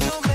Thank you.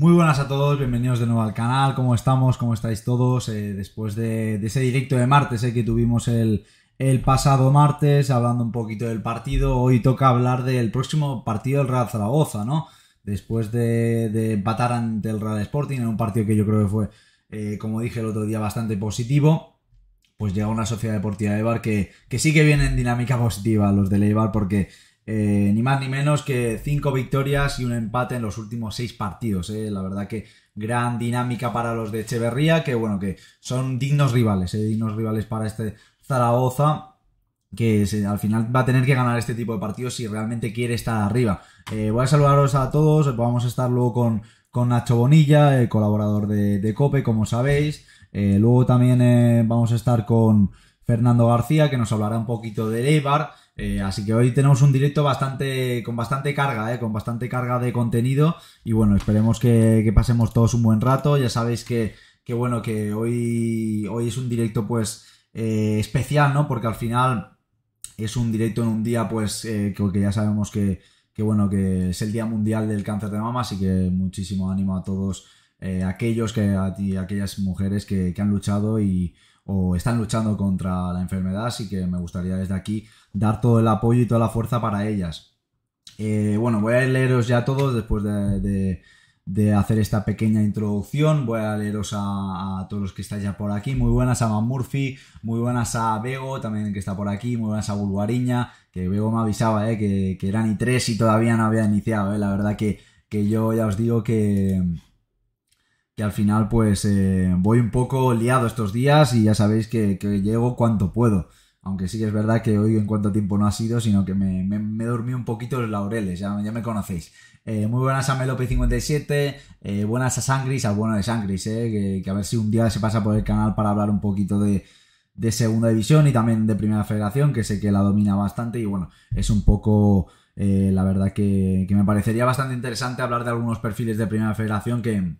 Muy buenas a todos, bienvenidos de nuevo al canal, ¿cómo estamos? ¿Cómo estáis todos? Eh, después de, ese directo de martes eh, que tuvimos el, pasado martes, hablando un poquito del partido, hoy toca hablar del próximo partido del Real Zaragoza, ¿no? Después de, empatar ante el Real Sporting en un partido que yo creo que fue, eh, como dije el otro día, bastante positivo, pues llega una sociedad deportiva de Eibar que, que sí que viene en dinámica positiva los de Eibar porque eh, ni más ni menos que cinco victorias y un empate en los últimos seis partidos. Eh. La verdad que gran dinámica para los de Echeverría, que bueno, que son dignos rivales, eh, dignos rivales para este Zaragoza que al final va a tener que ganar este tipo de partidos si realmente quiere estar arriba. voy a saludaros a todos, vamos a estar luego con, Nacho Bonilla, el colaborador de, de Cope, como sabéis. luego también vamos a estar con Fernando García, que nos hablará un poquito de Eibar. Eh, así que hoy tenemos un directo bastante con bastante carga, eh, con bastante carga de contenido. Y bueno, esperemos que, pasemos todos un buen rato. Ya sabéis que, bueno, que hoy, hoy es un directo pues eh, especial, ¿no? Porque al final es un directo en un día pues que, ya sabemos que, bueno, que es el Día Mundial del Cáncer de Mama, así que muchísimo ánimo a todos aquellos que a aquellas mujeres que, que han luchado y, o están luchando contra la enfermedad, así que me gustaría desde aquí dar todo el apoyo y toda la fuerza para ellas. Eh, bueno, voy a leeros ya todos después de, hacer esta pequeña introducción. Voy a leeros a, todos los que estáis ya por aquí. Muy buenas a Van Murphy, muy buenas a Bego, también que está por aquí, muy buenas a Bulgariña, que Bego me avisaba eh, que, eran y tres y todavía no había iniciado. Eh. La verdad que, que yo ya os digo que, que al final pues eh, voy un poco liado estos días y ya sabéis que, llego cuanto puedo. Aunque sí que es verdad que hoy en cuanto tiempo no ha sido, sino que me, me, dormí un poquito los laureles, ya, me conocéis. Eh, muy buenas a Melope57, eh, buenas a Sangris, al bueno de Sangris, que, a ver si un día se pasa por el canal para hablar un poquito de, segunda división y también de primera federación, que sé que la domina bastante y bueno, es un poco... la verdad que me parecería bastante interesante hablar de algunos perfiles de primera federación que,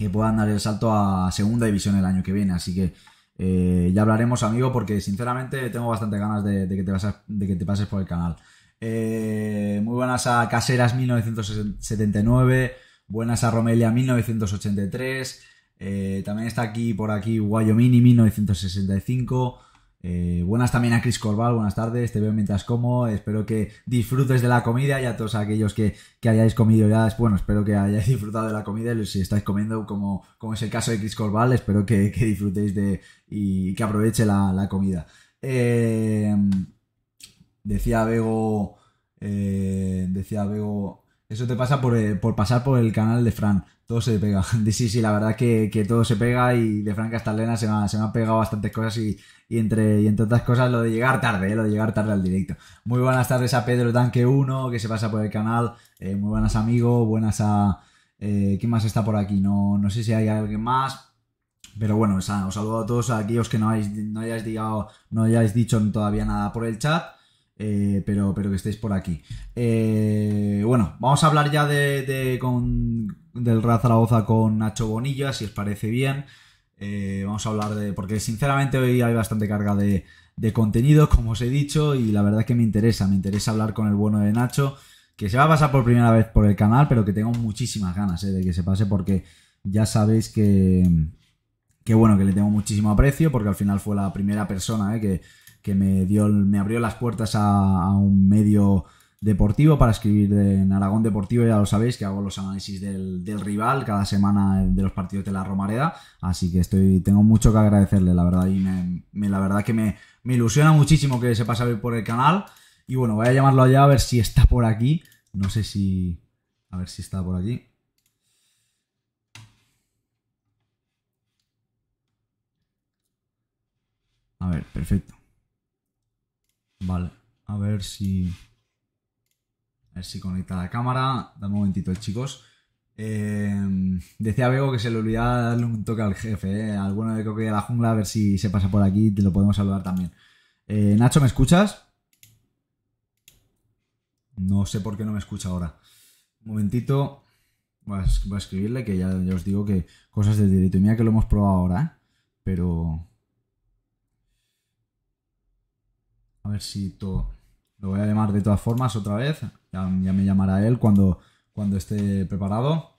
que puedan dar el salto a segunda división el año que viene. Así que eh, ya hablaremos, amigo, porque sinceramente tengo bastante ganas de, que, te pases por el canal. Eh, muy buenas a Caseras 1979, buenas a Romelia 1983, eh, también está aquí por aquí Guayomini 1965. Eh, buenas también a Chris Corval, buenas tardes, te veo mientras como, espero que disfrutes de la comida y a todos aquellos que, hayáis comido ya, bueno, espero que hayáis disfrutado de la comida si estáis comiendo como, como es el caso de Chris Corval, espero que, disfrutéis de y que aproveche la, comida. Eh, decía Bego, eh, decía Bego, eso te pasa por pasar por el canal de Fran. Todo se pega. Sí, sí, la verdad que, que todo se pega y de Franca hasta se me, se me han pegado bastantes cosas y, entre, y entre otras cosas lo de llegar tarde, eh, lo de llegar tarde al directo. Muy buenas tardes a Pedro Tanque 1 que se pasa por el canal. Eh, muy buenas amigo, buenas a... Eh, ¿Quién más está por aquí? No, no sé si hay alguien más, pero bueno, os saludo a todos aquellos que no, no hayáis, digado, no hayáis dicho todavía nada por el chat. Eh, pero, pero que estéis por aquí. Eh, bueno, vamos a hablar ya de, con, del Real con Nacho Bonilla, si os parece bien. Eh, vamos a hablar de. Porque sinceramente hoy hay bastante carga de, de, contenido, como os he dicho, y la verdad es que me interesa. Me interesa hablar con el bueno de Nacho, que se va a pasar por primera vez por el canal, pero que tengo muchísimas ganas de que se pase, porque ya sabéis que. Que bueno, que le tengo muchísimo aprecio, porque al final fue la primera persona que, que me, dio, me abrió las puertas a, un medio deportivo para escribir en Aragón Deportivo, ya lo sabéis, que hago los análisis del, rival cada semana de los partidos de la Romareda, así que estoy, tengo mucho que agradecerle, la verdad, y me, la verdad que me, me, ilusiona muchísimo que se pase a por el canal, y bueno, voy a llamarlo allá a ver si está por aquí, no sé si, a ver si está por aquí. A ver, perfecto. Vale, a ver si... A ver si conecta la cámara. Da un momentito, chicos. Eh, decía Bego que se le olvidaba darle un toque al jefe, ¿eh? alguno de Coque de la Jungla, a ver si se pasa por aquí te lo podemos saludar también. Eh, Nacho, ¿me escuchas? No sé por qué no me escucha ahora. Un momentito, voy a, escribirle que ya, os digo que cosas de directo. Y mira que lo hemos probado ahora, eh. pero A ver si todo. Lo voy a llamar de todas formas otra vez. Ya, me llamará él cuando, cuando esté preparado.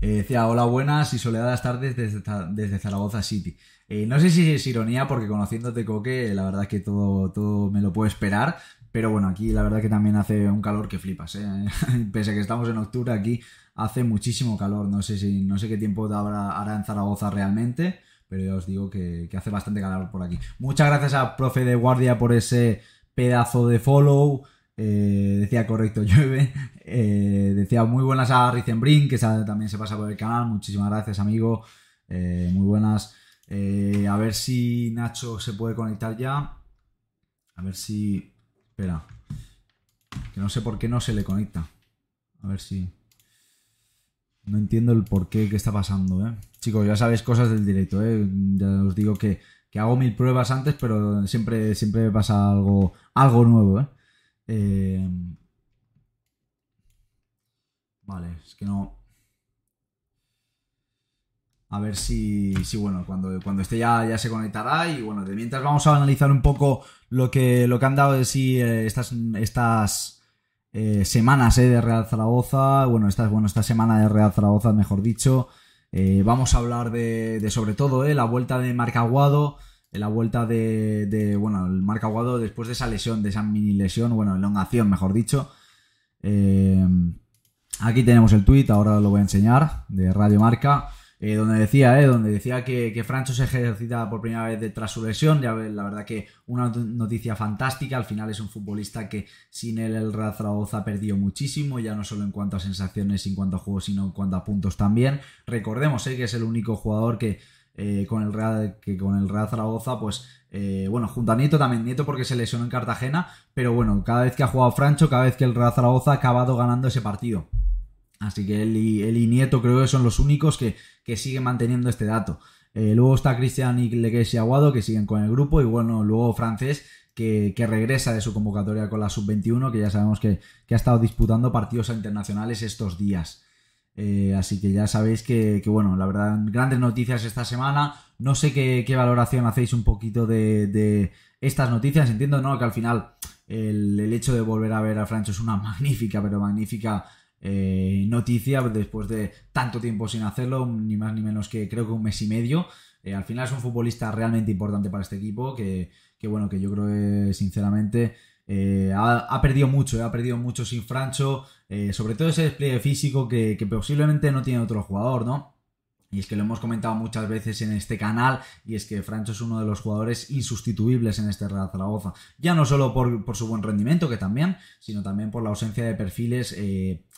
Eh, decía, hola buenas y soleadas tardes desde, Zaragoza City. Eh, no sé si es ironía porque conociéndote Coque, la verdad es que todo, me lo puedo esperar. Pero bueno, aquí la verdad es que también hace un calor que flipas. ¿eh? Pese a que estamos en octubre, aquí hace muchísimo calor. No sé, si, no sé qué tiempo habrá hará en Zaragoza realmente pero ya os digo que, hace bastante calor por aquí. Muchas gracias a Profe de Guardia por ese pedazo de follow. Eh, decía correcto llueve. Eh, decía muy buenas a Rizenbrin, que también se pasa por el canal. Muchísimas gracias, amigo. Eh, muy buenas. a ver si Nacho se puede conectar ya. A ver si. Espera. Que no sé por qué no se le conecta. A ver si. No entiendo el por qué, qué está pasando, ¿eh? Chicos, ya sabéis cosas del directo, ¿eh? Ya os digo que, hago mil pruebas antes, pero siempre, siempre me pasa algo, algo nuevo, ¿eh? eh vale, es que no... A ver si, bueno, cuando, cuando esté ya, ya se conectará y bueno, de mientras vamos a analizar un poco lo que, lo que han dado de sí eh, estas... estas eh, semanas eh, de Real Zaragoza, bueno esta, bueno, esta semana de Real Zaragoza, mejor dicho, eh, vamos a hablar de, de sobre todo la vuelta de Marcaguado, la vuelta de, de, bueno, el Marcaguado después de esa lesión, de esa mini lesión, bueno, elongación, mejor dicho. aquí tenemos el tweet ahora lo voy a enseñar, de Radio Marca. Eh, donde decía, eh, donde decía que, Francho se ejercita por primera vez tras su lesión. la verdad que una noticia fantástica. Al final es un futbolista que sin él el Real Zaragoza ha perdido muchísimo, ya no solo en cuanto a sensaciones, en cuanto a juegos, sino en cuanto a puntos también. Recordemos eh, que es el único jugador que, eh, con el Real, que con el Real Zaragoza, pues bueno, junto a Nieto también, Nieto porque se lesionó en Cartagena, pero bueno, cada vez que ha jugado Francho, cada vez que el Real Zaragoza ha acabado ganando ese partido. Así que él y, Nieto creo que son los únicos que, siguen manteniendo este dato. Eh, luego está Cristian y Aguado que siguen con el grupo y bueno, luego francés que, regresa de su convocatoria con la sub-21 que ya sabemos que, ha estado disputando partidos internacionales estos días. Eh, así que ya sabéis que, bueno, la verdad, grandes noticias esta semana. No sé qué, valoración hacéis un poquito de, estas noticias. Entiendo, ¿no? Que al final el, el hecho de volver a ver a Francho es una magnífica, pero magnífica eh, noticia después de tanto tiempo sin hacerlo, ni más ni menos que creo que un mes y medio. Eh, al final es un futbolista realmente importante para este equipo, que, bueno, que yo creo que sinceramente eh, ha, perdido mucho, ha perdido mucho sin Francho, sobre todo ese despliegue físico que, posiblemente no tiene otro jugador, ¿no? Y es que lo hemos comentado muchas veces en este canal, y es que Francho es uno de los jugadores insustituibles en este Real Zaragoza. Ya no solo por, su buen rendimiento, que también, sino también por la ausencia de perfiles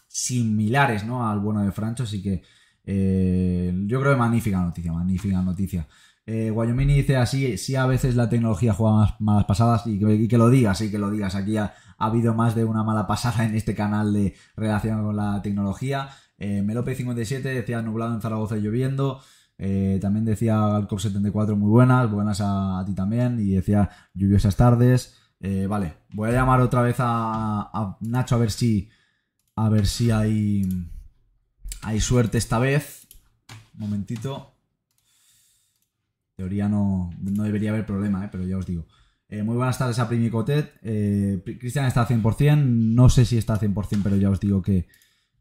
similares ¿no? al bueno de Francho, así que eh, yo creo que magnífica noticia, magnífica noticia. Guayomini eh, dice así, sí a veces la tecnología juega más malas pasadas y que, lo digas, y que lo digas. Aquí ha, habido más de una mala pasada en este canal de relación con la tecnología. Eh, Melope57 decía nublado en Zaragoza lloviendo. también decía cop 74 muy buenas, buenas a, ti también. Y decía lluviosas tardes. vale, voy a llamar otra vez a Nacho a ver si a ver si hay, hay suerte esta vez. Un momentito. teoría no, no debería haber problema, eh, pero ya os digo. Eh, muy buenas tardes a Primicotet. Eh, Cristian está al 100%. No sé si está a 100%, pero ya os digo que,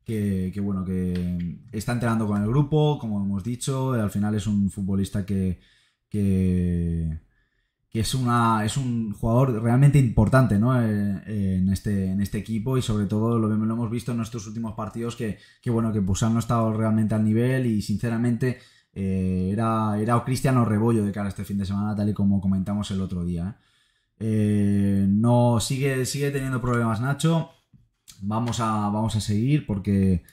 que, bueno, que está entrenando con el grupo, como hemos dicho. Al final es un futbolista que es, una, es un jugador realmente importante eh, eh, en, este, en este equipo y sobre todo lo, lo hemos visto en nuestros últimos partidos que, que bueno, que han no estado realmente al nivel y sinceramente eh, era, era Cristiano Rebollo de cara a este fin de semana tal y como comentamos el otro día. no, sigue, sigue teniendo problemas Nacho, vamos a, vamos a seguir porque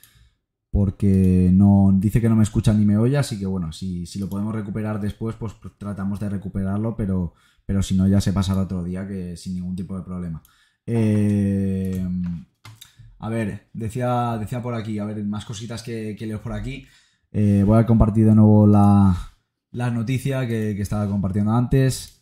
porque no dice que no me escucha ni me oye, así que bueno, si, si, lo podemos recuperar después, pues tratamos de recuperarlo, pero, pero si no ya se pasará otro día que sin ningún tipo de problema. Eh, a ver, decía, decía por aquí, a ver, más cositas que, leo por aquí. Eh, voy a compartir de nuevo la, noticia que, estaba compartiendo antes.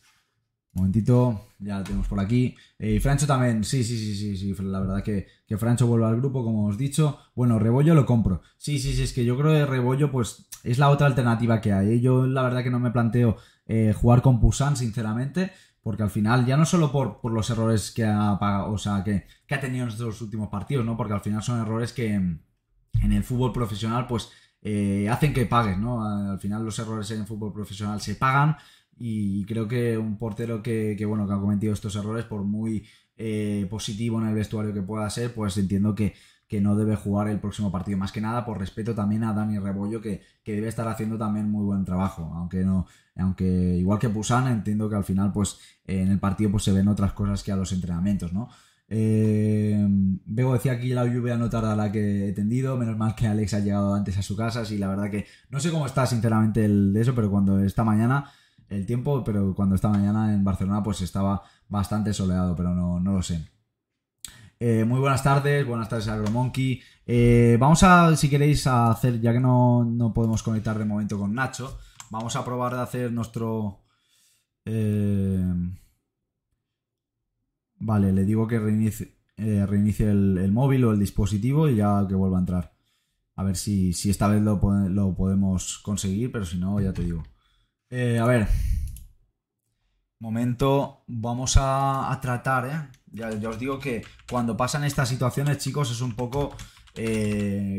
Un momentito, ya la tenemos por aquí. Eh, y Francho también, sí, sí, sí, sí, sí, la verdad que, que Francho vuelve al grupo, como os he dicho. Bueno, Rebollo lo compro. Sí, sí, sí, es que yo creo que Rebollo, pues, es la otra alternativa que hay. Yo la verdad que no me planteo eh, jugar con Busan, sinceramente, porque al final, ya no solo por, los errores que ha, o sea, que, ha tenido en estos últimos partidos, ¿no? Porque al final son errores que mm, en el fútbol profesional, pues, eh, hacen que pagues, ¿no? Al final los errores en el fútbol profesional se pagan y creo que un portero que, bueno, que ha cometido estos errores, por muy eh, positivo en el vestuario que pueda ser, pues entiendo que, no debe jugar el próximo partido. Más que nada por respeto también a Dani Rebollo, que debe estar haciendo también muy buen trabajo, aunque no, aunque igual que Busan, entiendo que al final, pues, en el partido pues, se ven otras cosas que a los entrenamientos, ¿no? Eh, decía aquí la lluvia no la que he tendido. Menos mal que Alex ha llegado antes a su casa. Sí, la verdad que no sé cómo está sinceramente el de eso, pero cuando esta mañana, el tiempo, pero cuando esta mañana en Barcelona, pues estaba bastante soleado, pero no, no lo sé. Eh, muy buenas tardes, buenas tardes Agromonkey. Eh, vamos a, si queréis, hacer, ya que no, no podemos conectar de momento con Nacho, Vamos a probar de hacer nuestro... Eh, vale, le digo que reinicie, eh, el, móvil o el dispositivo y ya que vuelva a entrar. A ver si, esta vez lo, podemos conseguir, pero si no, ya te digo. Eh, a ver. Momento, vamos a, tratar, ¿eh? Ya, os digo que cuando pasan estas situaciones, chicos, es un poco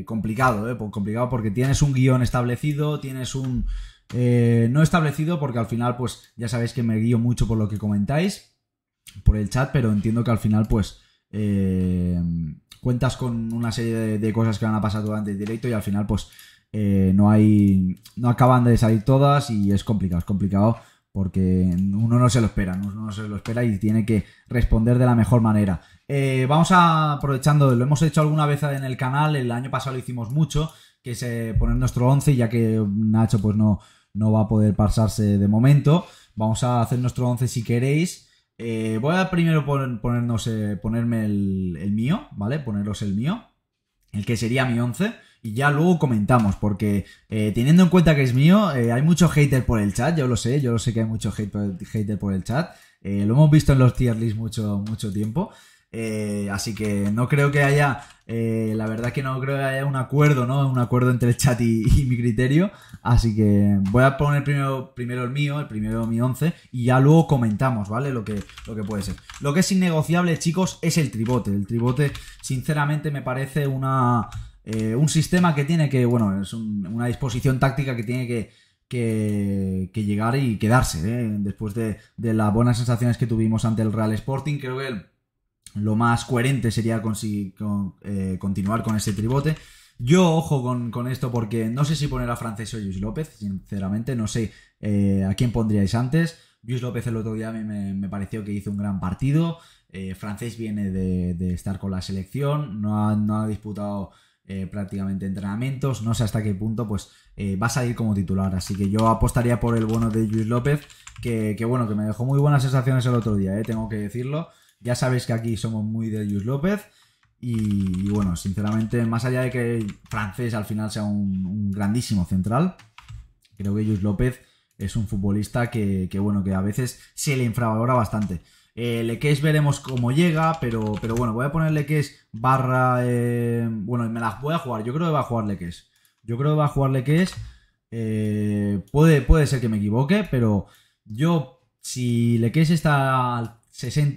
complicado, ¿eh? Complicado porque tienes un guión establecido, tienes un, eh, no establecido porque al final, pues ya sabéis que me guío mucho por lo que comentáis, por el chat, pero entiendo que al final, pues eh, cuentas con una serie de, cosas que van a pasar durante el directo y al final, pues eh, no hay, no acaban de salir todas y es complicado, es complicado porque uno no se lo espera, uno no se lo espera y tiene que responder de la mejor manera. vamos a, aprovechando, lo hemos hecho alguna vez en el canal, el año pasado lo hicimos mucho, que se poner nuestro 11, ya que Nacho pues no, no va a poder pasarse de momento. Vamos a hacer nuestro 11 si queréis. Eh, voy a primero eh, ponerme el, mío, ¿vale? Poneros el mío, el que sería mi 11. Y ya luego comentamos, porque eh, teniendo en cuenta que es mío, hay mucho hater por el chat, yo lo sé, yo lo sé que hay mucho hater por el chat. lo hemos visto en los tier lists mucho, mucho tiempo. Eh, así que no creo que haya, eh, la verdad que no creo que haya un acuerdo, ¿no? Un acuerdo entre el chat y, mi criterio. Así que voy a poner primero, el mío, el primero mi 11, y ya luego comentamos, ¿vale? Lo que, lo que puede ser. Lo que es innegociable, chicos, es el tribote. El tribote, sinceramente, me parece una, eh, un sistema que tiene que, bueno, es una disposición táctica que tiene que, que, llegar y quedarse, Después de, de las buenas sensaciones que tuvimos ante el Real Sporting, creo que... El, lo más coherente sería con, eh, continuar con ese tribote. Yo ojo con, esto porque no sé si poner a Francés o a Luis López, sinceramente, no sé eh, a quién pondríais antes. Luis López el otro día me, pareció que hizo un gran partido. Eh, Francés viene de, estar con la selección, no ha, disputado eh, prácticamente entrenamientos, no sé hasta qué punto pues va a salir como titular. Así que yo apostaría por el bueno de Luis López, que bueno, que me dejó muy buenas sensaciones el otro día, tengo que decirlo. Ya sabéis que aquí somos muy de Luis López. Y, bueno, sinceramente, más allá de que el francés al final sea un, grandísimo central, creo que Luis López es un futbolista que, bueno, que a veces se le infravalora bastante. Eh, Leques veremos cómo llega, pero, pero bueno, voy a que es barra. Eh, bueno, me las voy a jugar. Yo creo que va a jugar Leques. Yo creo que va a jugar Leques. Eh, puede, puede ser que me equivoque, pero yo, si Leques está 60%,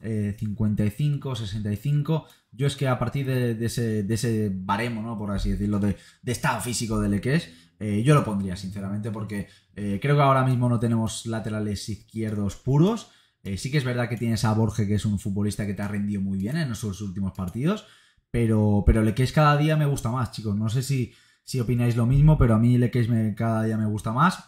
55%, 65%. Yo es que a partir de, ese, de ese, baremo, ¿no? Por así decirlo, de, estado físico de Leques, eh, yo lo pondría, sinceramente, porque eh, creo que ahora mismo no tenemos laterales izquierdos puros. Eh, sí que es verdad que tienes a Borge, que es un futbolista que te ha rendido muy bien en sus últimos partidos, pero, pero Leques cada día me gusta más, chicos. No sé si, si opináis lo mismo, pero a mí Leques cada día me gusta más.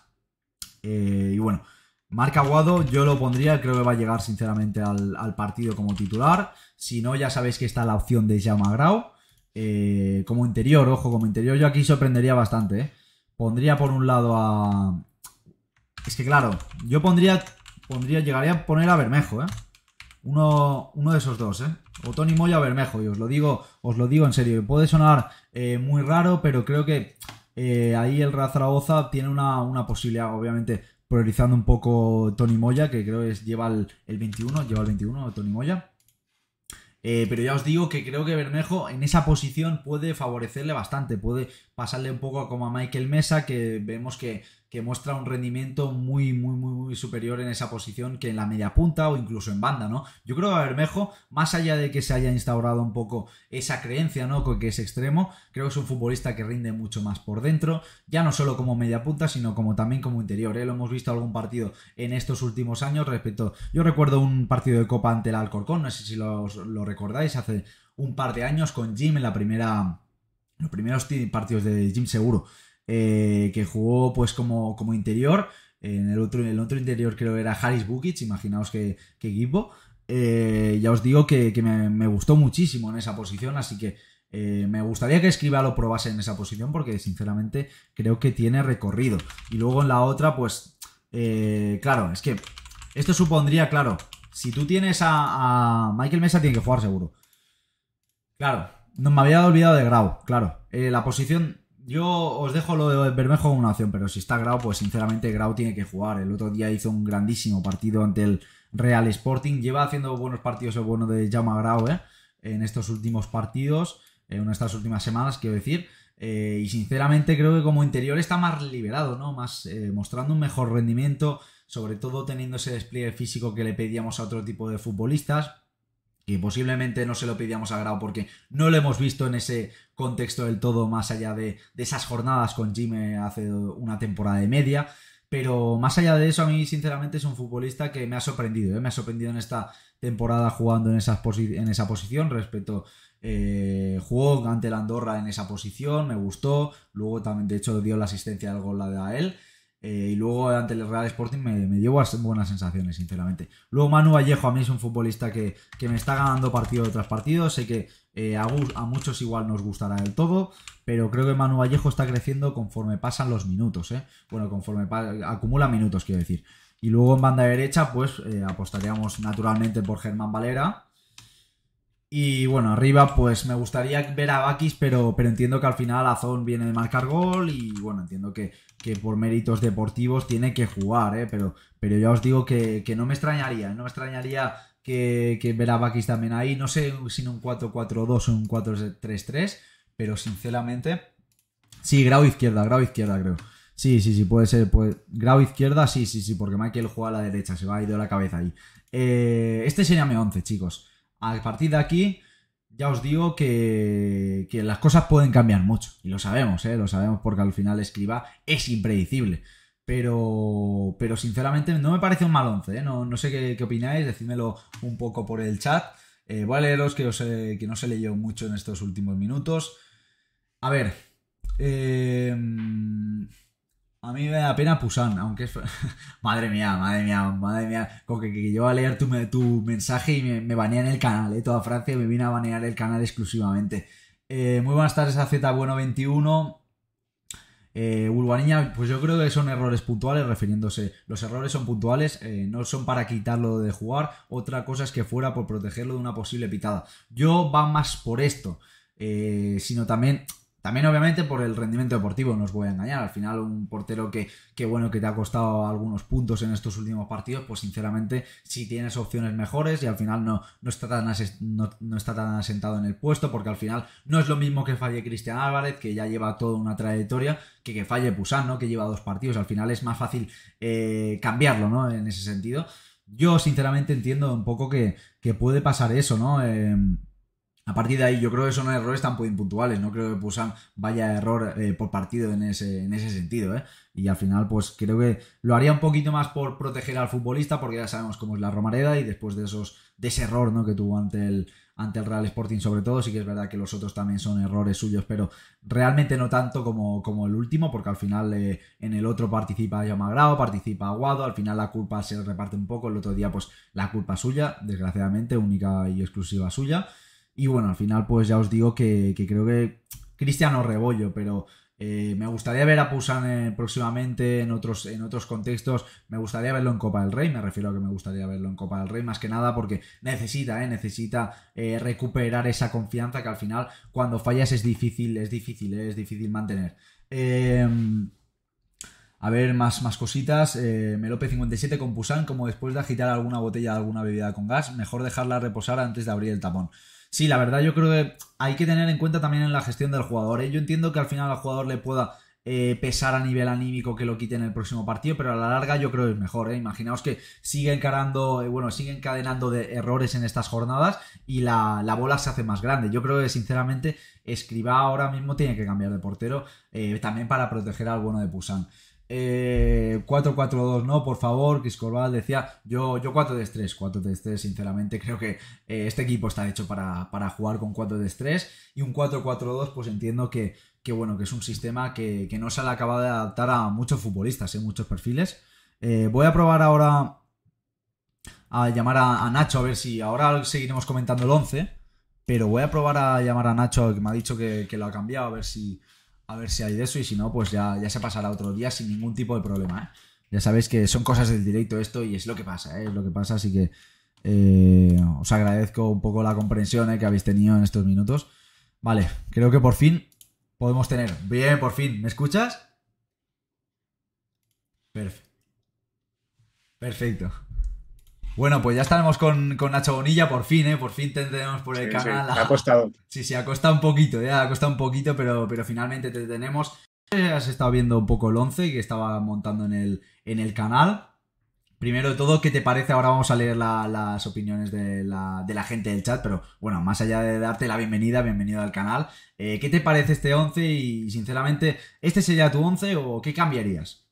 y bueno, Marca Aguado yo lo pondría, creo que va a llegar sinceramente al, partido como titular. Si no, ya sabéis que está la opción de Jaume Grau. Eh, como interior, ojo, como interior yo aquí sorprendería bastante. Eh. Pondría por un lado a... Es que claro, yo pondría, pondría llegaría a poner a Bermejo, ¿eh? Uno, uno de esos dos, ¿eh? O Tony Moya a Bermejo, y os lo digo, os lo digo en serio. Puede sonar eh, muy raro, pero creo que ahí el Real Zaragoza tiene una, una, posibilidad, obviamente priorizando un poco Tony Moya, que creo que lleva el, 21, lleva el 21 Tony Moya. Eh, pero ya os digo que creo que Bermejo en esa posición puede favorecerle bastante, puede pasarle un poco como a Michael Mesa, que vemos que que muestra un rendimiento muy, muy, muy, muy superior en esa posición que en la media punta o incluso en banda, ¿no? Yo creo que Bermejo, más allá de que se haya instaurado un poco esa creencia, ¿no? Con que es extremo, creo que es un futbolista que rinde mucho más por dentro, ya no solo como media punta, sino como también como interior, ¿eh? Lo hemos visto algún partido en estos últimos años respecto... Yo recuerdo un partido de Copa ante el Alcorcón, no sé si lo, lo recordáis, hace un par de años con Jim en la primera... Los primeros partidos de Jim Seguro eh, que jugó pues como, como interior. En el otro, el otro interior creo que era Harris Bukic, imaginaos que, equipo. Eh, ya os digo que, que me, gustó muchísimo en esa posición, así que eh, me gustaría que Escriba lo probase en esa posición porque sinceramente creo que tiene recorrido. Y luego en la otra, pues, claro, es que esto supondría, claro, si tú tienes a, Michael Mesa tiene que jugar seguro. Claro, no me había olvidado de Grau, claro. la posición yo os dejo lo de Bermejo como una opción, pero si está Grau, pues sinceramente Grau tiene que jugar. El otro día hizo un grandísimo partido ante el Real Sporting. Lleva haciendo buenos partidos el bueno de Jama Grau ¿eh? en estos últimos partidos, eh, en estas últimas semanas, quiero decir. Eh, y sinceramente creo que como interior está más liberado, ¿no? Más mostrando un mejor rendimiento, sobre todo teniendo ese despliegue físico que le pedíamos a otro tipo de futbolistas que posiblemente no se lo pedíamos a Grau porque no lo hemos visto en ese contexto del todo más allá de, esas jornadas con Jimmy hace una temporada y media. Pero más allá de eso, a mí sinceramente es un futbolista que me ha sorprendido. ¿eh? Me ha sorprendido en esta temporada jugando en, en esa posición respecto... Eh, jugó ante la Andorra en esa posición, me gustó. Luego también, de hecho, dio la asistencia al gol de a él. Eh, y luego ante el Real Sporting me, me, dio buenas sensaciones, sinceramente. Luego Manu Vallejo a mí es un futbolista que, que me está ganando partido tras partido. Sé que eh, a, muchos igual nos gustará del todo, pero creo que Manu Vallejo está creciendo conforme pasan los minutos. ¿eh? Bueno, conforme acumula minutos, quiero decir. Y luego en banda derecha, pues apostaríamos naturalmente por Germán Valera y bueno, arriba pues me gustaría ver a Bakis, pero, pero entiendo que al final Azón viene de marcar gol y bueno, entiendo que, por méritos deportivos tiene que jugar, ¿eh? pero, pero ya os digo que, no me extrañaría, ¿eh? no me extrañaría que, ver a Bakis también ahí, no sé si en un 4-4-2 o un 4-3-3, pero sinceramente... Sí, grado izquierda, grado izquierda creo. Sí, sí, sí, puede ser. Pues, grado izquierda, sí, sí, sí, porque Michael juega a la derecha, se va a ir de la cabeza ahí. Eh, este sería mi 11, chicos. A partir de aquí, ya os digo que, las cosas pueden cambiar mucho. Y lo sabemos, ¿eh? Lo sabemos porque al final escriba es impredecible. Pero, pero sinceramente no me parece un mal once, ¿eh? No, no, sé qué, opináis, decídmelo un poco por el chat. Eh, voy a leeros que, os, que no se leyó mucho en estos últimos minutos. A ver. Eh, a mí me da pena Pusan, aunque es... madre mía, madre mía, madre mía. Con que, yo voy a leer tu, mensaje y me, banean el canal, ¿eh? Toda Francia me viene a banear el canal exclusivamente. Eh, muy buenas tardes a Z Bueno 21. Eh, Urbaniña, pues yo creo que son errores puntuales, refiriéndose. Los errores son puntuales, eh, no son para quitarlo de jugar. Otra cosa es que fuera por protegerlo de una posible pitada. Yo va más por esto, eh, sino también también, obviamente, por el rendimiento deportivo, no os voy a engañar. Al final, un portero que, que, bueno, que te ha costado algunos puntos en estos últimos partidos, pues sinceramente, si tienes opciones mejores y al final no, está tan no, está tan asentado en el puesto, porque al final no es lo mismo que falle Cristian Álvarez, que ya lleva toda una trayectoria, que que falle Pusán, Que lleva dos partidos. Al final es más fácil eh, cambiarlo, ¿no? En ese sentido. Yo, sinceramente, entiendo un poco que, puede pasar eso, ¿no? Em, a partir de ahí, yo creo que son errores tan puntuales. No creo que Pusan vaya error eh, por partido en ese, en ese sentido. Eh. Y al final, pues creo que lo haría un poquito más por proteger al futbolista, porque ya sabemos cómo es la Romareda. Y después de esos, de ese error ¿no? que tuvo ante el, ante el Real Sporting, sobre todo, sí que es verdad que los otros también son errores suyos, pero realmente no tanto como, como el último, porque al final eh, en el otro participa Yamagrao, participa Aguado, al final la culpa se reparte un poco. El otro día, pues la culpa suya, desgraciadamente, única y exclusiva suya. Y bueno, al final, pues ya os digo que, creo que Cristiano Rebollo, pero eh, me gustaría ver a Pusan eh, próximamente en otros, en otros contextos. Me gustaría verlo en Copa del Rey, me refiero a que me gustaría verlo en Copa del Rey, más que nada porque necesita, eh, necesita eh, recuperar esa confianza que al final cuando fallas es difícil, es difícil, es difícil mantener. Em, a ver, más, más cositas. Melope 57 con Pusan, como después de agitar alguna botella de alguna bebida con gas, mejor dejarla reposar antes de abrir el tapón. Sí, la verdad yo creo que hay que tener en cuenta también en la gestión del jugador. ¿eh? Yo entiendo que al final al jugador le pueda eh, pesar a nivel anímico que lo quite en el próximo partido, pero a la larga yo creo que es mejor. ¿eh? Imaginaos que sigue encarando, bueno, sigue encadenando de errores en estas jornadas y la, bola se hace más grande. Yo creo que sinceramente Escriba ahora mismo tiene que cambiar de portero también para proteger al bueno de Pusan. 4-4-2, eh, no, por favor, Chris Corval decía, yo, yo 4-3, 4-3, sinceramente, creo que eh, este equipo está hecho para, jugar con 4-3 y un 4-4-2, pues entiendo que, bueno, que es un sistema que, no se le acabado de adaptar a muchos futbolistas, en eh, muchos perfiles. voy a probar ahora a llamar a, Nacho, a ver si ahora seguiremos comentando el 11, pero voy a probar a llamar a Nacho, que me ha dicho que, que lo ha cambiado, a ver si a ver si hay de eso y si no, pues ya, se pasará otro día sin ningún tipo de problema. ¿eh? Ya sabéis que son cosas del directo esto y es lo que pasa, ¿eh? es lo que pasa, así que eh, os agradezco un poco la comprensión que habéis tenido en estos minutos. Vale, creo que por fin podemos tener. Bien, por fin, ¿me escuchas? Perfecto. Perfecto. Bueno, pues ya estaremos con, con Nacho Bonilla, por fin, ¿eh? Por fin tendremos por el canal. Sí, ha costado. Sí, sí, ha costado un poquito, ya ¿eh? ha costado un poquito, pero, pero finalmente te tenemos. Eh, has estado viendo un poco el 11 que estaba montando en el, en el canal. Primero de todo, ¿qué te parece? Ahora vamos a leer las opiniones de la, gente del chat, pero bueno, más allá de darte la bienvenida, bienvenido al canal. Eh, ¿Qué te parece este once? y, sinceramente, este sería tu 11 o qué cambiarías?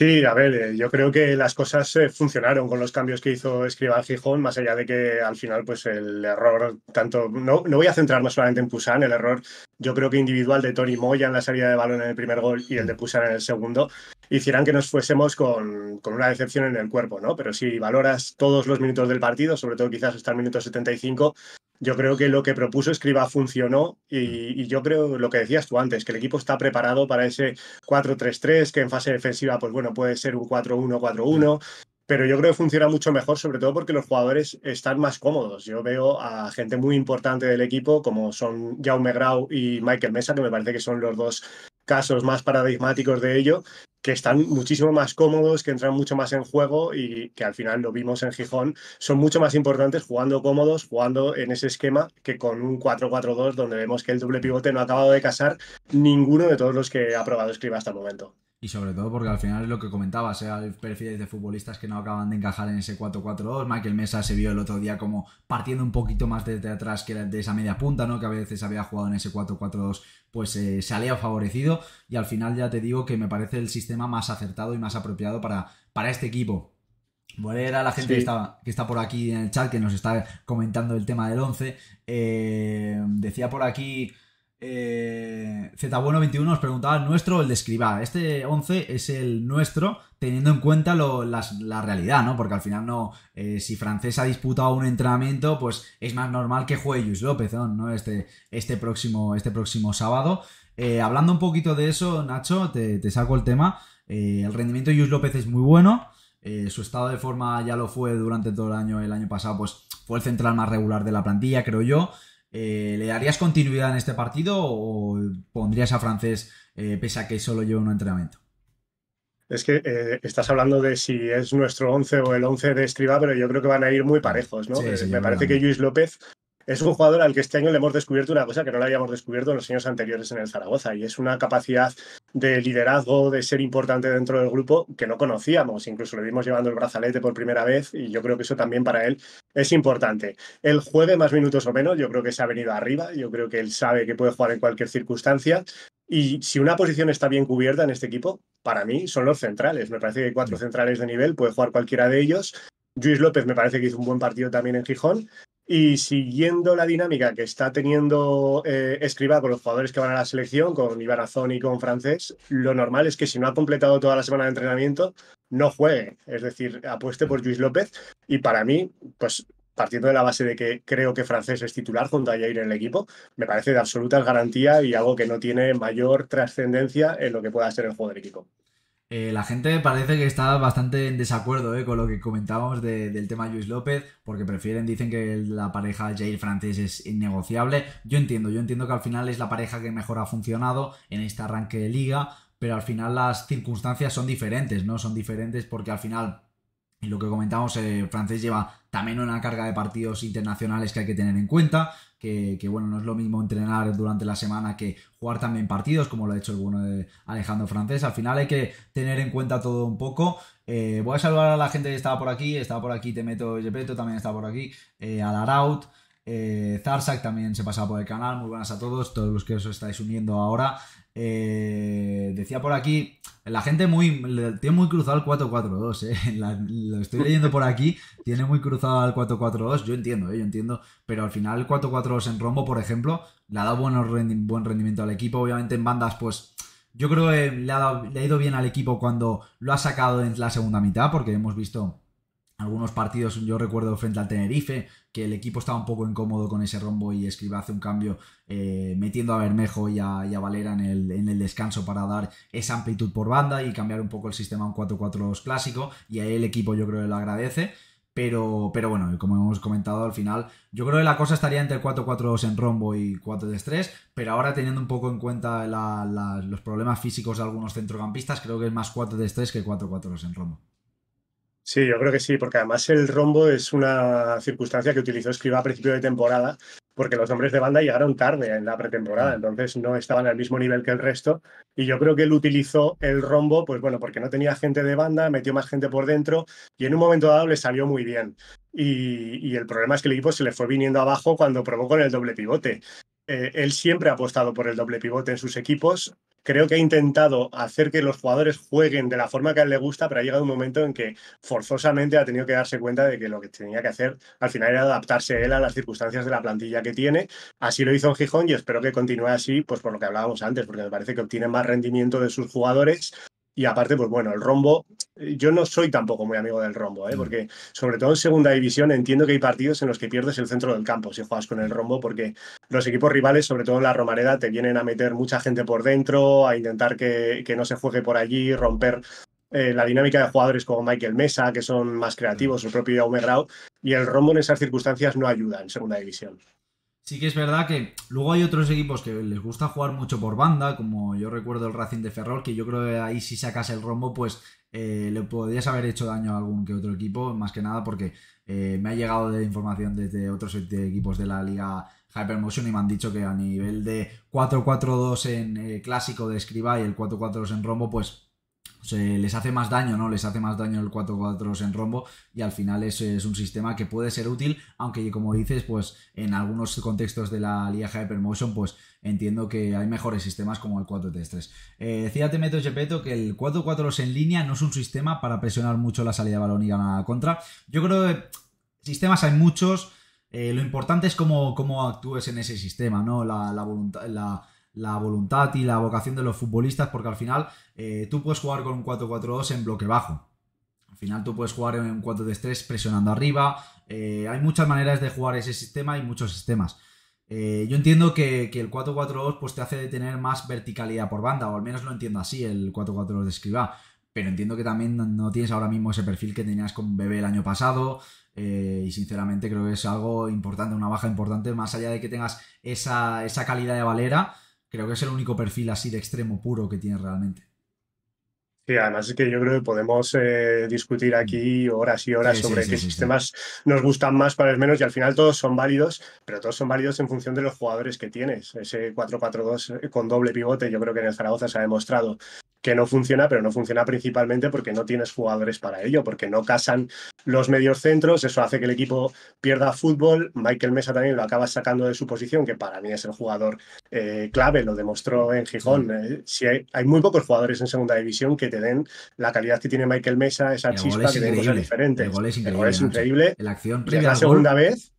Sí, a ver, eh, yo creo que las cosas eh, funcionaron con los cambios que hizo escriba Gijón, más allá de que al final, pues el error, tanto, no, no voy a centrarme solamente en Pusan, el error yo creo que individual de Tony Moya en la salida de balón en el primer gol y el de Pusan en el segundo, hicieran que nos fuésemos con, con, una decepción en el cuerpo, ¿no? Pero si valoras todos los minutos del partido, sobre todo quizás hasta el minuto 75, yo creo que lo que propuso Escriba funcionó y, mm. y, yo creo lo que decías tú antes, que el equipo está preparado para ese 4-3-3, que en fase defensiva, pues bueno, puede ser un 4-1-4-1, mm. pero yo creo que funciona mucho mejor, sobre todo porque los jugadores están más cómodos. Yo veo a gente muy importante del equipo, como son Jaume Grau y Michael Mesa, que me parece que son los dos casos más paradigmáticos de ello, que están muchísimo más cómodos, que entran mucho más en juego y que al final lo vimos en Gijón, son mucho más importantes jugando cómodos, jugando en ese esquema que con un 4-4-2 donde vemos que el doble pivote no ha acabado de casar ninguno de todos los que ha probado Escriba hasta el momento. Y sobre todo porque al final es lo que comentabas, ¿eh? hay perfiles de futbolistas que no acaban de encajar en ese 4-4-2. Michael Mesa se vio el otro día como partiendo un poquito más desde atrás que de esa media punta, ¿no? Que a veces había jugado en ese 4-4-2, pues ha eh, salía favorecido. Y al final ya te digo que me parece el sistema más acertado y más apropiado para, para este equipo. Bueno, a la gente que, está, que está por aquí en el chat, que nos está comentando el tema del 11. Eh, decía por aquí eh, Z ZBueno21 nos preguntaba el nuestro, el de Escribá. Este 11 es el nuestro, teniendo en cuenta la realidad, ¿no? Porque al final no, eh, si Francés ha disputado un entrenamiento, pues es más normal que juegue Luis López, ¿no? Este, este, próximo, este próximo sábado. Eh, hablando un poquito de eso, Nacho, te, saco el tema. el rendimiento de Luis López es muy bueno. su estado de forma ya lo fue durante todo el año, el año pasado, pues fue el central más regular de la plantilla, creo yo. Eh, ¿Le darías continuidad en este partido o pondrías a Francés eh, pese a que solo lleva un entrenamiento? Es que eh, estás hablando de si es nuestro 11 o el 11 de Estriba, pero yo creo que van a ir muy parejos, ¿no? me parece que Luis López es un jugador al que este año le hemos descubierto una cosa que no le habíamos descubierto en los años anteriores en el Zaragoza y es una capacidad de liderazgo, de ser importante dentro del grupo que no conocíamos. Incluso le vimos llevando el brazalete por primera vez y yo creo que eso también para él es importante. El juegue más minutos o menos, yo creo que se ha venido arriba, yo creo que él sabe que puede jugar en cualquier circunstancia. Y si una posición está bien cubierta en este equipo, para mí son los centrales. Me parece que hay cuatro centrales de nivel, puede jugar cualquiera de ellos. Luis López me parece que hizo un buen partido también en Gijón y siguiendo la dinámica que está teniendo eh, Escriba con los jugadores que van a la selección, con Ibarazón y con Francés, lo normal es que si no ha completado toda la semana de entrenamiento, no juegue. Es decir, apueste por Luis López. Y para mí, pues partiendo de la base de que creo que Francés es titular junto a Jair en el equipo, me parece de absoluta garantía y algo que no tiene mayor trascendencia en lo que pueda ser el juego del equipo. Eh, la gente parece que está bastante en desacuerdo eh, con lo que comentábamos del tema Luis López, porque prefieren, dicen que la pareja Jair francés es innegociable. Yo entiendo, yo entiendo que al final es la pareja que mejor ha funcionado en este arranque de liga, pero al final las circunstancias son diferentes, ¿no? Son diferentes porque al final y lo que comentamos, eh, francés lleva también una carga de partidos internacionales que hay que tener en cuenta que, bueno, no es lo mismo entrenar durante la semana que jugar también partidos, como lo ha hecho el bueno de Alejandro Francés. Al final hay que tener en cuenta todo un poco. Eh, voy a saludar a la gente que estaba por aquí, estaba por aquí te meto Yepeto, también está por aquí, eh, al eh, Zarsak también se pasa por el canal. Muy buenas a todos, todos los que os estáis uniendo ahora. Eh, decía por aquí, la gente muy tiene muy cruzado el 442, eh, 2 lo estoy leyendo por aquí, tiene muy cruzado el 442, yo entiendo, eh, yo entiendo, pero al final el 4-4-2 en rombo, por ejemplo, le ha dado buen rendimiento al equipo, obviamente en bandas, pues yo creo que le ha, le ha ido bien al equipo cuando lo ha sacado en la segunda mitad, porque hemos visto algunos partidos, yo recuerdo frente al Tenerife, que el equipo estaba un poco incómodo con ese rombo y Escriba hace un cambio eh, metiendo a Bermejo y a, Valera en el, descanso para dar esa amplitud por banda y cambiar un poco el sistema a un 4-4-2 clásico y ahí el equipo yo creo que lo agradece. Pero, pero bueno, como hemos comentado al final, yo creo que la cosa estaría entre 4-4-2 en rombo y 4-3-3, pero ahora teniendo un poco en cuenta los problemas físicos de algunos centrocampistas, creo que es más 4-3-3 que 4-4-2 en rombo. Sí, yo creo que sí, porque además el rombo es una circunstancia que utilizó Escriba a principio de temporada, porque los hombres de banda llegaron tarde en la pretemporada, ah. entonces no estaban al mismo nivel que el resto. Y yo creo que él utilizó el rombo, pues bueno, porque no tenía gente de banda, metió más gente por dentro y en un momento dado le salió muy bien. Y, el problema es que el equipo se le fue viniendo abajo cuando probó con el doble pivote. Eh, él siempre ha apostado por el doble pivote en sus equipos creo que ha intentado hacer que los jugadores jueguen de la forma que a él le gusta, pero ha llegado un momento en que forzosamente ha tenido que darse cuenta de que lo que tenía que hacer al final era adaptarse él a las circunstancias de la plantilla que tiene. Así lo hizo en Gijón y espero que continúe así, pues por lo que hablábamos antes, porque me parece que obtiene más rendimiento de sus jugadores y aparte, pues bueno, el rombo, eh, yo no soy tampoco muy amigo del rombo, ¿eh? Mm. porque sobre todo en segunda división entiendo que hay partidos en los que pierdes el centro del campo si juegas con el mm. rombo, porque los equipos rivales, sobre todo en la Romareda, te vienen a meter mucha gente por dentro, a intentar que, que no se juegue por allí, romper eh, la dinámica de jugadores como Michael Mesa, que son más creativos, su mm. propio Jaume Grau, y el rombo en esas circunstancias no ayuda en segunda división. Sí que es verdad que luego hay otros equipos que les gusta jugar mucho por banda, como yo recuerdo el Racing de Ferrol, que yo creo que ahí si sacas el rombo, pues eh, le podrías haber hecho daño a algún que otro equipo, más que nada porque eh, me ha llegado de información desde otros e-, equipos de la liga Hypermotion y me han dicho que a nivel de 4-4-2 en eh, clásico de escriba y el 4-4-2 en rombo, pues pues, eh, les hace más daño, ¿no? Les hace más daño el 4-4 en rombo y al final es, un sistema que puede ser útil, aunque como dices, pues en algunos contextos de la Liga Hypermotion, pues entiendo que hay mejores sistemas como el 4-3-3. Eh, decía Temeto que el 4-4 en línea no es un sistema para presionar mucho la salida de balón y ganar contra. Yo creo que sistemas hay muchos, eh, lo importante es cómo, cómo actúes en ese sistema, ¿no? La, la voluntad, la la voluntad y la vocación de los futbolistas, porque al final eh, tú puedes jugar con un 4-4-2 en bloque bajo. Al final tú puedes jugar en un 4 3 presionando arriba. Eh, hay muchas maneras de jugar ese sistema y muchos sistemas. Eh, yo entiendo que, el 4-4-2 pues, te hace tener más verticalidad por banda, o al menos lo entiendo así, el 4-4-2 de escriba. Pero entiendo que también no tienes ahora mismo ese perfil que tenías con Bebé el año pasado. y sinceramente creo que es algo importante, una baja importante, más allá de que tengas esa, esa calidad de Valera. Creo que es el único perfil así de extremo puro que tiene realmente. Sí, además es que yo creo que podemos eh, discutir mm. aquí horas y horas sobre qué sistemas nos gustan más, el menos, y al final todos son válidos, pero todos son válidos en función de los jugadores que tienes. Ese 4-4-2 eh, con doble pivote, yo creo que en el Zaragoza se ha demostrado que no funciona, pero no funciona principalmente porque no tienes jugadores para ello, porque no casan los medios centros, eso hace que el equipo pierda fútbol. Michael Mesa también lo acaba sacando de su posición, que para mí es el jugador eh, clave, lo demostró en Gijón. Eh, si hay, muy pocos jugadores en segunda división que te den la calidad que tiene Michael Mesa, esa chispa que tiene cosas diferentes. El gol es increíble. es increíble. La la segunda vez.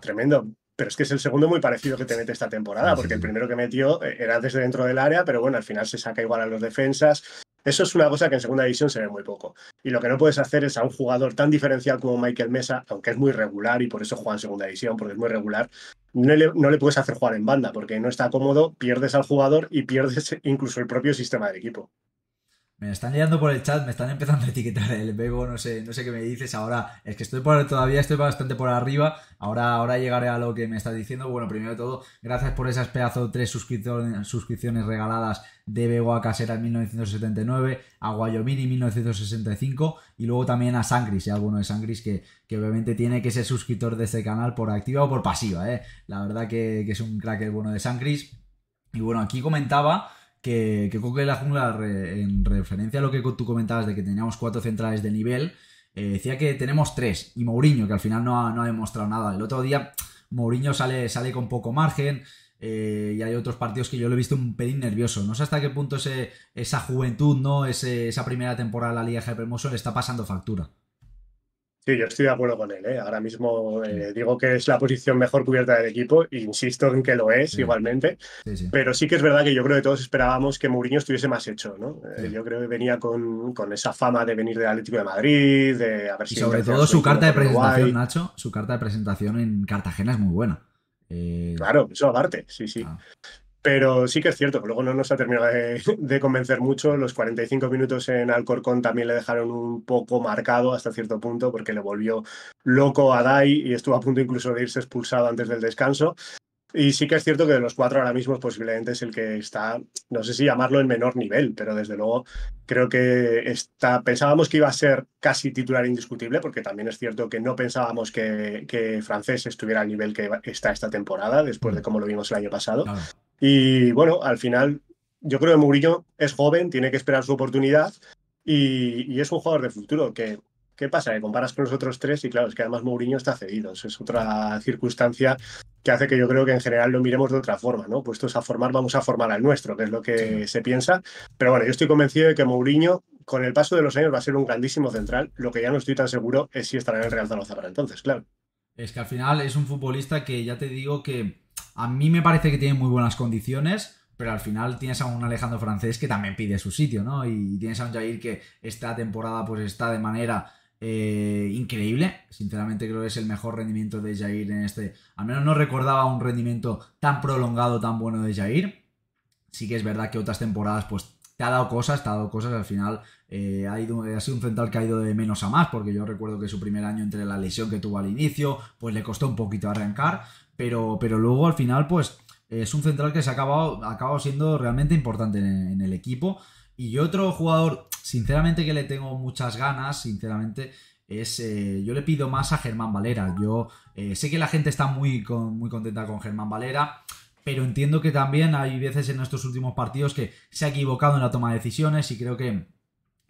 Tremendo pero es que es el segundo muy parecido que te mete esta temporada, ah, porque el primero que metió eh, era desde dentro del área, pero bueno, al final se saca igual a los defensas. Eso es una cosa que en segunda división se ve muy poco. Y lo que no puedes hacer es a un jugador tan diferencial como Michael Mesa, aunque es muy regular y por eso juega en segunda división, porque es muy regular, no le, no le puedes hacer jugar en banda, porque no está cómodo, pierdes al jugador y pierdes incluso el propio sistema del equipo. Me están llegando por el chat, me están empezando a etiquetar el Bego, no sé, no sé qué me dices. Ahora, es que estoy todavía estoy bastante por arriba. Ahora, ahora llegaré a lo que me estás diciendo. Bueno, primero de todo, gracias por esas pedazos, tres suscripciones, regaladas de Bego a Casera en 1979, a Guayomini en 1965 y luego también a Sangris, y eh, alguno de Sangris que, que obviamente tiene que ser suscriptor de este canal por activa o por pasiva. ¿eh? La verdad que, es un cracker bueno de Sangris. Y bueno, aquí comentaba que, que la Jungla, en referencia a lo que tú comentabas de que teníamos cuatro centrales de nivel, eh, decía que tenemos tres. Y Mourinho, que al final no ha, demostrado nada. El otro día Mourinho sale, sale con poco margen. Eh, y hay otros partidos que yo lo he visto un pelín nervioso. No sé hasta qué punto esa juventud, ¿no? esa primera temporada de la Liga Hermoso le está pasando factura yo estoy de acuerdo con él. ¿eh? Ahora mismo eh, digo que es la posición mejor cubierta del equipo, insisto en que lo es igualmente, pero sí que es verdad que yo creo que todos esperábamos que Mourinho estuviese más hecho. ¿no? Eh, yo creo que venía con, esa fama de venir del Atlético de Madrid, de haber sido... Y sobre todo su carta de presentación, Nacho, su carta de presentación en Cartagena es muy buena. Claro, eso aparte, sí, sí. Ah. Pero sí que es cierto, que luego no nos ha terminado de, convencer mucho. Los 45 minutos en Alcorcón también le dejaron un poco marcado hasta cierto punto porque le volvió loco a Dai y estuvo a punto incluso de irse expulsado antes del descanso. Y sí que es cierto que de los cuatro ahora mismo posiblemente es el que está, no sé si llamarlo el menor nivel, pero desde luego creo que está, pensábamos que iba a ser casi titular indiscutible, porque también es cierto que no pensábamos que, francés estuviera al nivel que está esta temporada, después de mm. cómo lo vimos el año pasado. Y bueno, al final yo creo que Mourinho es joven, tiene que esperar su oportunidad y, es un jugador de futuro que, ¿qué pasa? Que comparas con los otros tres y claro, es que además Mourinho está cedido. es otra circunstancia que hace que yo creo que en general lo miremos de otra forma, ¿no? Puestos a formar, vamos a formar al nuestro, que es lo que se piensa. Pero bueno, yo estoy convencido de que Mourinho, con el paso de los años, va a ser un grandísimo central. Lo que ya no estoy tan seguro es si estará en el Real Zaragoza para entonces, claro. Es que al final es un futbolista que ya te digo que a mí me parece que tiene muy buenas condiciones, pero al final tienes a un Alejandro Francés que también pide su sitio, ¿no? Y tienes a un Jair que esta temporada pues está de manera eh, increíble. Sinceramente creo que es el mejor rendimiento de Jair en este. Al menos no recordaba un rendimiento tan prolongado, tan bueno de Jair. Sí que es verdad que otras temporadas pues te ha dado cosas, te ha dado cosas. Al final eh, ha, ha, sido un central que ha ido de menos a más, porque yo recuerdo que su primer año, entre la lesión que tuvo al inicio, pues le costó un poquito arrancar pero, luego al final, pues es un central que se ha acabado, siendo realmente importante en, el equipo. Y otro jugador, sinceramente, que le tengo muchas ganas, sinceramente, es. Eh, yo le pido más a Germán Valera. Yo eh, sé que la gente está muy, muy contenta con Germán Valera. Pero entiendo que también hay veces en estos últimos partidos que se ha equivocado en la toma de decisiones y creo que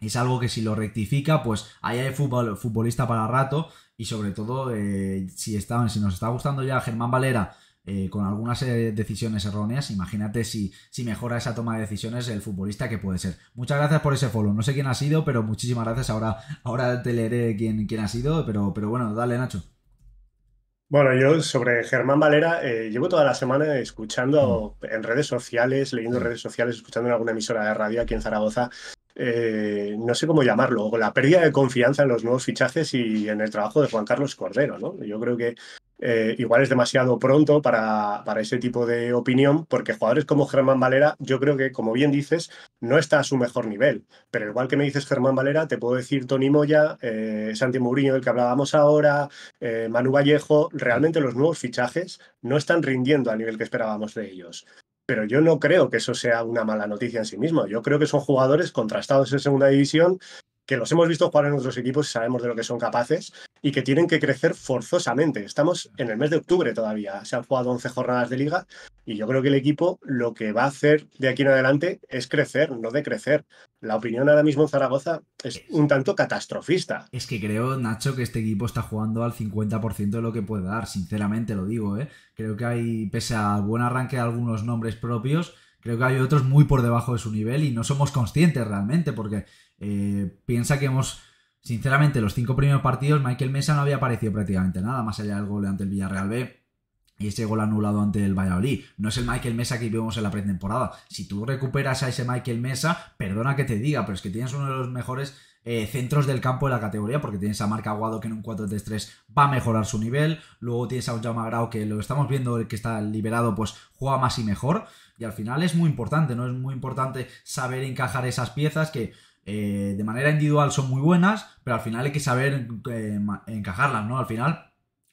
es algo que si lo rectifica, pues ahí hay futbolista para rato y sobre todo eh, si, está, si nos está gustando ya Germán Valera eh, con algunas eh, decisiones erróneas, imagínate si, si mejora esa toma de decisiones el futbolista que puede ser. Muchas gracias por ese follow, no sé quién ha sido, pero muchísimas gracias, ahora, ahora te leeré quién, quién ha sido, pero, pero bueno, dale Nacho. Bueno, yo sobre Germán Valera eh, llevo toda la semana escuchando mm. en redes sociales, leyendo redes sociales, escuchando en alguna emisora de radio aquí en Zaragoza, eh, no sé cómo llamarlo, la pérdida de confianza en los nuevos fichajes y en el trabajo de Juan Carlos Cordero, ¿no? Yo creo que eh, igual es demasiado pronto para, para, ese tipo de opinión, porque jugadores como Germán Valera, yo creo que, como bien dices, no está a su mejor nivel. Pero igual que me dices Germán Valera, te puedo decir Tony Moya, eh, Santi Mourinho, del que hablábamos ahora, eh, Manu Vallejo, realmente los nuevos fichajes no están rindiendo al nivel que esperábamos de ellos. Pero yo no creo que eso sea una mala noticia en sí mismo. Yo creo que son jugadores contrastados en segunda división que los hemos visto jugar en otros equipos y sabemos de lo que son capaces y que tienen que crecer forzosamente. Estamos en el mes de octubre todavía, se han jugado 11 jornadas de liga y yo creo que el equipo lo que va a hacer de aquí en adelante es crecer, no decrecer. La opinión ahora mismo en Zaragoza es un tanto catastrofista. Es que creo, Nacho, que este equipo está jugando al 50% de lo que puede dar, sinceramente lo digo. ¿eh? Creo que hay, pese a buen arranque de algunos nombres propios, creo que hay otros muy por debajo de su nivel y no somos conscientes realmente porque eh, piensa que hemos Sinceramente, los cinco primeros partidos, Michael Mesa no había aparecido prácticamente nada, más allá del gol ante el Villarreal B y ese gol anulado ante el Valladolid. No es el Michael Mesa que vimos en la pretemporada. Si tú recuperas a ese Michael Mesa, perdona que te diga, pero es que tienes uno de los mejores eh, centros del campo de la categoría, porque tienes a Marca Aguado que en un 4-3-3 va a mejorar su nivel. Luego tienes a Jaume Grau que lo estamos viendo, el que está liberado, pues juega más y mejor. Y al final es muy importante, ¿no? Es muy importante saber encajar esas piezas que eh, de manera individual son muy buenas, pero al final hay que saber eh, encajarlas, ¿no? Al final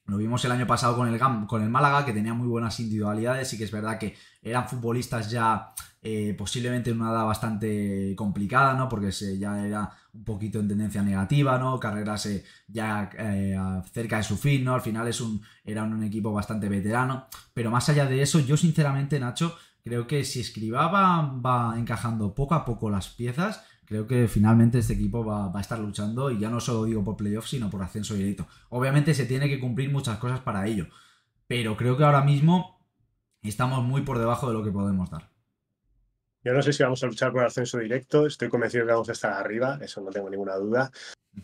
lo vimos el año pasado con el, con el Málaga, que tenía muy buenas individualidades y que es verdad que eran futbolistas ya eh, posiblemente en una edad bastante complicada, ¿no? Porque se, ya era un poquito en tendencia negativa, ¿no? Carreras ya cerca de su fin, ¿no? Al final es un, era un equipo bastante veterano. Pero más allá de eso, yo sinceramente, Nacho, creo que si escribaba va encajando poco a poco las piezas, creo que finalmente este equipo va, a estar luchando y ya no solo digo por playoffs, sino por ascenso directo. Obviamente se tiene que cumplir muchas cosas para ello, pero creo que ahora mismo estamos muy por debajo de lo que podemos dar. Yo no sé si vamos a luchar por el ascenso directo, estoy convencido que vamos a estar arriba, eso no tengo ninguna duda,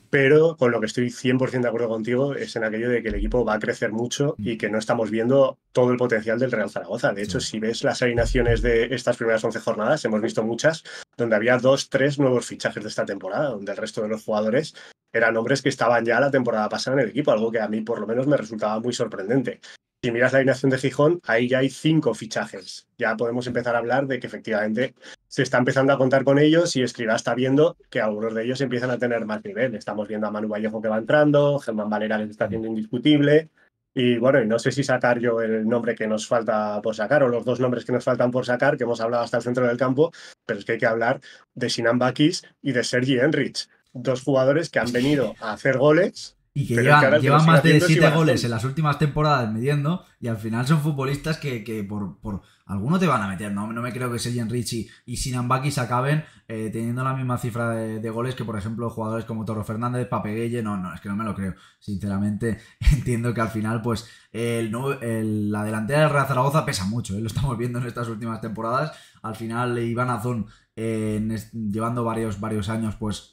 pero con lo que estoy 100% de acuerdo contigo es en aquello de que el equipo va a crecer mucho y que no estamos viendo todo el potencial del Real Zaragoza. De hecho, si ves las alineaciones de estas primeras 11 jornadas, hemos visto muchas donde había dos, tres nuevos fichajes de esta temporada, donde el resto de los jugadores eran hombres que estaban ya la temporada pasada en el equipo, algo que a mí por lo menos me resultaba muy sorprendente si miras la alineación de Gijón, ahí ya hay cinco fichajes. Ya podemos empezar a hablar de que efectivamente se está empezando a contar con ellos y Escriba está viendo que algunos de ellos empiezan a tener más nivel. Estamos viendo a Manu Vallejo que va entrando, Germán Valera les está haciendo indiscutible. Y bueno, no sé si sacar yo el nombre que nos falta por sacar o los dos nombres que nos faltan por sacar, que hemos hablado hasta el centro del campo, pero es que hay que hablar de Sinan Bakis y de Sergi Enrich, dos jugadores que han venido a hacer goles y que llevan, más de 7 goles en las últimas temporadas midiendo y al final son futbolistas que, por, alguno te van a meter. No, no me creo que Sergi Richie y Sinambaki se acaben eh, teniendo la misma cifra de, goles que, por ejemplo, jugadores como Toro Fernández, Papeguelle. No, no, es que no me lo creo. Sinceramente, entiendo que al final, pues, el, el, la delantera del Real Zaragoza pesa mucho. ¿eh? Lo estamos viendo en estas últimas temporadas. Al final, Iván Azón, eh, llevando varios, varios años, pues,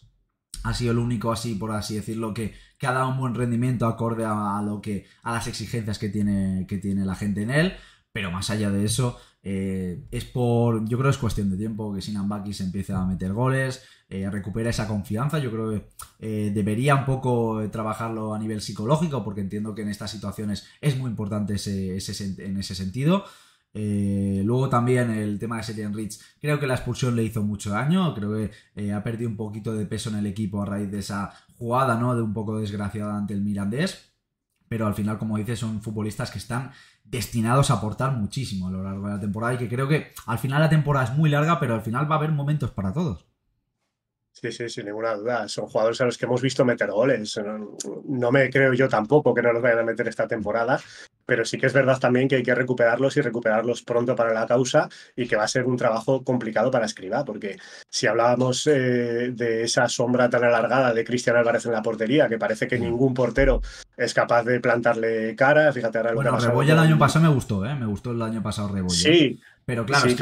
ha sido el único así, por así decirlo, que que ha dado un buen rendimiento acorde a, lo que, a las exigencias que tiene, que tiene la gente en él. Pero más allá de eso, eh, es por. Yo creo que es cuestión de tiempo que Sinan Baki se empiece a meter goles, eh, recupera esa confianza. Yo creo que eh, debería un poco eh, trabajarlo a nivel psicológico, porque entiendo que en estas situaciones es muy importante en ese sentido. luego también el tema de Selian Rich, creo que la expulsión le hizo mucho daño, creo que ha perdido un poquito de peso en el equipo a raíz de esa jugada, ¿no? De un poco desgraciada ante el Mirandés, pero al final, como dices, son futbolistas que están destinados a aportar muchísimo a lo largo de la temporada y que creo que al final la temporada es muy larga, pero al final va a haber momentos para todos. Sí, sí, sin ninguna duda. Son jugadores a los que hemos visto meter goles. No, me creo yo tampoco que no los vayan a meter esta temporada, pero sí que es verdad también que hay que recuperarlos y recuperarlos pronto para la causa y que va a ser un trabajo complicado para Escriba, porque si hablábamos eh, de esa sombra tan alargada de Cristian Álvarez en la portería, que parece que mm. ningún portero es capaz de plantarle cara, fíjate ahora bueno, que el año pasado me gustó, ¿eh? me gustó el año pasado Rebolla. Sí, pero claro, es,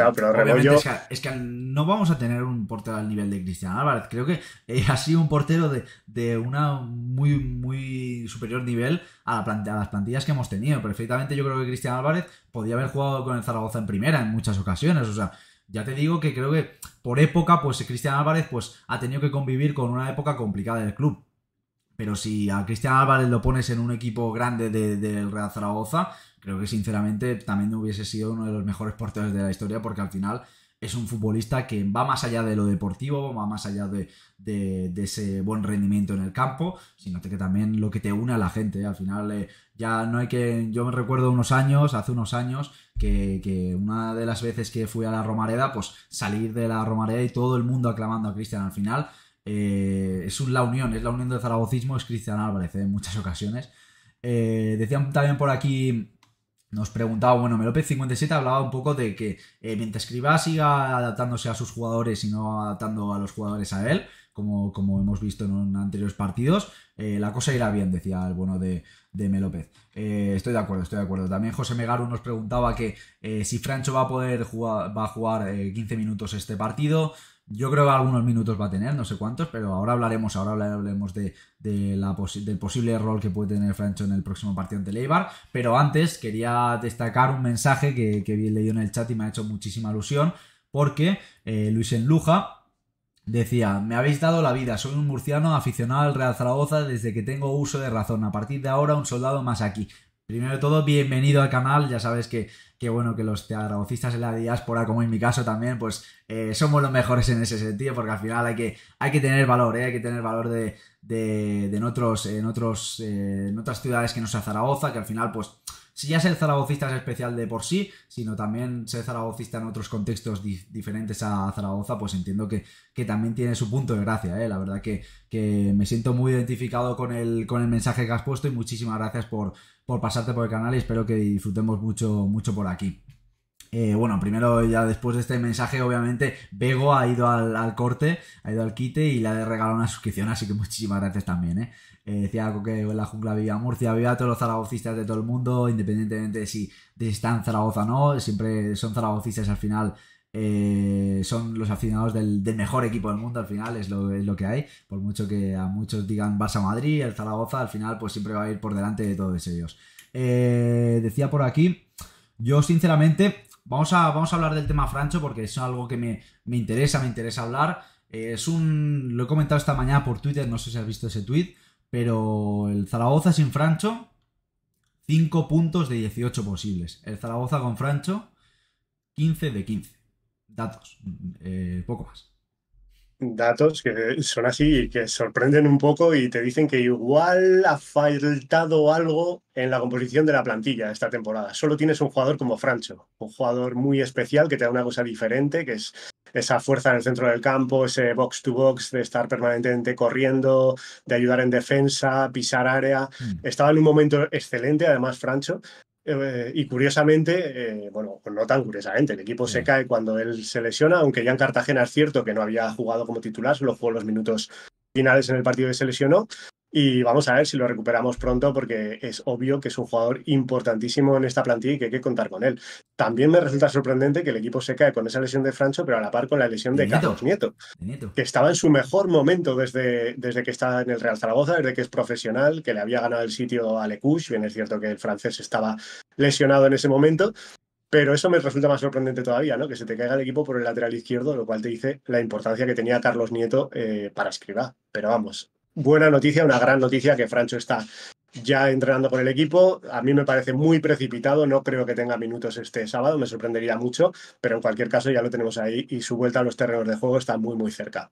que, no vamos a tener un portero al nivel de Cristian Álvarez. Creo que eh, ha sido un portero de, de una muy, muy superior nivel a, las plantillas que hemos tenido. Perfectamente yo creo que Cristian Álvarez podía haber jugado con el Zaragoza en primera en muchas ocasiones. O sea, ya te digo que creo que por época, pues Cristian Álvarez pues, ha tenido que convivir con una época complicada del club. Pero si a Cristian Álvarez lo pones en un equipo grande del Real Zaragoza, creo que sinceramente también hubiese sido uno de los mejores porteros de la historia porque al final es un futbolista que va más allá de lo deportivo, va más allá de, ese buen rendimiento en el campo, sino que también lo que te une a la gente. Al final, eh, ya no hay que. Yo me recuerdo unos años, hace unos años, que, una de las veces que fui a la Romareda, pues salir de la Romareda y todo el mundo aclamando a Cristian al final. Eh, es la unión, es la unión del zaragocismo, es Cristian Álvarez eh, en muchas ocasiones. decían también por aquí nos preguntaba, bueno, melópez 57 hablaba un poco de que eh, mientras escriba siga adaptándose a sus jugadores y no adaptando a los jugadores a él, como, como hemos visto en anteriores partidos, eh, la cosa irá bien, decía el bueno de, de Melópez. Eh, estoy de acuerdo, estoy de acuerdo. También José Megaru nos preguntaba que si Francho va a poder jugar, va a jugar 15 minutos este partido. Yo creo que algunos minutos va a tener, no sé cuántos, pero ahora hablaremos, ahora hablaremos de, del posible rol que puede tener Francho en el próximo partido ante Leibar. Pero antes quería destacar un mensaje que, que leído en el chat y me ha hecho muchísima alusión, porque eh, Luis Enluja Decía, me habéis dado la vida, soy un murciano aficionado al Real Zaragoza desde que tengo uso de razón. A partir de ahora, un soldado más aquí. Primero de todo, bienvenido al canal, ya sabes que Qué bueno, que los zaragozistas en la diáspora, como en mi caso también, pues eh, somos los mejores en ese sentido, porque al final hay que, hay que tener valor, ¿eh? hay que tener valor de, en, otros, en, otros, eh, en otras ciudades que no sea Zaragoza, que al final pues... Si ya ser zaragocista es especial de por sí, sino también ser zaragocista en otros contextos diferentes a Zaragoza, pues entiendo que, también tiene su punto de gracia. La verdad que, que me siento muy identificado con el, con el mensaje que has puesto y muchísimas gracias por, por pasarte por el canal y espero que disfrutemos mucho, mucho por aquí. Eh, bueno, primero, ya después de este mensaje, obviamente, Bego ha ido al, corte, ha ido al quite y le ha regalado una suscripción, así que muchísimas gracias también, ¿eh? Eh, decía algo que en la jungla vivía Murcia, vivía a todos los zaragocistas de todo el mundo, independientemente de si, están en Zaragoza o no, siempre son zaragocistas al final eh, son los aficionados del, mejor equipo del mundo, al final es lo, que hay. Por mucho que a muchos digan Barça Madrid, el Zaragoza, al final pues siempre va a ir por delante de todos ellos. Eh, decía por aquí, yo sinceramente, vamos a, vamos a hablar del tema Francho porque es algo que me, interesa, me interesa hablar. Eh, es un, lo he comentado esta mañana por Twitter, no sé si has visto ese tweet, pero el Zaragoza sin Francho, 5 puntos de 18 posibles. El Zaragoza con Francho, 15 de 15 datos, eh, poco más. Datos que son así y que sorprenden un poco y te dicen que igual ha faltado algo en la composición de la plantilla esta temporada. Solo tienes un jugador como Francho, un jugador muy especial que te da una cosa diferente, que es esa fuerza en el centro del campo, ese box to box de estar permanentemente corriendo, de ayudar en defensa, pisar área. Hmm. Estaba en un momento excelente, además Francho, eh, y curiosamente, eh, bueno, pues no tan curiosamente, el equipo se mm. cae cuando él se lesiona, aunque ya en Cartagena es cierto que no había jugado como titular, solo jugó los minutos finales en el partido que se lesionó, y vamos a ver si lo recuperamos pronto porque es obvio que es un jugador importantísimo en esta plantilla y que hay que contar con él. También me resulta sorprendente que el equipo se cae con esa lesión de Francho, pero a la par con la lesión de, Carlos Nieto, que estaba en su mejor momento desde, desde que está en el Real Zaragoza, desde que es profesional, que le había ganado el sitio a Lecouche, bien es cierto que el francés estaba lesionado en ese momento, pero eso me resulta más sorprendente todavía, ¿no? Que se te caiga el equipo por el lateral izquierdo, lo cual te dice la importancia que tenía Carlos Nieto eh, para escribir. Pero vamos, buena noticia, una gran noticia que Francho está ya entrenando con el equipo. A mí me parece muy precipitado, no creo que tenga minutos este sábado, me sorprendería mucho, pero en cualquier caso ya lo tenemos ahí y su vuelta a los terrenos de juego está muy, muy cerca.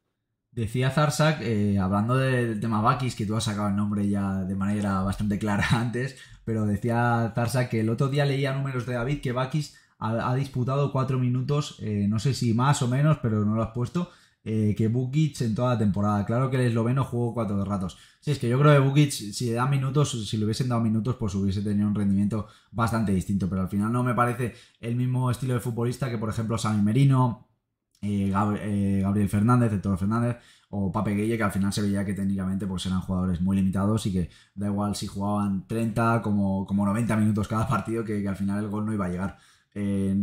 Decía Zarsak, eh, hablando del tema Bakis, que tú has sacado el nombre ya de manera bastante clara antes, pero decía Zarsak que el otro día leía números de David que Bakis ha, disputado cuatro minutos, eh, no sé si más o menos, pero no lo has puesto, eh, que Bukic en toda la temporada. Claro que el esloveno jugó cuatro ratos. Sí, es que yo creo que Bukic, si le dan minutos, si le hubiesen dado minutos, pues hubiese tenido un rendimiento bastante distinto. Pero al final no me parece el mismo estilo de futbolista que, por ejemplo, Sammy Merino, eh, eh, Gabriel Fernández, Héctor Fernández o Pape Gueye que al final se veía que técnicamente pues eran jugadores muy limitados y que da igual si jugaban 30 como, como 90 minutos cada partido, que, al final el gol no iba a llegar.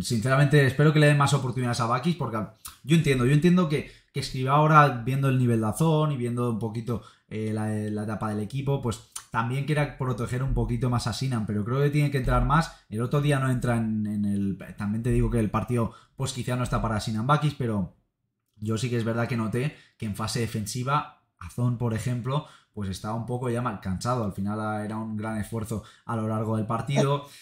sinceramente, espero que le den más oportunidades a Bakis, porque yo entiendo, yo entiendo que que escribió ahora viendo el nivel de Azón y viendo un poquito eh, la, etapa del equipo, pues también quiera proteger un poquito más a Sinan, pero creo que tiene que entrar más. El otro día no entra en, el... También te digo que el partido, pues quizá no está para Sinan Bakis, pero yo sí que es verdad que noté que en fase defensiva, Azón, por ejemplo, pues estaba un poco ya mal cansado. Al final era un gran esfuerzo a lo largo del partido.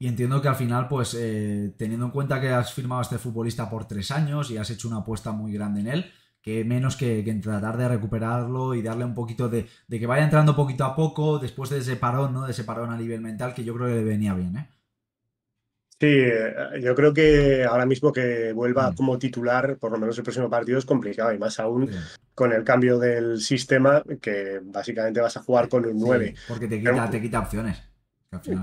Y entiendo que al final, pues eh, teniendo en cuenta que has firmado a este futbolista por tres años y has hecho una apuesta muy grande en él, que menos que, tratar de recuperarlo y darle un poquito de, que vaya entrando poquito a poco después de ese parón, ¿no? De ese parón a nivel mental que yo creo que le venía bien, ¿eh? Sí, eh, yo creo que ahora mismo que vuelva mm. como titular, por lo menos el próximo partido es complicado y más aún con el cambio del sistema que básicamente vas a jugar con un 9. porque te quita, te quita opciones.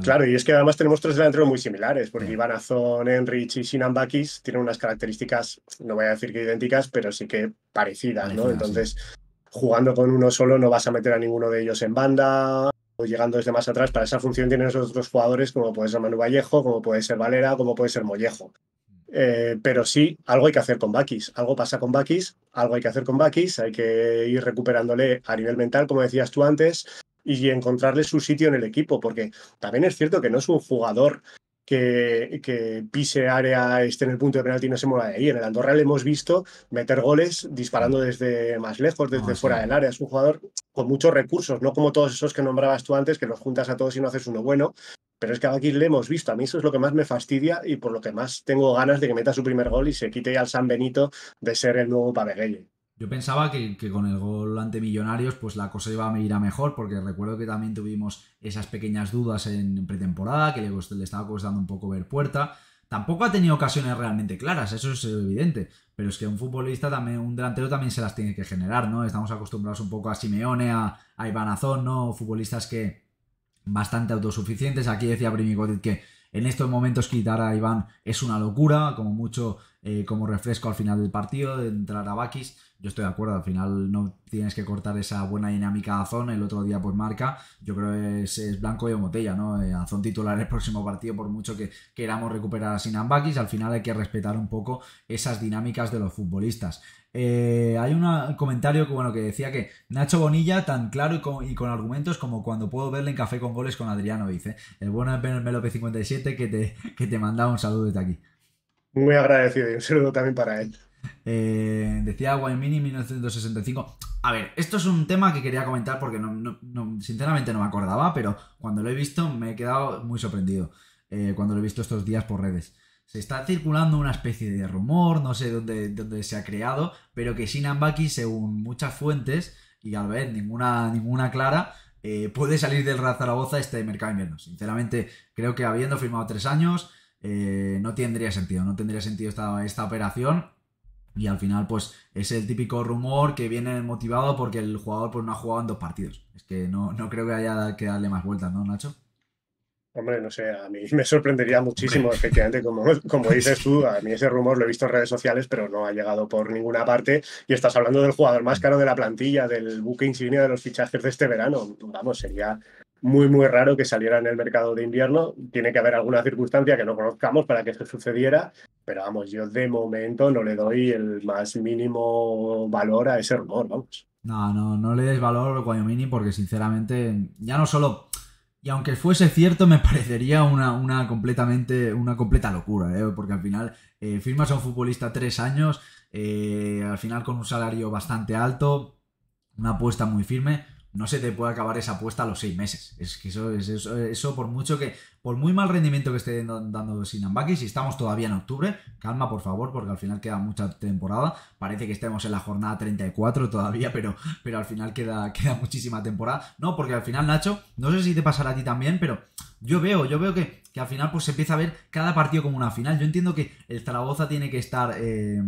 Claro, y es que además tenemos tres delanteros muy similares, porque sí. Iván Azón, Enrich y Sinan Bakis tienen unas características, no voy a decir que idénticas, pero sí que parecidas, ¿no? Entonces, jugando con uno solo no vas a meter a ninguno de ellos en banda o llegando desde más atrás. Para esa función tienes otros jugadores como puede ser Manu Vallejo, como puede ser Valera, como puede ser Mollejo. Eh, pero sí, algo hay que hacer con Bakis. Algo pasa con Bakis, algo hay que hacer con Bakis. Hay que ir recuperándole a nivel mental, como decías tú antes, y encontrarle su sitio en el equipo, porque también es cierto que no es un jugador que, pise área, esté en el punto de penalti y no se mueva de ahí. En el Andorra le hemos visto meter goles disparando mm. desde más lejos, desde ah, fuera del área. Es un jugador con muchos recursos, no como todos esos que nombrabas tú antes, que los juntas a todos y no haces uno bueno. Pero es que aquí le hemos visto. A mí eso es lo que más me fastidia y por lo que más tengo ganas de que meta su primer gol y se quite al San Benito de ser el nuevo Pavegueye. Yo pensaba que, con el gol ante Millonarios, pues la cosa iba a ir a mejor, porque recuerdo que también tuvimos esas pequeñas dudas en pretemporada, que le, estaba costando un poco ver puerta. Tampoco ha tenido ocasiones realmente claras, eso es evidente. Pero es que un futbolista también, un delantero también se las tiene que generar, ¿no? Estamos acostumbrados un poco a Simeone, a, a Azón ¿no? Futbolistas que bastante autosuficientes. Aquí decía Brimi que en estos momentos quitar a Iván es una locura, como mucho eh, como refresco al final del partido, de entrar a Bakis yo estoy de acuerdo, al final no tienes que cortar esa buena dinámica a Azón, el otro día pues marca, yo creo que es, blanco y omotella, ¿no? Eh, Azón titular el próximo partido por mucho que queramos recuperar a Sinambakis, al final hay que respetar un poco esas dinámicas de los futbolistas. Eh, hay un comentario que, bueno, que decía que Nacho Bonilla, tan claro y con, argumentos como cuando puedo verle en Café con Goles con Adriano, dice. El bueno de Melope 57 que te, que te manda un saludo desde aquí. Muy agradecido y un saludo también para él. Eh, decía Guaymini 1965. A ver, esto es un tema que quería comentar porque sinceramente no me acordaba, pero cuando lo he visto me he quedado muy sorprendido eh, cuando lo he visto estos días por redes. Se está circulando una especie de rumor, no sé dónde, dónde se ha creado, pero que Shinambaki, según muchas fuentes, y al ver ninguna, ninguna clara, eh, puede salir del Real Zaragoza este mercado invierno. Sinceramente, creo que habiendo firmado tres años, eh, no tendría sentido, no tendría sentido esta, esta operación y al final, pues es el típico rumor que viene motivado porque el jugador pues, no ha jugado en dos partidos. Es que no, no creo que haya que darle más vueltas, ¿no, Nacho? Hombre, no sé, a mí me sorprendería muchísimo, efectivamente, como, como dices tú, a mí ese rumor lo he visto en redes sociales, pero no ha llegado por ninguna parte. Y estás hablando del jugador más caro de la plantilla, del buque insignia de los fichajes de este verano. Vamos, sería muy, muy raro que saliera en el mercado de invierno. Tiene que haber alguna circunstancia que no conozcamos para que esto sucediera, pero vamos, yo de momento no le doy el más mínimo valor a ese rumor, vamos. No, no, no le des valor a Guayomini porque sinceramente ya no solo... Y aunque fuese cierto, me parecería una, una completamente, una completa locura, ¿eh? porque al final eh, firmas a un futbolista tres años, eh, al final con un salario bastante alto, una apuesta muy firme, no se te puede acabar esa apuesta a los seis meses. Es que eso, eso, por mucho que, por muy mal rendimiento que esté dando Sinambaki, si estamos todavía en octubre, calma por favor, porque al final queda mucha temporada. Parece que estemos en la jornada 34 todavía, pero, pero al final queda, queda muchísima temporada. No, porque al final, Nacho, no sé si te pasará a ti también, pero yo veo, yo veo que, al final pues se empieza a ver cada partido como una final. Yo entiendo que el Zaragoza tiene que estar eh,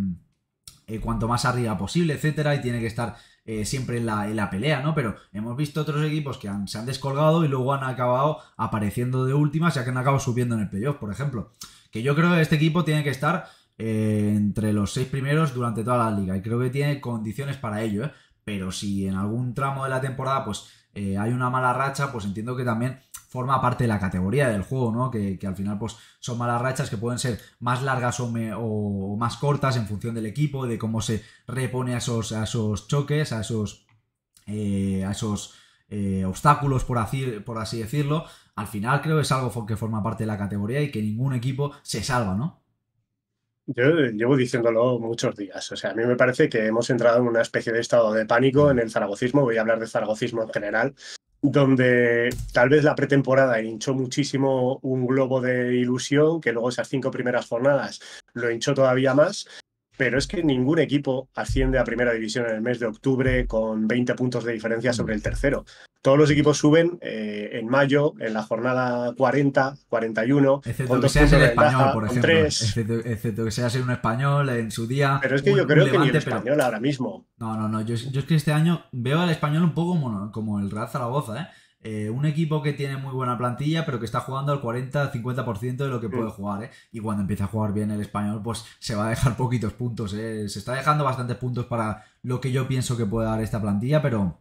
eh, cuanto más arriba posible, etcétera, y tiene que estar eh, siempre en la, pelea, ¿no? Pero hemos visto otros equipos que se han descolgado y luego han acabado apareciendo de últimas, ya que han acabado subiendo en el playoff, por ejemplo. Que yo creo que este equipo tiene que estar eh, entre los seis primeros durante toda la liga y creo que tiene condiciones para ello, ¿eh? Pero si en algún tramo de la temporada, pues eh, hay una mala racha, pues entiendo que también forma parte de la categoría del juego, ¿no? Que, al final pues son malas rachas que pueden ser más largas o, más cortas en función del equipo, de cómo se repone a esos, a esos choques, a esos, eh, a eh, obstáculos, por así, por así decirlo. Al final creo que es algo que forma parte de la categoría y que ningún equipo se salva, ¿no? Yo llevo diciéndolo muchos días. O sea, a mí me parece que hemos entrado en una especie de estado de pánico en el zaragocismo. Voy a hablar de zaragocismo en general, donde tal vez la pretemporada hinchó muchísimo un globo de ilusión, que luego esas cinco primeras jornadas lo hinchó todavía más pero es que ningún equipo asciende a primera división en el mes de octubre con 20 puntos de diferencia sobre el tercero. Todos los equipos suben eh, en mayo, en la jornada 40, 41, excepto con dos que puntos español, por ejemplo, Excepto, que sea ser un español en su día. Pero es que yo creo que ni el español ahora mismo. No, no, no. Yo, es que este año veo al español un poco como, como el Real Zaragoza, ¿eh? Eh, un equipo que tiene muy buena plantilla, pero que está jugando al 40-50% de lo que puede jugar. ¿eh? Y cuando empieza a jugar bien el español, pues se va a dejar poquitos puntos. ¿eh? Se está dejando bastantes puntos para lo que yo pienso que puede dar esta plantilla, pero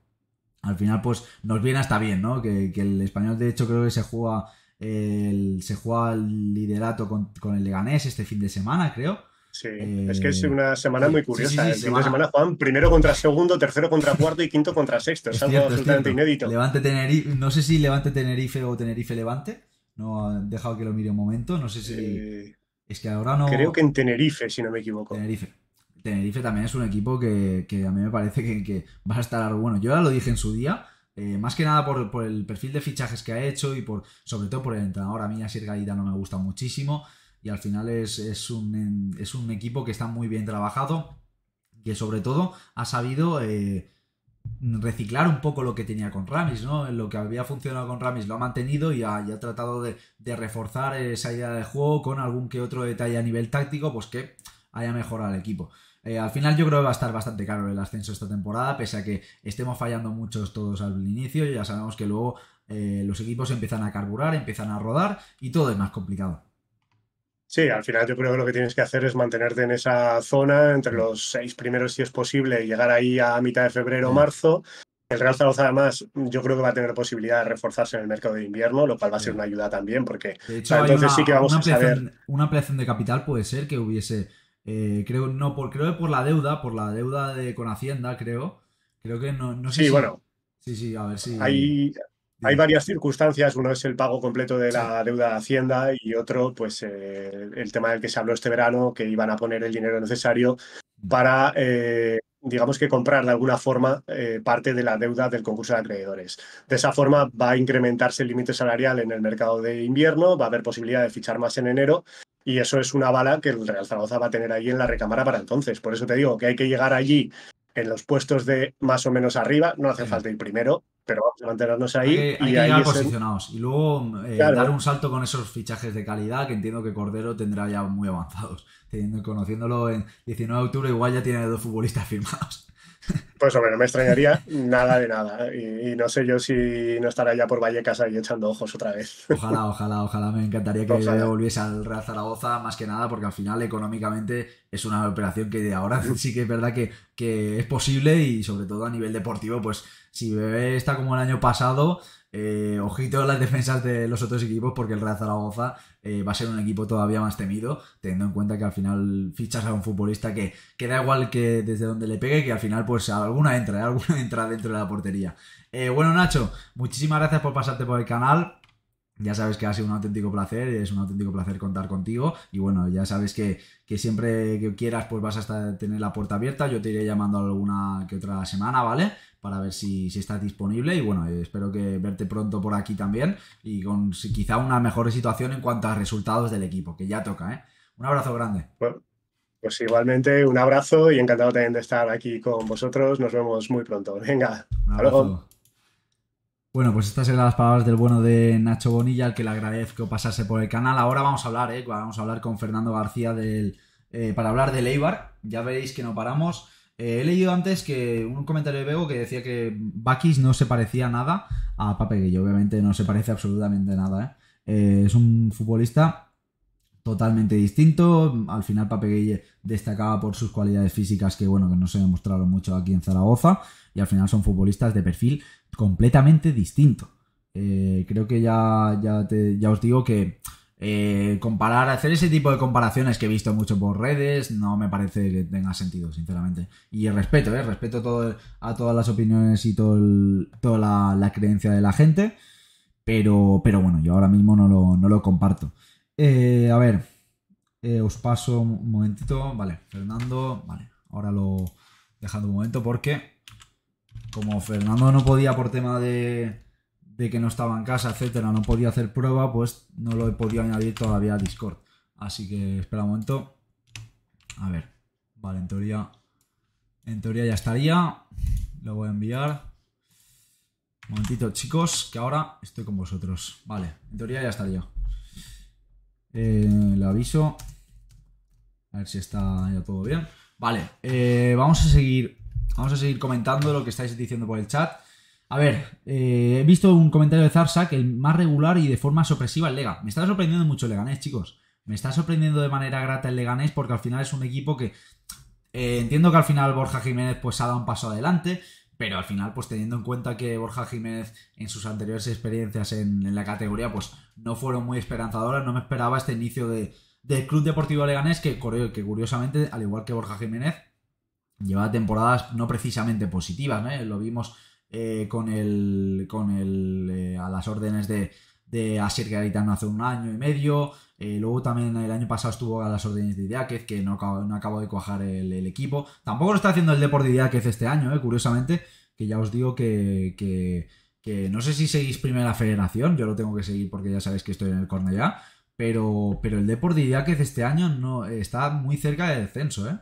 al final, pues nos viene hasta bien, ¿no? Que, el español, de hecho, creo que se juega el, se juega el liderato con el Leganés este fin de semana, creo. Sí, es que es eh, una semana muy curiosa. Sí, semana juegan primero contra segundo, tercero contra cuarto y quinto contra sexto. Es, algo absolutamente inédito. Levante Tenerife, no sé si Levante Tenerife o Tenerife Levante. No ha dejado que lo mire un momento. No sé si. Es que ahora no. Creo que en Tenerife, si no me equivoco. Tenerife. Tenerife también es un equipo que, a mí me parece que, va a estar. Bueno, yo ya lo dije en su día. Eh, más que nada por, el perfil de fichajes que ha hecho y por sobre todo por el entrenador. A mí, a Gaida no me gusta muchísimo y al final es, es, un, equipo que está muy bien trabajado, que sobre todo ha sabido eh, reciclar un poco lo que tenía con Ramis, ¿no? Lo que había funcionado con Ramis lo ha mantenido y ha, tratado de, reforzar esa idea de juego con algún que otro detalle a nivel táctico, pues que haya mejorado el equipo. Eh, al final yo creo que va a estar bastante caro el ascenso esta temporada, pese a que estemos fallando muchos todos al inicio, y ya sabemos que luego eh, los equipos empiezan a carburar, empiezan a rodar y todo es más complicado. Sí, al final yo creo que lo que tienes que hacer es mantenerte en esa zona entre mm. los seis primeros si es posible, llegar ahí a mitad de febrero o mm. marzo. El Real Zaragoza además yo creo que va a tener posibilidad de reforzarse en el mercado de invierno, lo cual va a ser una ayuda también porque de hecho, entonces una, sí que vamos a saber... una ampliación de capital puede ser que hubiese, eh, creo, no, por, creo que por la deuda, por la deuda de, con Hacienda, creo, creo que no, Sí, bueno. Sí, sí, a ver si... Hay, hay varias circunstancias. Uno es el pago completo de la deuda de Hacienda y otro, pues, eh, el tema del que se habló este verano, que iban a poner el dinero necesario mm. para, eh, digamos que comprar de alguna forma eh, parte de la deuda del concurso de acreedores. De esa forma va a incrementarse el límite salarial en el mercado de invierno, va a haber posibilidad de fichar más en enero y eso es una bala que el Real Zaragoza va a tener ahí en la recámara para entonces. Por eso te digo que hay que llegar allí en los puestos de más o menos arriba, no hace falta ir primero, pero vamos a mantenernos ahí. y posicionados. Y luego eh, dar un salto con esos fichajes de calidad que entiendo que Cordero tendrá ya muy avanzados. Teniendo, conociéndolo en 19 de octubre, igual ya tiene dos futbolistas firmados. Pues hombre, no me extrañaría nada de nada. ¿eh? Y, no sé yo si no estará ya por Vallecas ahí echando ojos otra vez. Ojalá, ojalá, ojalá. Me encantaría que volviese al Real Zaragoza, más que nada, porque al final económicamente es una operación que de ahora sí que es verdad que, que es posible y sobre todo a nivel deportivo, pues si Bebé está como el año pasado, eh, ojito las defensas de los otros equipos porque el Real Zaragoza eh, va a ser un equipo todavía más temido, teniendo en cuenta que al final fichas a un futbolista que, que da igual que desde donde le pegue, que al final pues alguna entra, ¿eh? alguna entra dentro de la portería. Eh, bueno Nacho, muchísimas gracias por pasarte por el canal. Ya sabes que ha sido un auténtico placer, es un auténtico placer contar contigo y bueno, ya sabes que, que siempre que quieras pues vas a tener la puerta abierta, yo te iré llamando alguna que otra semana, ¿vale? Para ver si, si estás disponible y bueno, espero que verte pronto por aquí también y con si, quizá una mejor situación en cuanto a resultados del equipo, que ya toca, ¿eh? Un abrazo grande. Bueno, pues igualmente un abrazo y encantado también de estar aquí con vosotros, nos vemos muy pronto, venga, hasta luego. Bueno, pues estas eran las palabras del bueno de Nacho Bonilla, al que le agradezco pasarse por el canal. Ahora vamos a hablar, ¿eh? vamos a hablar con Fernando García del, eh, para hablar de Leibar. Ya veréis que no paramos. Eh, he leído antes que un comentario de Bego que decía que Bakis no se parecía nada a Pape Obviamente no se parece absolutamente nada. Eh. es un futbolista totalmente distinto. Al final Pape destacaba por sus cualidades físicas que bueno, que no se demostraron mucho aquí en Zaragoza y al final son futbolistas de perfil completamente distinto. Eh, creo que ya, ya, te, ya os digo que eh, comparar, hacer ese tipo de comparaciones que he visto mucho por redes, no me parece que tenga sentido, sinceramente. Y respeto, eh, respeto todo, a todas las opiniones y todo toda la, creencia de la gente, pero, pero bueno, yo ahora mismo no lo, comparto. a ver, os paso un momentito, vale, Fernando, vale, ahora lo dejando un momento porque como Fernando no podía por tema de, que no estaba en casa, etcétera, no podía hacer prueba, pues no lo he podido añadir todavía a Discord. Así que espera un momento. A ver, vale, en teoría, en teoría ya estaría. Lo voy a enviar. Un momentito, chicos, que ahora estoy con vosotros. Vale, en teoría ya estaría. Eh, le aviso. A ver si está ya todo bien. Vale, eh, vamos a seguir Vamos a seguir comentando lo que estáis diciendo por el chat. A ver, eh, he visto un comentario de Zarsa que el más regular y de forma sorpresiva el Lega. Me está sorprendiendo mucho el Leganés, chicos. Me está sorprendiendo de manera grata el Leganés porque al final es un equipo que eh, entiendo que al final Borja Jiménez pues ha dado un paso adelante, pero al final pues teniendo en cuenta que Borja Jiménez en sus anteriores experiencias en, la categoría pues no fueron muy esperanzadoras, no me esperaba este inicio del Club Deportivo Leganés que curiosamente al igual que Borja Jiménez lleva temporadas no precisamente positivas, ¿no? Eh, lo vimos eh, con el, con el eh, a las órdenes de, de Asier Garitano hace un año y medio. luego también el año pasado estuvo a las órdenes de Idiáquez, que no, no acabó de cuajar el, equipo. Tampoco lo está haciendo el deporte de Idiáquez este año, eh. curiosamente, que ya os digo que, que, no sé si seguís primera federación, yo lo tengo que seguir porque ya sabéis que estoy en el corner ya, pero, pero el deporte de Idiáquez este año no, está muy cerca de descenso, ¿eh?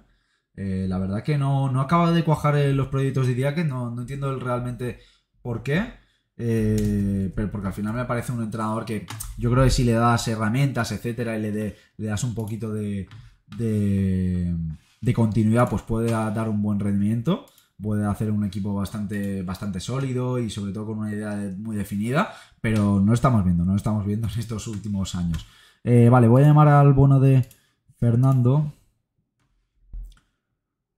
Eh, la verdad que no, acaba de cuajar eh, los proyectos de que no, no entiendo realmente por qué. Eh, pero porque al final me parece un entrenador que yo creo que si le das herramientas, etcétera, y le, das un poquito de, continuidad, pues puede dar un buen rendimiento, puede hacer un equipo bastante, bastante sólido y sobre todo con una idea muy definida, pero no lo estamos viendo, no lo estamos viendo en estos últimos años. vale, voy a llamar al bono de Fernando.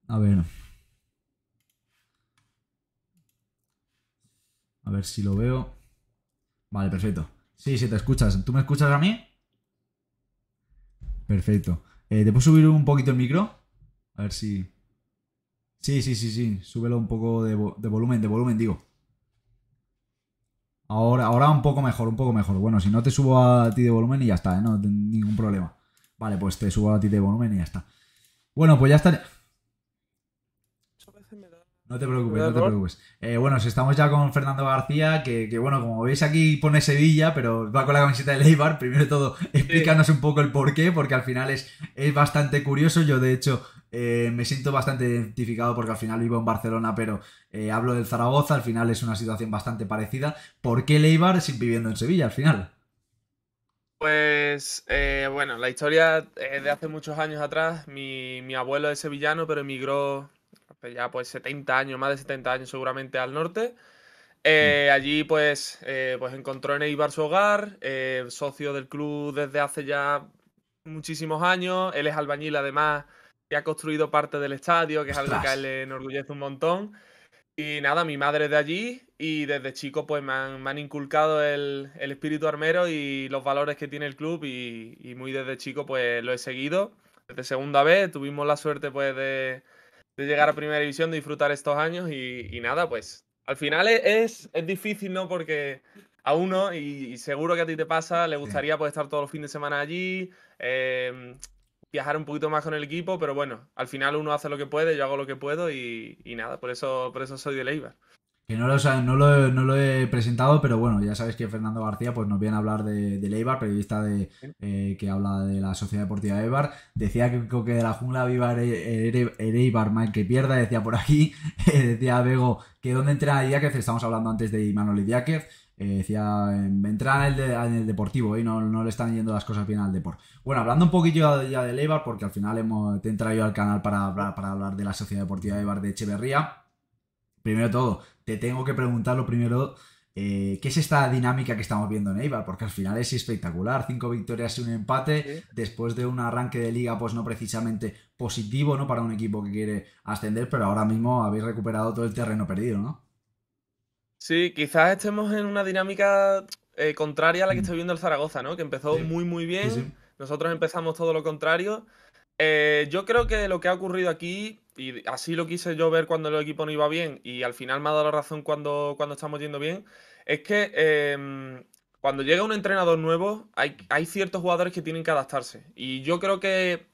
A ver. A ver si lo veo. Vale, perfecto. Sí, sí, te escuchas. ¿Tú me escuchas a mí? Perfecto. Eh, ¿Te puedo subir un poquito el micro? A ver si... Sí, sí, sí, sí. Súbelo un poco de, volumen, de volumen, digo. Ahora, ahora un poco mejor, un poco mejor. Bueno, si no te subo a ti de volumen y ya está, ¿eh? no ningún problema. Vale, pues te subo a ti de volumen y ya está. Bueno, pues ya está. No te preocupes, no te preocupes. Eh, bueno, estamos ya con Fernando García, que, bueno, como veis aquí pone Sevilla, pero va con la camiseta de Leibar. Primero de todo, explícanos un poco el porqué, porque al final es, es bastante curioso. Yo, de hecho, eh, me siento bastante identificado porque al final vivo en Barcelona, pero eh, hablo del Zaragoza, al final es una situación bastante parecida. ¿Por qué Leibar sin viviendo en Sevilla al final? Pues bueno, la historia de hace muchos años atrás, mi, mi abuelo es sevillano, pero emigró ya pues 70 años, más de 70 años seguramente al norte. Mm. Eh, allí pues, eh, pues encontró en Eibar su hogar, eh, socio del club desde hace ya muchísimos años, él es albañil además y ha construido parte del estadio, que es algo que a él le enorgullece un montón. Y nada, mi madre es de allí y desde chico pues me han, inculcado el, espíritu armero y los valores que tiene el club y, y muy desde chico pues lo he seguido. Desde segunda vez tuvimos la suerte pues de de llegar a Primera División, de disfrutar estos años y, nada, pues al final e-, es, es, difícil, ¿no? Porque a uno, y, seguro que a ti te pasa, le gustaría poder pues, estar todos los fines de semana allí, em, viajar un poquito más con el equipo, pero bueno, al final uno hace lo que puede, yo hago lo que puedo y, nada, por eso, por eso soy de Leibar. Que no, lo, no, lo, he presentado, pero bueno, ya sabes que Fernando García pues, nos viene a hablar de, de Leibar, periodista de, eh, que habla de la Sociedad Deportiva de Eibar. Decía que, que de la jungla viva Eibar, mal que pierda, decía por aquí. Eh, decía Bego que dónde entra que estamos hablando antes de Imanol Idiáquez. Eh, decía, em, entra en el, en el deportivo y no, le están yendo las cosas bien al deporte. Bueno, hablando un poquillo ya de Leibar, porque al final hemos, te he traído al canal para, hablar de la Sociedad Deportiva de Eibar de Echeverría. Primero todo, te tengo que preguntar lo primero, eh, ¿qué es esta dinámica que estamos viendo en Eibar? Porque al final es espectacular, cinco victorias y un empate, después de un arranque de liga pues no precisamente positivo ¿no? para un equipo que quiere ascender, pero ahora mismo habéis recuperado todo el terreno perdido, ¿no? Sí, quizás estemos en una dinámica eh, contraria a la que mm. estoy viendo el Zaragoza, ¿no? Que empezó muy, muy bien. Nosotros empezamos todo lo contrario. Eh, yo creo que lo que ha ocurrido aquí y así lo quise yo ver cuando el equipo no iba bien y al final me ha dado la razón cuando, cuando estamos yendo bien, es que em, cuando llega un entrenador nuevo hay, ciertos jugadores que tienen que adaptarse. Y yo creo que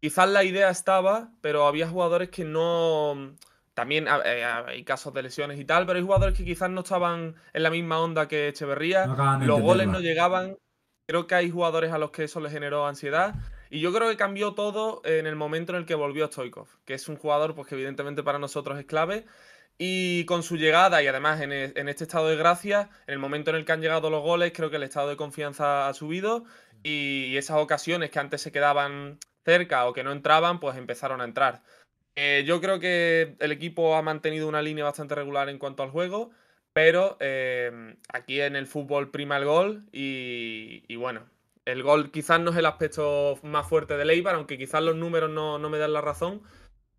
quizás la idea estaba, pero había jugadores que no... También eh, hay casos de lesiones y tal, pero hay jugadores que quizás no estaban en la misma onda que Echeverría, los goles no llegaban, creo que hay jugadores a los que eso les generó ansiedad. Y yo creo que cambió todo en el momento en el que volvió Stoikov, que es un jugador pues, que evidentemente para nosotros es clave. Y con su llegada y además en, e, este estado de gracia, en el momento en el que han llegado los goles, creo que el estado de confianza ha subido y, esas ocasiones que antes se quedaban cerca o que no entraban, pues empezaron a entrar. Eh, yo creo que el equipo ha mantenido una línea bastante regular en cuanto al juego, pero eh, aquí en el fútbol prima el gol y, y bueno, el gol quizás no es el aspecto más fuerte de Eibar, aunque quizás los números no, me dan la razón.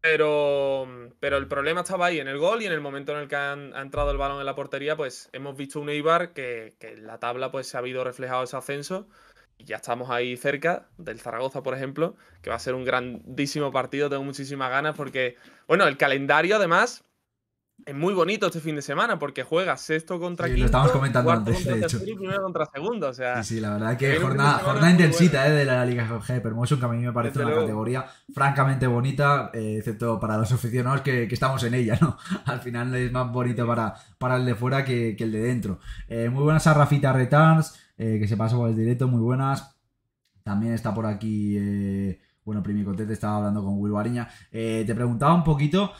Pero, pero, el problema estaba ahí en el gol y en el momento en el que ha entrado el balón en la portería, pues hemos visto un Eibar que, que, en la tabla pues se ha habido reflejado ese ascenso y ya estamos ahí cerca del Zaragoza, por ejemplo, que va a ser un grandísimo partido, tengo muchísimas ganas porque, bueno, el calendario además es muy bonito este fin de semana porque juega sexto contra quinto. Lo comentando antes, de hecho. Y primero contra segundo, Sí, la verdad que jornada, jornada intensita eh, de la Liga Jorge que a mí me parece una categoría francamente bonita, eh, excepto para los aficionados que, estamos en ella, ¿no? Al final es más bonito para, para el de fuera que, el de dentro. Eh, muy buenas a Rafita Returns, que se pasó por el directo, muy buenas. También está por aquí. bueno, Primi estaba hablando con Will Bariña. te preguntaba un poquito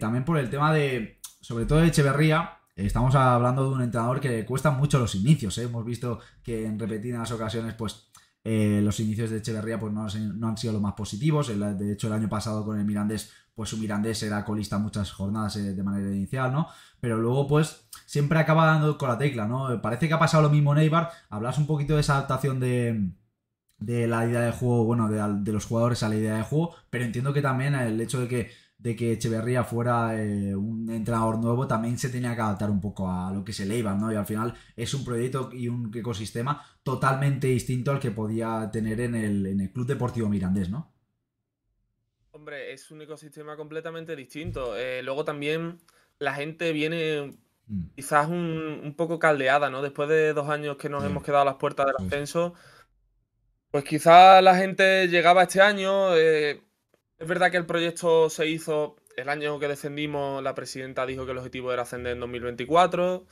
también por el tema de sobre todo de Echeverría, estamos hablando de un entrenador que le mucho los inicios. ¿eh? Hemos visto que en repetidas ocasiones, pues eh, los inicios de Echeverría pues, no, han sido los más positivos. de hecho, el año pasado con el Mirandés, pues su Mirandés era colista muchas jornadas eh, de manera inicial, ¿no? Pero luego, pues, siempre acaba dando con la tecla, ¿no? Parece que ha pasado lo mismo en Hablas un poquito de esa adaptación de la idea de juego, bueno, de, de, los jugadores a la idea de juego, pero entiendo que también el hecho de que de que Echeverría fuera eh, un entrenador nuevo, también se tenía que adaptar un poco a lo que se le iba, ¿no? Y al final es un proyecto y un ecosistema totalmente distinto al que podía tener en el, Club Deportivo Mirandés, ¿no? Hombre, es un ecosistema completamente distinto. Eh, luego también la gente viene mm. quizás un, un, poco caldeada, ¿no? Después de dos años que nos hemos quedado a las puertas del ascenso, pues quizás la gente llegaba este año... Eh, es verdad que el proyecto se hizo el año que descendimos, la presidenta dijo que el objetivo era ascender en 2024.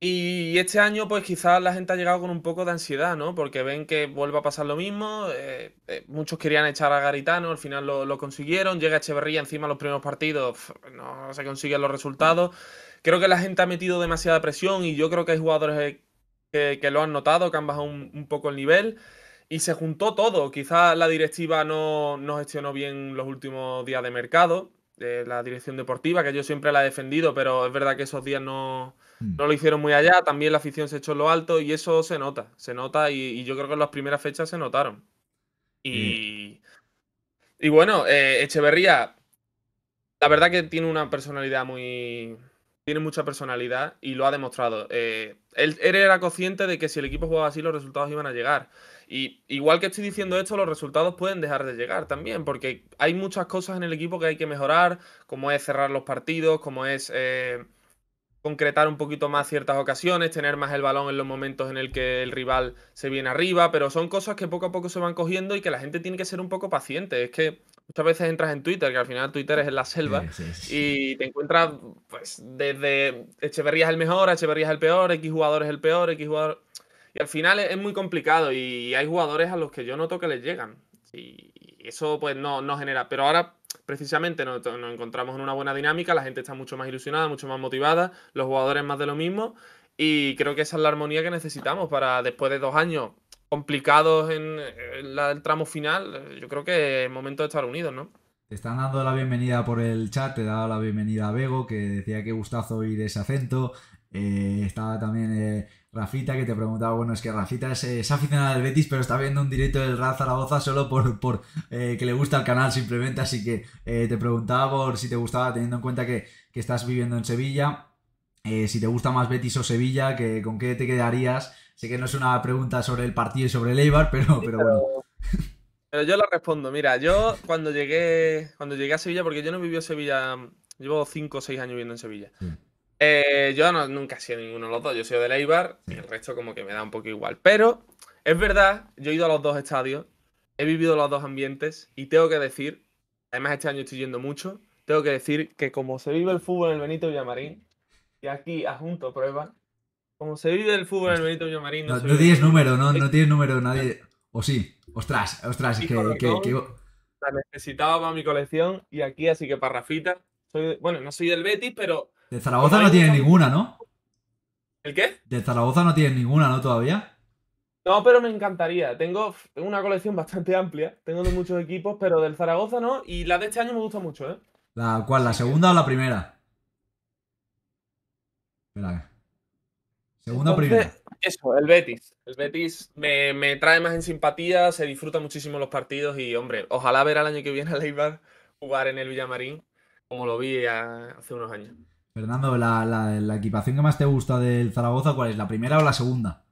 Y este año, pues quizás la gente ha llegado con un poco de ansiedad, ¿no? Porque ven que vuelve a pasar lo mismo. Eh, eh, muchos querían echar a Garitano, al final lo, consiguieron. Llega Echeverría encima los primeros partidos, no se consiguen los resultados. Creo que la gente ha metido demasiada presión y yo creo que hay jugadores que, lo han notado, que han bajado un poco el nivel y se juntó todo. Quizás la directiva no, no, gestionó bien los últimos días de mercado, eh, la dirección deportiva, que yo siempre la he defendido, pero es verdad que esos días mm. no, lo hicieron muy allá. También la afición se echó en lo alto y eso se nota, se nota y, yo creo que en las primeras fechas se notaron. Y, mm. y bueno, eh, Echeverría, la verdad que tiene una personalidad muy... Tiene mucha personalidad y lo ha demostrado. Eh, él era consciente de que si el equipo jugaba así los resultados iban a llegar. Y igual que estoy diciendo esto, los resultados pueden dejar de llegar también, porque hay muchas cosas en el equipo que hay que mejorar, como es cerrar los partidos, como es eh, concretar un poquito más ciertas ocasiones, tener más el balón en los momentos en el que el rival se viene arriba, pero son cosas que poco a poco se van cogiendo y que la gente tiene que ser un poco paciente. Es que muchas veces entras en Twitter, que al final Twitter es en la selva, y te encuentras pues desde Echeverría es el mejor, Echeverría es el peor, X jugador es el peor, X jugador... Y al final es, muy complicado y hay jugadores a los que yo noto que les llegan. Y eso pues no, no genera. Pero ahora precisamente nos, encontramos en una buena dinámica, la gente está mucho más ilusionada, mucho más motivada, los jugadores más de lo mismo. Y creo que esa es la armonía que necesitamos para después de dos años complicados en, el tramo final. Eh, yo creo que es momento de estar unidos, ¿no? Te están dando la bienvenida por el chat, te he dado la bienvenida a Bego, que decía que gustazo oír ese acento. Eh, estaba también eh, Rafita, que te preguntaba, bueno, es que Rafita es, es aficionada al Betis, pero está viendo un directo del Real Zaragoza solo por, por eh, que le gusta el canal simplemente, así que eh, te preguntaba por si te gustaba, teniendo en cuenta que, estás viviendo en Sevilla, eh, si te gusta más Betis o Sevilla, que, con qué te quedarías. Sé que no es una pregunta sobre el partido y sobre el Eibar, pero, pero bueno. Pero yo lo respondo, mira, yo cuando llegué, cuando llegué a Sevilla, porque yo no vivido en Sevilla, llevo 5 o 6 años viviendo en Sevilla. Eh, yo nunca he sido ninguno de los dos. Yo soy sido de Leibar y el resto como que me da un poco igual. Pero es verdad, yo he ido a los dos estadios, he vivido los dos ambientes y tengo que decir, además este año estoy yendo mucho, tengo que decir que como se vive el fútbol en el Benito Villamarín, y aquí adjunto prueba, como se vive el fútbol en el Benito Villamarín... No, tienes número, no, no tienes número, nadie... O sí, ostras, ostras, que, La necesitaba para mi colección y aquí, así que para Rafita, soy, bueno, no soy del Betis, pero de Zaragoza no tiene ninguna, ¿no? ¿El qué? De Zaragoza no tiene ninguna, ¿no? Todavía. No, pero me encantaría. Tengo, una colección bastante amplia. Tengo de muchos equipos, pero del Zaragoza no. Y la de este año me gusta mucho, ¿eh? ¿La cuál? ¿La segunda o la primera? Espera. Segunda o primera. Eso, el Betis. El Betis me, me, trae más en simpatía, se disfruta muchísimo los partidos y, hombre, ojalá ver al año que viene a Leibar jugar en el Villamarín como lo vi hace unos años. Fernando, la, equipación que más te gusta del Zaragoza, ¿cuál es? ¿La primera o la segunda?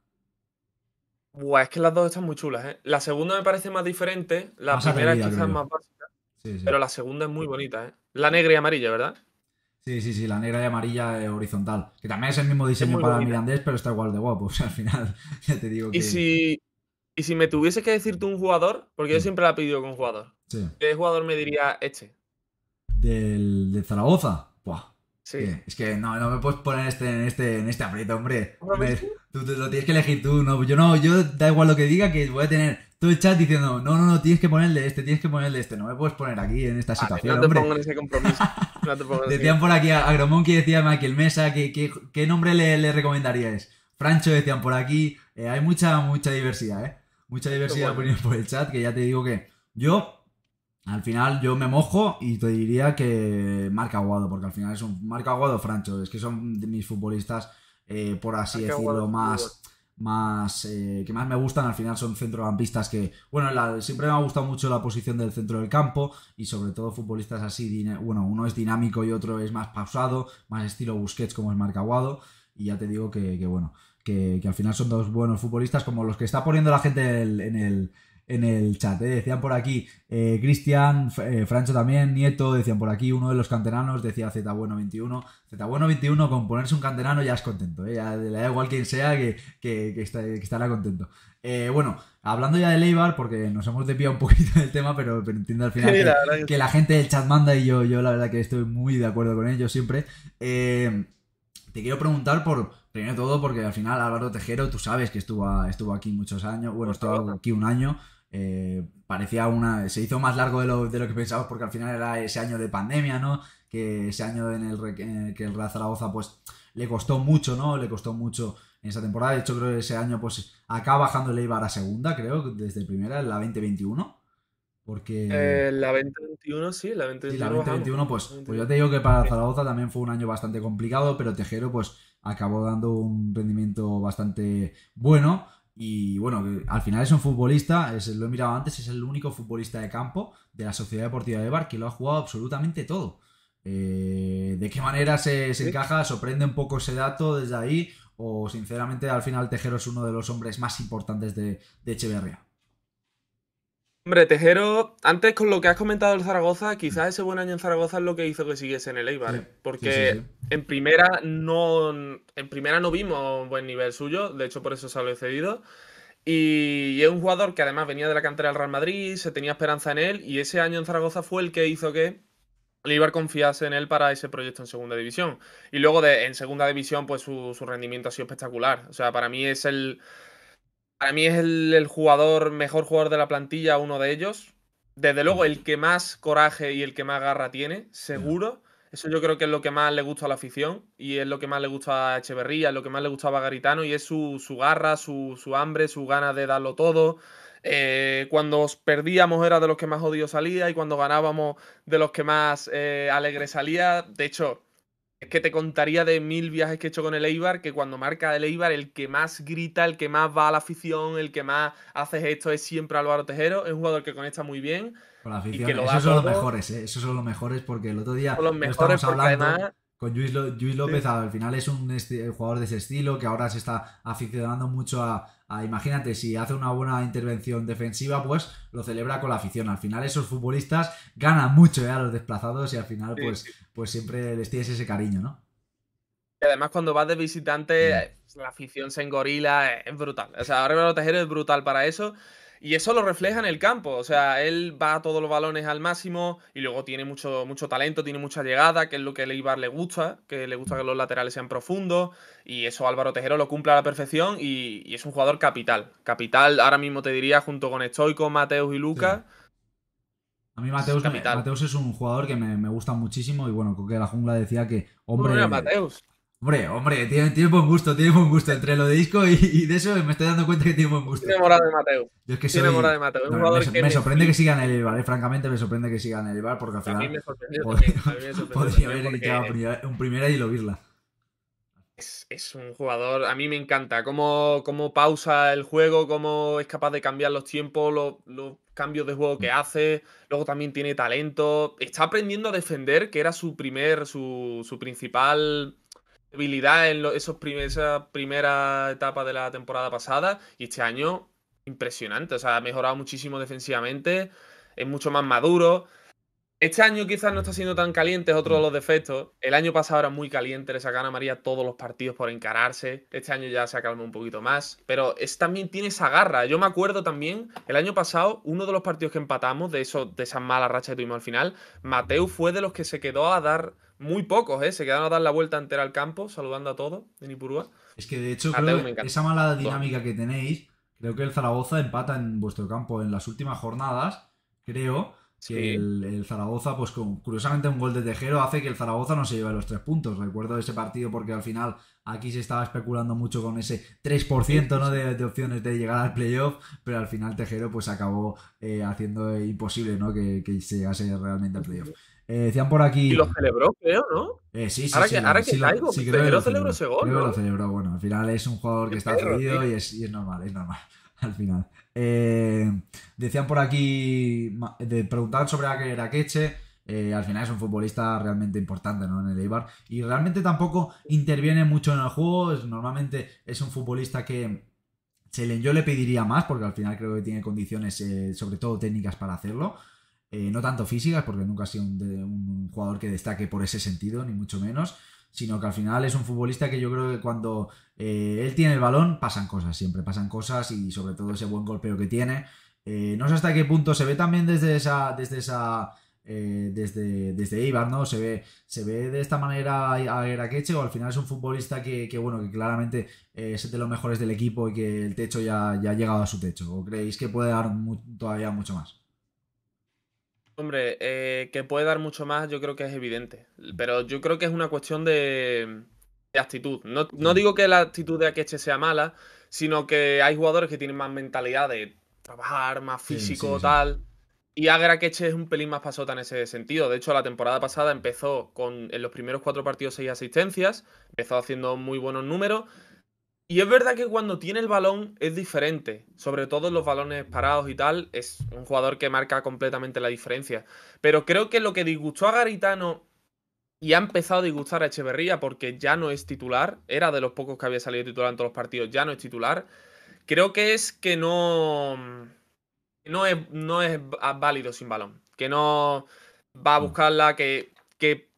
Buah, es que las dos están muy chulas, ¿eh? La segunda me parece más diferente, la primera es quizás más básica, sí, sí. pero la segunda es muy bonita, ¿eh? La negra y amarilla, ¿verdad? Sí, sí, sí, la negra y amarilla horizontal, que también es el mismo diseño para el Mirandés, pero está igual de guapo, al final, ya te digo que... Y si, me tuviese que decirte un jugador, porque yo siempre la he pedido con jugador, ¿qué jugador me diría este? Del, del Zaragoza, Buah. Sí. Eh, es que no, no me puedes poner este, en, este, en este aprieto, hombre. tú, tú, lo tienes que elegir tú. No, yo no, yo da igual lo que diga, que voy a tener todo el chat diciendo, no, no, no, tienes que ponerle este, tienes que ponerle este. No me puedes poner aquí en esta ah, situación. no te ese compromiso. decían por aquí a Gromón que decía Michael Mesa, que, ¿qué nombre le, le, recomendarías? Francho decían por aquí. Eh, hay mucha, mucha diversidad, ¿eh? Mucha diversidad por el chat, que ya te digo que yo al final yo me mojo y te diría que marca Aguado, porque al final es un marca Aguado Francho, es que son mis futbolistas, eh, por así decirlo, más, más eh, que más me gustan, al final son centrocampistas que, bueno, siempre me ha gustado mucho la posición del centro del campo y sobre todo futbolistas así, bueno, uno es dinámico y otro es más pausado, más estilo Busquets como es marca Aguado y ya te digo que, bueno, que, al final son dos buenos futbolistas como los que está poniendo la gente en el en el chat. ¿eh? Decían por aquí eh, Cristian, eh, Francho también, Nieto, decían por aquí uno de los canteranos, decía Z Bueno 21. Z Bueno 21, con ponerse un canterano ya es contento, ya le da igual quien sea que, estará contento. bueno, hablando ya de Leibar, porque nos hemos desviado un poquito del tema, pero, entiendo al final que, la gente del chat manda y yo, yo la verdad que estoy muy de acuerdo con ellos siempre. te quiero preguntar por, primero todo porque al final Álvaro Tejero, tú sabes que estuvo, estuvo aquí muchos años, bueno, estuvo aquí un año, eh, parecía una. Se hizo más largo de lo, de lo que pensábamos porque al final era ese año de pandemia, ¿no? Que ese año en el, que el Real Zaragoza, pues, le costó mucho, ¿no? Le costó mucho en esa temporada. De hecho, creo que ese año, pues, acaba bajando el Eibar a segunda, creo, desde primera, la 2021. Porque. Eh, la 2021, sí, la 2021. Pues, la pues, pues yo te digo que para Zaragoza también fue un año bastante complicado, pero Tejero, pues, acabó dando un rendimiento bastante bueno. Y bueno, al final es un futbolista, es, lo he mirado antes, es el único futbolista de campo de la Sociedad Deportiva de Bar que lo ha jugado absolutamente todo. Eh, ¿De qué manera se, encaja? ¿Sorprende un poco ese dato desde ahí? ¿O sinceramente al final Tejero es uno de los hombres más importantes de, de Echeverría? Hombre, Tejero, antes con lo que has comentado del Zaragoza, quizás ese buen año en Zaragoza es lo que hizo que siguiese en el Eibar, porque en primera no en primera no vimos un buen nivel suyo, de hecho por eso salió cedido. Y, y es un jugador que además venía de la cantera del Real Madrid, se tenía esperanza en él y ese año en Zaragoza fue el que hizo que el Eibar confiase en él para ese proyecto en segunda división. Y luego de, en segunda división pues su, su rendimiento ha sido espectacular, o sea, para mí es el para mí es el, jugador, mejor jugador de la plantilla, uno de ellos. Desde luego, el que más coraje y el que más garra tiene, seguro. Eso yo creo que es lo que más le gusta a la afición y es lo que más le gusta a Echeverría, es lo que más le gustaba a Garitano y es su, su garra, su, hambre, su ganas de darlo todo. Eh, cuando perdíamos era de los que más odio salía y cuando ganábamos de los que más eh, alegre salía. De hecho, es que te contaría de mil viajes que he hecho con el Eibar, que cuando marca el Eibar, el que más grita, el que más va a la afición, el que más hace esto es siempre Álvaro Tejero. Es un jugador que conecta muy bien. Con la afición, esos son los mejores, eh, esos son los mejores porque el otro día los hablando con Luis, López, al final es un, un jugador de ese estilo que ahora se está aficionando mucho a, Ah, imagínate, si hace una buena intervención defensiva, pues lo celebra con la afición. Al final esos futbolistas ganan mucho ¿eh? a los desplazados y al final pues, pues siempre les tienes ese cariño, ¿no? Y además cuando vas de visitante, eh, la afición se engorila, eh, es brutal. O sea, ahora los es brutal para eso. Y eso lo refleja en el campo. O sea, él va a todos los balones al máximo y luego tiene mucho, mucho talento, tiene mucha llegada, que es lo que a Ibar le gusta, que le gusta que los laterales sean profundos. Y eso Álvaro Tejero lo cumple a la perfección y, es un jugador capital. Capital, ahora mismo te diría, junto con Estoico, Mateus y Lucas. A mí Mateus es, un jugador que me, gusta muchísimo y bueno, creo que la jungla decía que hombre, Mateus. Hombre, hombre, tiene, buen gusto, tiene buen gusto. Entre lo de disco y, de eso me estoy dando cuenta que tiene buen gusto. Tiene morada de Mateo. tiene de Mateo. me, sorprende que me, sorprende que sigan el Ibar, eh, francamente me sorprende que sigan el Ibar porque al final. A mí me sorprende podría, haber porque... un primera y lo virla. Es, es, un jugador, a mí me encanta cómo, pausa el juego, cómo es capaz de cambiar los tiempos, los, los, cambios de juego que mm. hace, luego también tiene talento, está aprendiendo a defender, que era su primer, su, su principal debilidad en esos esa primera etapa de la temporada pasada y este año impresionante. O sea, ha mejorado muchísimo defensivamente, es mucho más maduro. Este año quizás no está siendo tan caliente, es otro de los defectos. El año pasado era muy caliente, le sacaban a María todos los partidos por encararse. Este año ya se ha calmado un poquito más. Pero también tiene esa garra. Yo me acuerdo también, el año pasado, uno de los partidos que empatamos, de, eso, de esas malas rachas que tuvimos al final, Mateu fue de los que se quedó a dar muy pocos, ¿eh? Se quedaron a dar la vuelta entera al campo, saludando a todos en Ipurúa. Es que de hecho, creo esa mala dinámica que tenéis, creo que el Zaragoza empata en vuestro campo en las últimas jornadas, creo. Que el, Zaragoza, pues con, curiosamente un gol de Tejero hace que el Zaragoza no se lleve los tres puntos. Recuerdo ese partido porque al final aquí se estaba especulando mucho con ese 3% ¿no? de, opciones de llegar al playoff, pero al final Tejero pues acabó eh, haciendo imposible ¿no? que, que se llegase realmente al playoff. Eh, decían por aquí. Y lo celebró, creo, ¿no? Eh, sí, sí, ahora sí. Que, ahora sí, que creo que lo celebró ese gol. Creo ¿no? lo celebró, bueno. Al final es un jugador que está perdido y es, normal, es normal. Al final. Eh, decían por aquí. De, preguntaban sobre Araqueche. Eh, al final es un futbolista realmente importante ¿no? en el Eibar y realmente tampoco interviene mucho en el juego. Normalmente es un futbolista que yo le pediría más porque al final creo que tiene condiciones, eh, sobre todo técnicas, para hacerlo. Eh, no tanto físicas, porque nunca ha sido un, de, un, jugador que destaque por ese sentido, ni mucho menos, sino que al final es un futbolista que yo creo que cuando eh, él tiene el balón pasan cosas, siempre pasan cosas y sobre todo ese buen golpeo que tiene. Eh, no sé hasta qué punto se ve también desde esa... Desde esa desde, desde Eibar, ¿no? Se ve, se ve de esta manera a queche o al final es un futbolista que, bueno, que claramente es de los mejores del equipo y que el techo ya, ha llegado a su techo. ¿O creéis que puede dar todavía mucho más? Hombre, eh, que puede dar mucho más, yo creo que es evidente. Mm. Pero yo creo que es una cuestión de, actitud. No, mm. digo que la actitud de Akeche sea mala, sino que hay jugadores que tienen más mentalidad de trabajar, más físico, tal. Y Agra Akeche es un pelín más pasota en ese sentido. De hecho, la temporada pasada empezó con en los primeros cuatro partidos seis asistencias, empezó haciendo muy buenos números, y es verdad que cuando tiene el balón es diferente, sobre todo en los balones parados y tal, es un jugador que marca completamente la diferencia. Pero creo que lo que disgustó a Garitano y ha empezado a disgustar a Echeverría porque ya no es titular, era de los pocos que había salido titular en todos los partidos, ya no es titular, creo que es que no, no, es, no es válido sin balón, que no va a mm. buscarla, que, que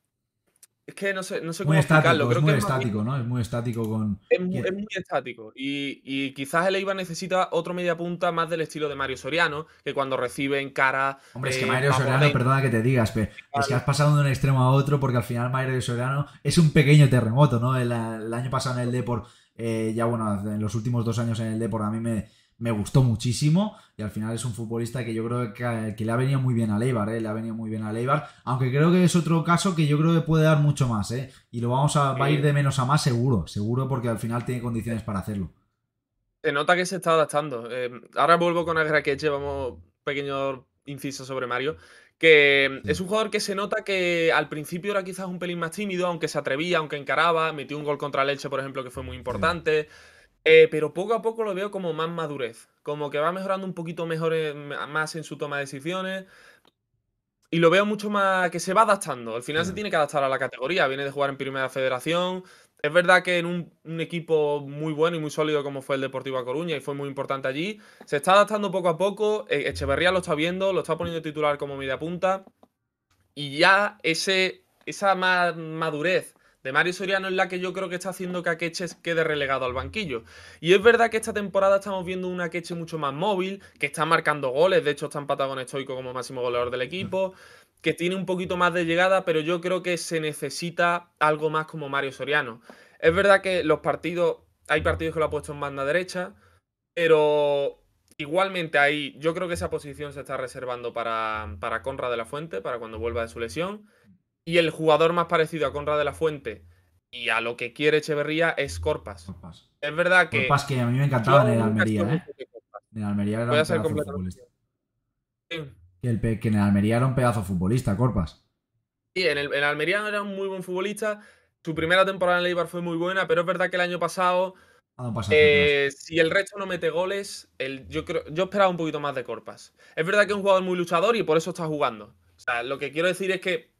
es que no sé, no sé cómo explicarlo. Creo es muy estático, ¿no? Es muy estático con. Es, muy estático. Y, quizás el Eibar necesita otro media punta más del estilo de Mario Soriano, que cuando recibe en cara. Hombre, es que eh, Mario Soriano, perdona que te digas, pero es que has pasado de un extremo a otro, porque al final Mario Soriano es un pequeño terremoto, ¿no? El, año pasado en el Depor, eh, ya bueno, en los últimos dos años en el Depor, a mí me me gustó muchísimo y al final es un futbolista que yo creo que, le ha venido muy bien a Leibar, ¿eh? le ha venido muy bien a Leibar, aunque creo que es otro caso que yo creo que puede dar mucho más eh, y lo vamos a, va a ir de menos a más seguro, seguro porque al final tiene condiciones para hacerlo. Se nota que se está adaptando. Em, ahora vuelvo con Agrakeche, vamos, pequeño inciso sobre Mario que em, es un jugador que se nota que al principio era quizás un pelín más tímido, aunque se atrevía, aunque encaraba, metió un gol contra Leche por ejemplo, que fue muy importante, eh, pero poco a poco lo veo como más madurez, como que va mejorando un poquito mejor eh, más en su toma de decisiones. Y lo veo mucho más que se va adaptando. Al final se tiene que adaptar a la categoría. Viene de jugar en Primera Federación. Es verdad que en un, equipo muy bueno y muy sólido como fue el Deportivo A Coruña y fue muy importante allí, se está adaptando poco a poco. Eh, Echeverría lo está viendo, lo está poniendo titular como media punta. Y ya ese, esa madurez de Mario Soriano es la que yo creo que está haciendo que Akeche quede relegado al banquillo. Y es verdad que esta temporada estamos viendo un Akeche mucho más móvil, que está marcando goles, de hecho está en con Estoico como máximo goleador del equipo, que tiene un poquito más de llegada, pero yo creo que se necesita algo más como Mario Soriano. Es verdad que los partidos, hay partidos que lo ha puesto en banda derecha, pero Igualmente ahí, yo creo que esa posición se está reservando para, para Conra de la Fuente, para cuando vuelva de su lesión. Y el jugador más parecido a Conrad de la Fuente y a lo que quiere Echeverría es Corpas. Corpas. Es verdad que. Corpas que a mí me encantaba en el Almería. ¿eh? En el Almería era un pedazo futbolista. Sí. Que, en el Almería era un pedazo futbolista, Corpas. Sí, en el, Almería era un muy buen futbolista. Su primera temporada en el fue muy buena, pero es verdad que el año pasado. Ah, eh, si el resto no mete goles, el, yo, creo, yo esperaba un poquito más de Corpas. Es verdad que es un jugador muy luchador y por eso está jugando. O sea, lo que quiero decir es que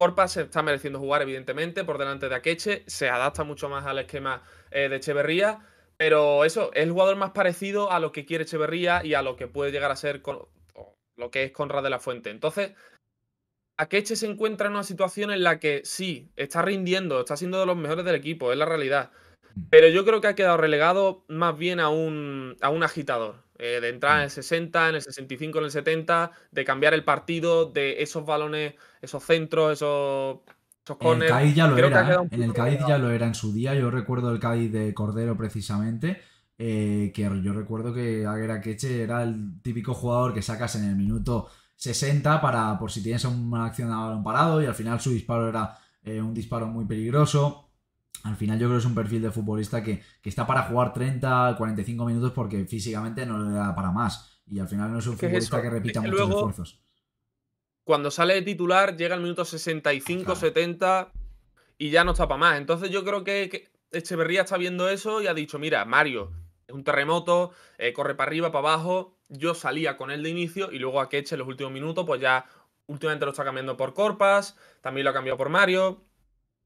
Corpa se está mereciendo jugar, evidentemente, por delante de Akeche, se adapta mucho más al esquema eh, de Echeverría, pero eso, es el jugador más parecido a lo que quiere Echeverría y a lo que puede llegar a ser con, lo que es Conrad de la Fuente. Entonces, Akeche se encuentra en una situación en la que sí, está rindiendo, está siendo de los mejores del equipo, es la realidad. Mm. Pero yo creo que ha quedado relegado más bien a un, a un agitador. Eh, de entrar en mm. el 60, en el 65, en el 70, de cambiar el partido, de esos balones esos centros, esos, esos En el Cádiz ya lo era, ¿eh? en el Cádiz ya lo era en su día. Yo recuerdo el Cádiz de Cordero precisamente. Eh, que yo recuerdo que Aguera Queche era el típico jugador que sacas en el minuto 60 para por si tienes una acción de balón parado y al final su disparo era eh, un disparo muy peligroso. Al final yo creo que es un perfil de futbolista que, está para jugar 30, 45 minutos porque físicamente no le da para más. Y al final no es un futbolista que repita muchos esfuerzos cuando sale de titular llega el minuto 65, 70 y ya no está para más. Entonces yo creo que, Echeverría está viendo eso y ha dicho, mira, Mario, es un terremoto, eh, corre para arriba, para abajo. Yo salía con él de inicio y luego a Keche en los últimos minutos, pues ya últimamente lo está cambiando por Corpas, también lo ha cambiado por Mario.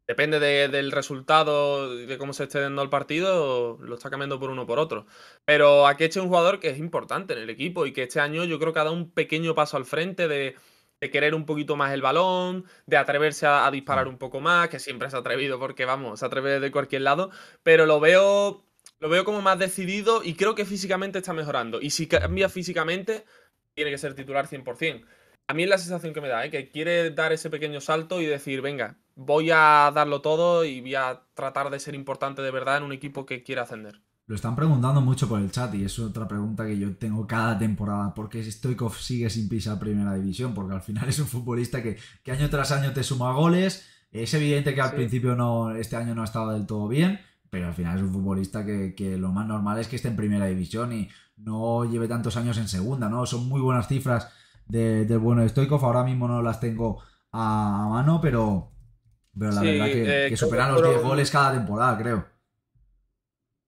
Depende del resultado, de cómo se esté dando el partido, lo está cambiando por uno por otro. Pero a Akeche es un jugador que es importante en el equipo y que este año yo creo que ha dado un pequeño paso al frente de, de querer un poquito más el balón, de atreverse a, disparar mm. un poco más, que siempre se ha atrevido porque, vamos, se atreve de cualquier lado, pero lo veo, lo veo como más decidido y creo que físicamente está mejorando. Y si cambia físicamente, tiene que ser titular 100%. A mí es la sensación que me da, ¿eh? que quiere dar ese pequeño salto y decir, venga, voy a darlo todo y voy a tratar de ser importante de verdad en un equipo que quiera ascender. Lo están preguntando mucho por el chat y es otra pregunta que yo tengo cada temporada. ¿Por qué Stoikov sigue sin pisar Primera División? Porque al final es un futbolista que, año tras año te suma goles. Es evidente que al principio no, este año no ha estado del todo bien, pero al final es un futbolista que, lo más normal es que esté en Primera División y no lleve tantos años en Segunda, ¿no? Son muy buenas cifras de, bueno de Stoikov. Ahora mismo no las tengo a mano, pero, pero la verdad que, eh, que superan los 10 goles cada temporada, creo.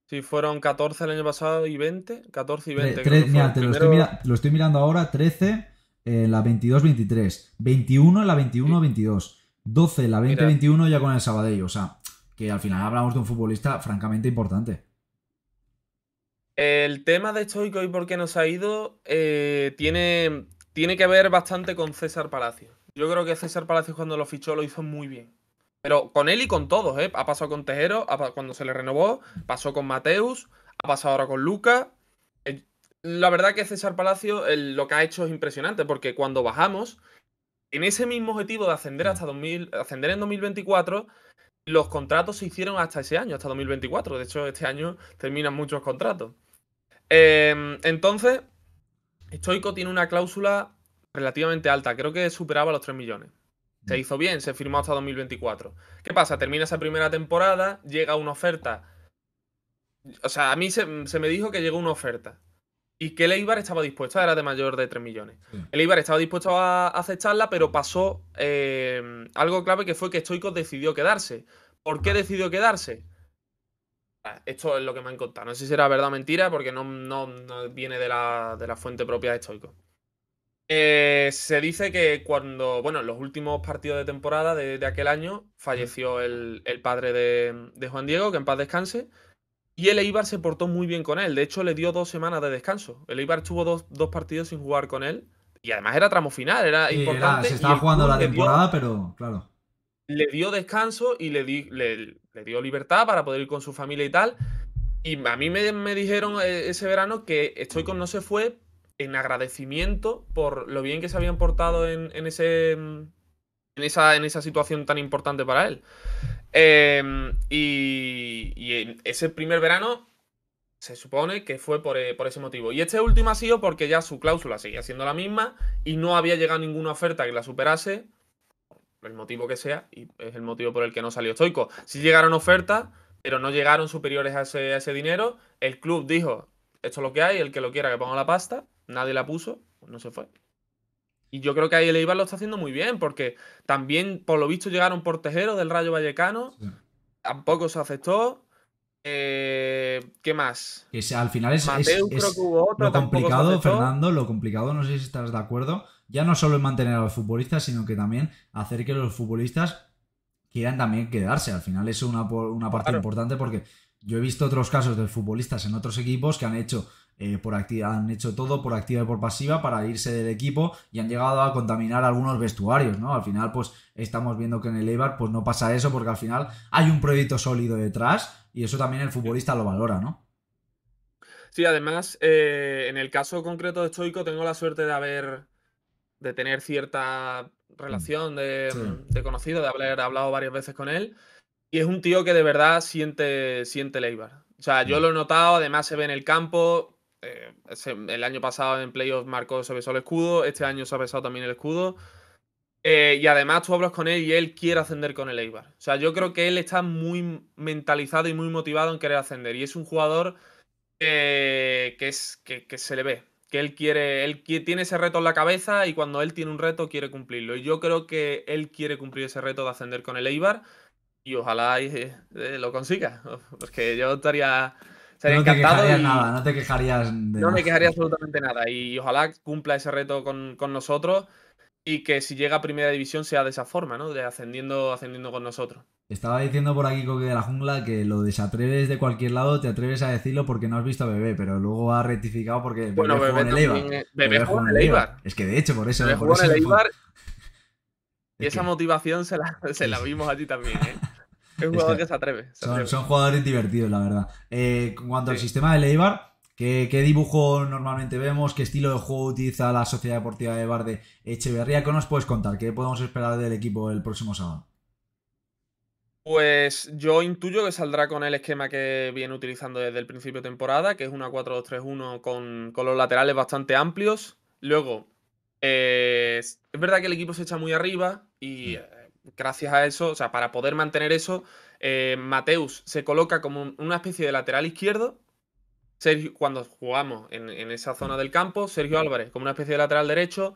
Sí, fueron 14 el año pasado y 20. 14 y 20. mira, te lo, estoy mirando ahora. 13 en eh, la 22-23. 21 en la 21-22. 12 en la 20-21 ya con el Sabadell. O sea, que al final hablamos de un futbolista francamente importante. El tema de esto y por qué nos ha ido eh, tiene, tiene que ver bastante con César Palacio. Yo creo que César Palacio, cuando lo fichó lo hizo muy bien. Pero con él y con todos, ¿eh? Ha pasado con Tejero, cuando se le renovó, pasó con Mateus, ha pasado ahora con Luca. Eh, la verdad que César Palacio lo que ha hecho es impresionante, porque cuando bajamos, en ese mismo objetivo de ascender hasta 2000, ascender en 2024, los contratos se hicieron hasta ese año, hasta 2024. De hecho, este año terminan muchos contratos. Em, entonces, Stoico tiene una cláusula relativamente alta, creo que superaba los 3 millones. Se mm. hizo bien, se firmó hasta 2024. ¿Qué pasa? Termina esa primera temporada, llega una oferta. O sea, a mí se, me dijo que llegó una oferta y que el Eibar estaba dispuesto, era de mayor de 3 millones. El Eibar estaba dispuesto a aceptarla, pero pasó eh, algo clave que fue que Stoico decidió quedarse. ¿Por qué decidió quedarse? Ah, esto es lo que me han contado. No sé si será verdad o mentira, porque no, no, viene de la, fuente propia de Stoico. Eh, se dice que cuando, bueno, en los últimos partidos de temporada de, aquel año falleció el, padre de, Juan Diego, que en paz descanse, y el Eibar se portó muy bien con él, de hecho le dio dos semanas de descanso, el Eibar tuvo dos, partidos sin jugar con él, y además era tramo final, era importante. se estaba jugando la temporada, pero claro. Le dio descanso y le, dio libertad para poder ir con su familia y tal. Y a mí me, me, dijeron eh, ese verano que estoy con no se fue en agradecimiento por lo bien que se habían portado en, ese, en, esa, situación tan importante para él. Em, y, y, ese primer verano se supone que fue eh, por, ese motivo. Y este último ha sido porque ya su cláusula seguía siendo la misma y no había llegado ninguna oferta que la superase, por el motivo que sea, y es el motivo por el que no salió estoico. Si llegaron ofertas, pero no llegaron superiores a ese, a ese dinero, el club dijo, esto es lo que hay, el que lo quiera que ponga la pasta, nadie la puso, no se fue. Y yo creo que ahí el Eibar lo está haciendo muy bien, porque también, por lo visto, llegaron por Tejero del Rayo Vallecano. Tampoco se aceptó. Eh, ¿Qué más? al final es, lo complicado, Fernando, lo complicado, no sé si estás de acuerdo, ya no solo en mantener a los futbolistas, sino que también hacer que los futbolistas quieran también quedarse. Al final es una, una parte importante porque yo he visto otros casos de futbolistas en otros equipos que han hecho eh, han hecho todo por activa y por pasiva para irse del equipo y han llegado a contaminar algunos vestuarios, ¿no? Al final, pues estamos viendo que en el Eibar pues no pasa eso porque al final hay un proyecto sólido detrás y eso también el futbolista lo valora, ¿no? Sí, además, eh, en el caso concreto de Stoico tengo la suerte de haber, de tener cierta relación de, conocido, de haber hablado varias veces con él. Y es un tío que de verdad siente, siente el Eibar. O sea, yo mm. lo he notado, además se ve en el campo, eh, el año pasado en playoffs marcó, se besó el escudo, este año se ha besado también el escudo. Eh, y además tú hablas con él y él quiere ascender con el Eibar. O sea, yo creo que él está muy mentalizado y muy motivado en querer ascender. Y es un jugador eh, que, es, que, se le ve. Que él quiere, él tiene ese reto en la cabeza y cuando él tiene un reto quiere cumplirlo. Y yo creo que él quiere cumplir ese reto de ascender con el Eibar y ojalá lo consiga. Porque yo estaría no te Quejarías nada, no te quejarías me quejaría absolutamente nada. Y ojalá cumpla ese reto con, nosotros y que si llega a primera división sea de esa forma, ¿no? De ascendiendo, ascendiendo con nosotros. Estaba diciendo por aquí, Coque de la Jungla, que lo desatreves de cualquier lado, te atreves a decirlo porque no has visto a Bebé, pero luego ha rectificado porque Bebé bueno, en el Eibar. Eh, Bebé, en el Eibar. Es que de hecho, por eso. Bebé jugó en el y esa motivación se la, se la vimos allí también, ¿eh? Es jugador que, se atreve. son, jugadores divertidos, la verdad. Eh, en cuanto al sistema de Eibar, ¿Qué, dibujo normalmente vemos? ¿Qué estilo de juego utiliza la Sociedad Deportiva de Bar de Echeverría? ¿Qué nos puedes contar? ¿Qué podemos esperar del equipo el próximo sábado? Pues yo intuyo que saldrá con el esquema que viene utilizando desde el principio de temporada, que es una 4-2-3-1 con, con, los laterales bastante amplios. Luego, eh, es verdad que el equipo se echa muy arriba y gracias a eso, o sea, para poder mantener eso, eh, Mateus se coloca como una especie de lateral izquierdo. cuando jugamos en, esa zona del campo, Sergio Álvarez como una especie de lateral derecho.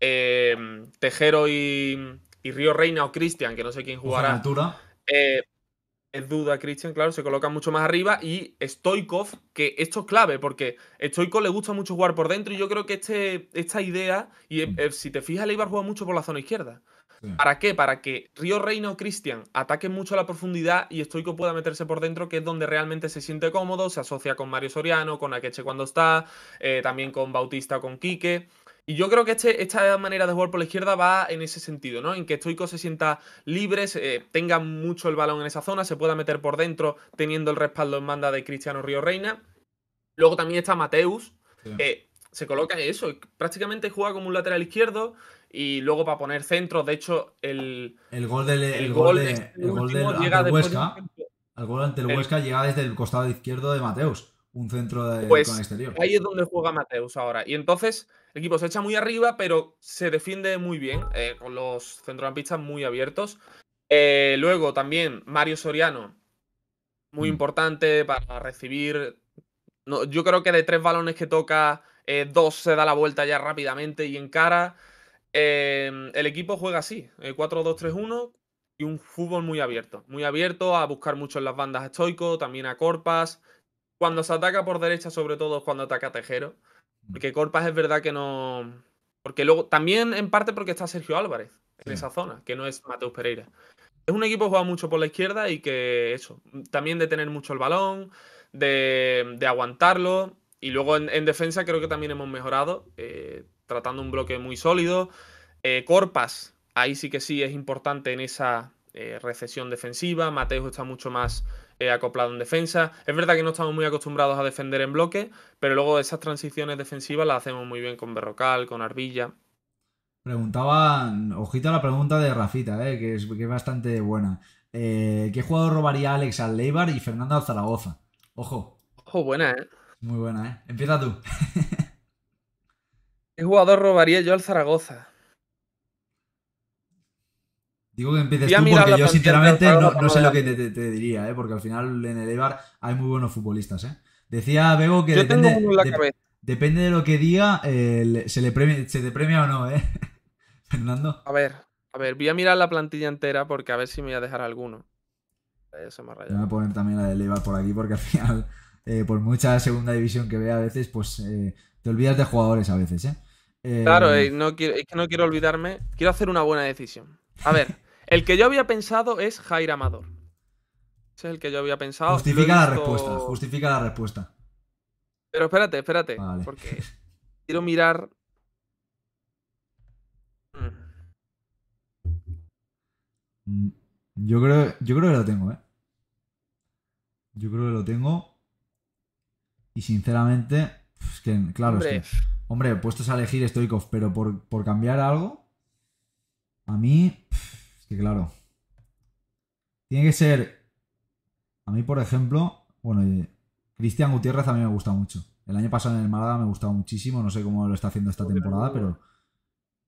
Eh, Tejero y, Río Reina o Cristian, que no sé quién jugará. Eh, es duda, Cristian, claro, se coloca mucho más arriba. Y Stoikov, que esto es clave, porque Stoikov le gusta mucho jugar por dentro. Y yo creo que este, esta idea, y si te fijas, Leibar a juega mucho por la zona izquierda. ¿Para qué? Para que Río Reina o Cristian ataque mucho la profundidad y Estoico pueda meterse por dentro, que es donde realmente se siente cómodo, se asocia con Mario Soriano, con Akeche cuando está, eh, también con Bautista o con Quique. Y yo creo que este, esta manera de jugar por la izquierda va en ese sentido, ¿no? En que Estoico se sienta libre, eh, tenga mucho el balón en esa zona, se pueda meter por dentro teniendo el respaldo en banda de Cristiano Río Reina. Luego también está Mateus, que se coloca eso, prácticamente juega como un lateral izquierdo, y luego para poner centro, De hecho, el, el gol del el, Huesca. gol ante el Huesca llega desde el costado izquierdo de Mateus, un centro de, con pues, exterior. Ahí es donde juega Mateus ahora. Y entonces el equipo se echa muy arriba, pero se defiende muy bien, eh, con los centrocampistas muy abiertos. Eh, luego también Mario Soriano, muy mm. importante para recibir. yo creo que de tres balones que toca, eh, dos se da la vuelta ya rápidamente y en cara. Em, el equipo juega así, 4-2-3-1 eh, y un fútbol muy abierto. Muy abierto a buscar mucho en las bandas estoico, también a Corpas. Cuando se ataca por derecha, sobre todo es cuando ataca Tejero. Mm. Porque Corpas es verdad que no. Porque luego, también en parte porque está Sergio Álvarez en esa zona, que no es Mateus Pereira. Es un equipo que juega mucho por la izquierda y que eso, también de tener mucho el balón, de, aguantarlo. Y luego en, defensa creo que también hemos mejorado. Eh, tratando un bloque muy sólido. Eh, Corpas, ahí sí que sí es importante en esa eh, recesión defensiva. Mateo está mucho más eh, acoplado en defensa. Es verdad que no estamos muy acostumbrados a defender en bloque, pero luego esas transiciones defensivas las hacemos muy bien con Berrocal, con Arbilla. Preguntaban, ojito a la pregunta de Rafita, que, es, bastante buena. ¿Qué jugador robaría Alex al Leibar y Fernando al Zaragoza? Ojo. Ojo, buena, ¿eh? Muy buena, ¿eh? Empieza tú. ¿Qué jugador robaría yo al Zaragoza? Digo que empieces tú porque yo sinceramente no, sé lo que te, diría, ¿eh? porque al final en el Eibar hay muy buenos futbolistas. ¿eh? Decía Bebo que depende, de, depende de lo que diga, se, le premia, te premia o no, ¿eh? Fernando. A ver, a ver, voy a mirar la plantilla entera porque a ver si me voy a dejar alguno. Eh, me voy a poner también la del Eibar por aquí porque al final, eh, por mucha segunda división que vea a veces, pues eh, te olvidas de jugadores a veces, ¿eh? Claro, em, eh, no quiero, es que no quiero olvidarme. Quiero hacer una buena decisión. A ver, el que yo había pensado es Jair Amador. Ese es el que yo había pensado. Justifica la respuesta, justifica la respuesta. Pero espérate, espérate. Porque quiero mirar. Mm, yo creo, yo creo que lo tengo, ¿eh? Yo creo que lo tengo. Y sinceramente, es que, claro, hombre. Es que, hombre, puestos a elegir Stoikov, pero por, cambiar algo, a mí, es que claro, tiene que ser, a mí, por ejemplo, bueno, Cristian Gutiérrez a mí me gusta mucho. El año pasado en el Málaga me gustaba muchísimo, no sé cómo lo está haciendo esta temporada, pero,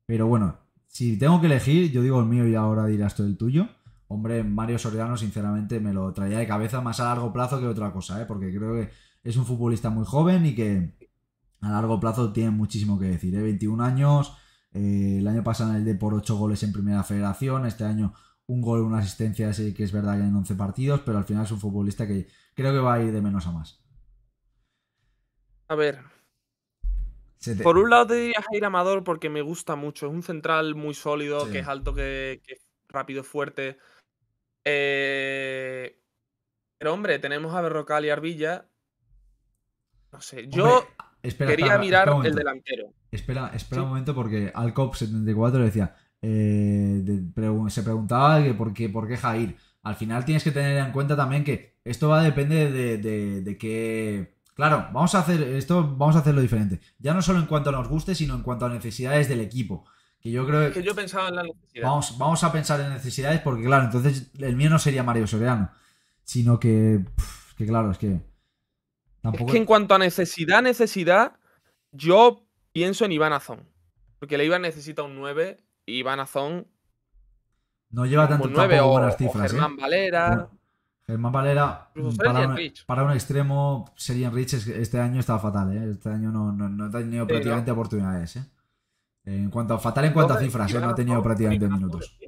pero bueno, si tengo que elegir, yo digo el mío y ahora dirás todo el tuyo. Hombre, Mario Soriano, sinceramente, me lo traía de cabeza más a largo plazo que otra cosa, ¿eh? porque creo que es un futbolista muy joven y que, a largo plazo tiene muchísimo que decir. ¿eh? 21 años, eh, el año pasado en el D por 8 goles en primera federación, este año un gol, una asistencia, así que es verdad que en 11 partidos, pero al final es un futbolista que creo que va a ir de menos a más. A ver. Por un lado te diría Jair Amador porque me gusta mucho, es un central muy sólido, que es alto, que, es rápido, fuerte. Eh, pero hombre, tenemos a Berrocal y Arbilla... No sé, yo... Quería mirar el delantero. Espera, espera un momento porque al Cop 74 decía, eh, se preguntaba por, qué, por qué Jair. Al final tienes que tener en cuenta también que esto va a depender de, de, qué... Claro, vamos a hacer esto, vamos a hacerlo diferente. Ya no solo en cuanto a nos guste, sino en cuanto a necesidades del equipo. Que yo creo que. Yo pensaba en la necesidad. Vamos, vamos a pensar en necesidades, porque claro, entonces el mío no sería Mario Soriano. Sino que. que claro, es que. Es que en cuanto a necesidad, necesidad, yo pienso en Iván Azón. Porque leiva Iván necesita un 9 y Iván Azón. No lleva tanto tiempo las cifras. ¿eh? Germán Valera. Germán Valera mm, para un, extremo, serían Rich este año está fatal, ¿eh? Este año no, ha tenido prácticamente oportunidades, ¿eh? En cuanto a fatal en cuanto a cifras, ¿eh? no ha tenido prácticamente minutos.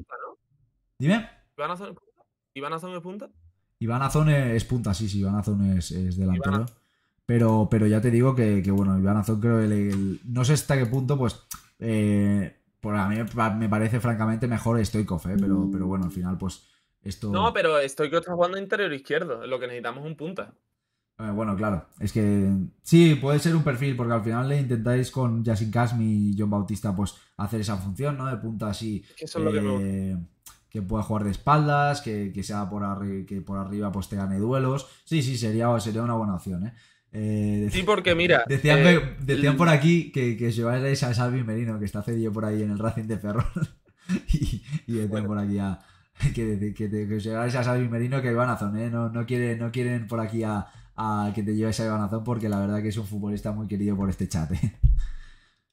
Dime. ¿Iván Azón es punta? ¿Iván Azón es punta? es sí, sí, Iván Azón es, delantero. Pero, pero ya te digo que, bueno, Iván Azón creo que no sé hasta qué punto, pues, eh, a mí me parece francamente mejor Stoikov, ¿eh? pero, pero bueno, al final, pues, esto... No, pero Stoikov está jugando interior izquierdo, lo que necesitamos es un punta. Eh, bueno, claro, es que sí, puede ser un perfil, porque al final le intentáis con Jasin Casmi y John Bautista, pues, hacer esa función, ¿no? De punta así... Eh, que pueda jugar de espaldas, que, sea por, que por arriba pues te gane duelos. Sí, sí, sería, sería una buena opción, ¿eh? Eh, sí, porque mira. Decían, eh, por aquí que, que lleváis a Salvin Merino, que está cedido por ahí en el Racing de Ferrol. y, decían por aquí Que, que, lleváis a Salvin Merino que Iván Azón, ¿eh? No, no, quieren, no quieren por aquí a, que te lleváis a Iván Azón porque la verdad que es un futbolista muy querido por este chat,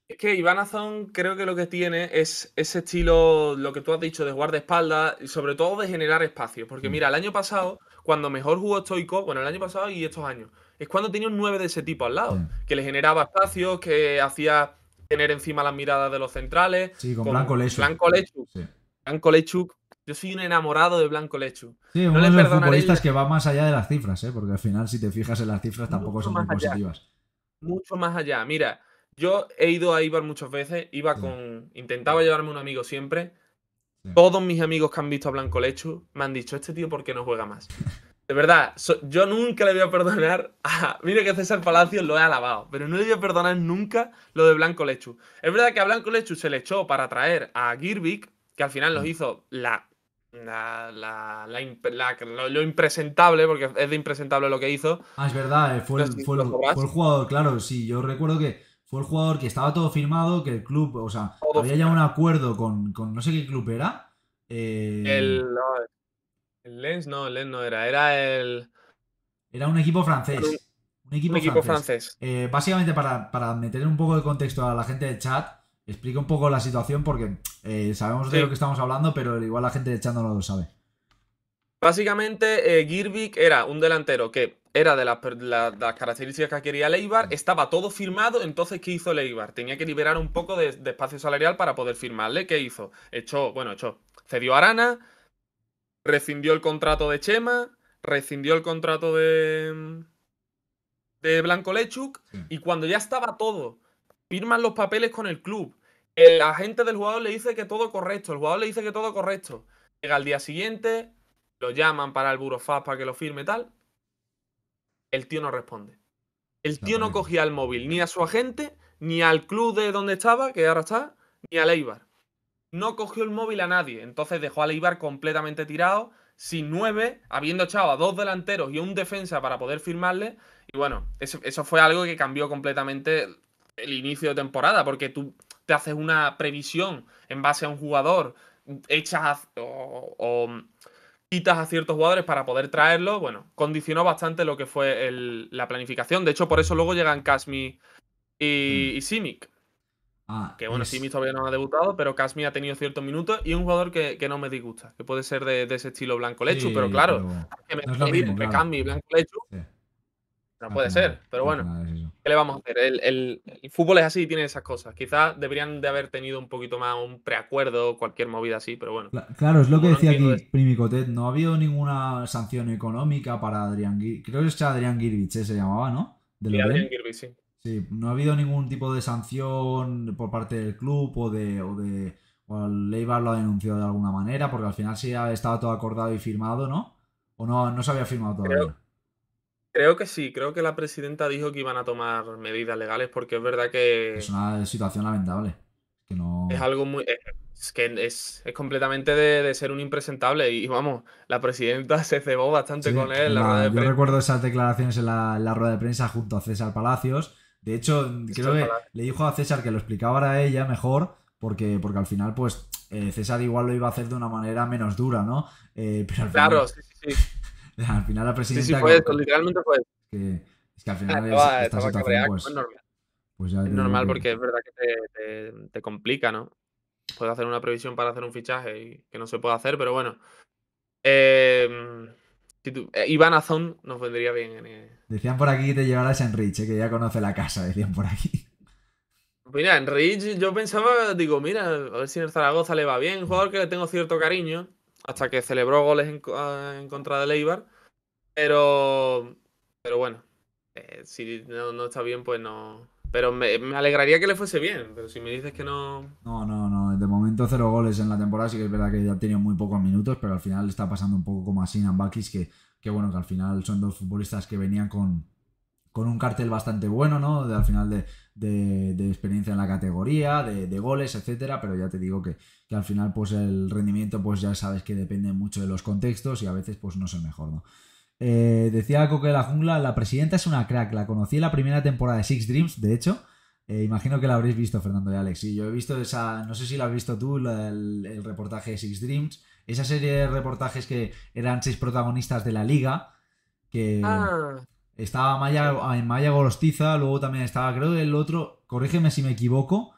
Es que Iván Azón creo que lo que tiene es ese estilo, lo que tú has dicho, de jugar espalda y sobre todo de generar Espacio, Porque mm. mira, el año pasado, cuando mejor jugó Stoico, bueno, el año pasado y estos años, es cuando tenía un 9 de ese tipo al lado, mm. que le generaba espacio, que hacía tener encima las miradas de los centrales. Sí, con, Blanco Lechu. Blanco Lechuk. Blanco Lechu. Yo soy un enamorado de Blanco Lechu. Sí, no uno le de los futbolistas que va más allá de las cifras, ¿eh? porque al final, si te fijas en las cifras, tampoco son muy positivas. Mucho más allá. Mira, yo he ido a Ibar muchas veces, iba con. Intentaba llevarme un amigo siempre. Todos mis amigos que han visto a Blanco Lechu me han dicho, este tío, ¿por qué no juega más? De verdad, yo nunca le voy a perdonar a. Mira que César Palacios lo he alabado, pero no le voy a perdonar nunca lo de Blanco Lechu. Es verdad que a Blanco Lechu se le echó para traer a Girvik, que al final los mm. hizo la. lo, impresentable, porque es de impresentable lo que hizo. Ah, es verdad, eh, fue, el, jugador, claro, sí, yo recuerdo que fue el jugador que estaba todo firmado, que el club, o sea, había ya un acuerdo con, no sé qué club era. Eh, el, el Lens no, el Lens no era, era el... Era un equipo francés. Un, equipo, francés. Eh, básicamente, para, meter un poco de contexto a la gente de chat, explica un poco la situación porque eh, sabemos de lo que estamos hablando, pero igual la gente de chat no lo sabe. Básicamente, eh, era un delantero que era de, las características que quería Leibar, estaba todo firmado, entonces ¿qué hizo Leibar? Tenía que liberar un poco de, espacio salarial para poder firmarle. ¿Qué hizo? Echó, bueno, echó, cedió a Arana, rescindió el contrato de Chema, rescindió el contrato de, de Blanco Lechuk y cuando ya estaba todo, firman los papeles con el club. El agente del jugador le dice que todo correcto, el jugador le dice que todo correcto. Llega al día siguiente, lo llaman para el Burofax para que lo firme tal. El tío no responde. El tío no cogía el móvil ni a su agente, ni al club de donde estaba, que ahora está, ni a Leibar no cogió el móvil a nadie. Entonces dejó a Leibar completamente tirado, sin nueve, habiendo echado a dos delanteros y a un defensa para poder firmarle. Y bueno, eso, fue algo que cambió completamente el inicio de temporada, porque tú te haces una previsión en base a un jugador, echas o, quitas a ciertos jugadores para poder traerlo. Bueno, condicionó bastante lo que fue la planificación. De hecho, por eso luego llegan Casmi mm. y Simic. Ah, que bueno, sí todavía no ha debutado, pero Casmi ha tenido ciertos minutos y un jugador que, no me disgusta, que puede ser de, ese estilo blanco lechu, pero claro, Que me, blanco lechu. No puede ser, pero bueno, ¿qué le vamos a hacer? El, fútbol es así y tiene esas cosas. Quizás deberían de haber tenido un poquito más un preacuerdo o cualquier movida así, pero bueno. Claro, es lo que decía aquí Primicotet, no ha habido ninguna sanción económica para Adrián Creo que es Adrián Girvich, se llamaba, ¿no? De Adrián Girvich, sí. Sí, no ha habido ningún tipo de sanción por parte del club o de. O de el Leibar lo ha denunciado de alguna manera, porque al final sí estaba todo acordado y firmado, ¿no? ¿O no, no se había firmado todavía? Creo, que sí, creo que la presidenta dijo que iban a tomar medidas legales porque es verdad que. Es una situación lamentable. Es algo muy. Eh, es que es, completamente de, ser un impresentable. Y vamos, la presidenta se cebó bastante con él. yo recuerdo esas declaraciones en la, rueda de prensa junto a César Palacios, de hecho, creo que le dijo a César que lo explicara a ella mejor, porque, porque al final, pues, eh, César igual lo iba a hacer de una manera menos dura, ¿no? Eh, claro, sí, sí, sí. Al final la presidenta... Sí, sí, fue literalmente fue Que, es que al final esta pues, es normal. Pues ya es normal porque es verdad que te, te, complica, ¿no? Puedes hacer una previsión para hacer un fichaje y que no se puede hacer, pero bueno. Eh, eh, Iván Azón nos vendría bien. Eh. Decían por aquí que te llevarás a Enrique, eh, que ya conoce la casa, decían por aquí. Mira, Enrique, yo pensaba, digo, mira, a ver si en el Zaragoza le va bien, un jugador que le tengo cierto cariño, hasta que celebró goles en, ah, contra de Leibar. Pero, pero bueno, si no está bien, pues no, pero me, alegraría que le fuese bien, pero si me dices que no... No, no, no. De momento cero goles en la temporada. Sí que es verdad que ya ha tenido muy pocos minutos, pero al final está pasando un poco como así en Bakis, que, bueno, que al final son dos futbolistas que venían con, un cartel bastante bueno, ¿no? De, al final de, de, experiencia en la categoría, de, goles, etcétera, pero ya te digo que, al final pues el rendimiento pues ya sabes que depende mucho de los contextos y a veces pues no es mejor, ¿no? Eh, decía Coque de la Jungla, la presidenta es una crack, la conocí en la primera temporada de Six Dreams, de hecho. Eh, imagino que la habréis visto, Fernando y Alex. Y yo he visto esa, no sé si la has visto tú, el, reportaje de Six Dreams. Esa serie de reportajes que eran seis protagonistas de la liga. Que ah. estaba Maya, ah, en Maya Gorostiza, luego también estaba, creo, el otro, corrígeme si me equivoco,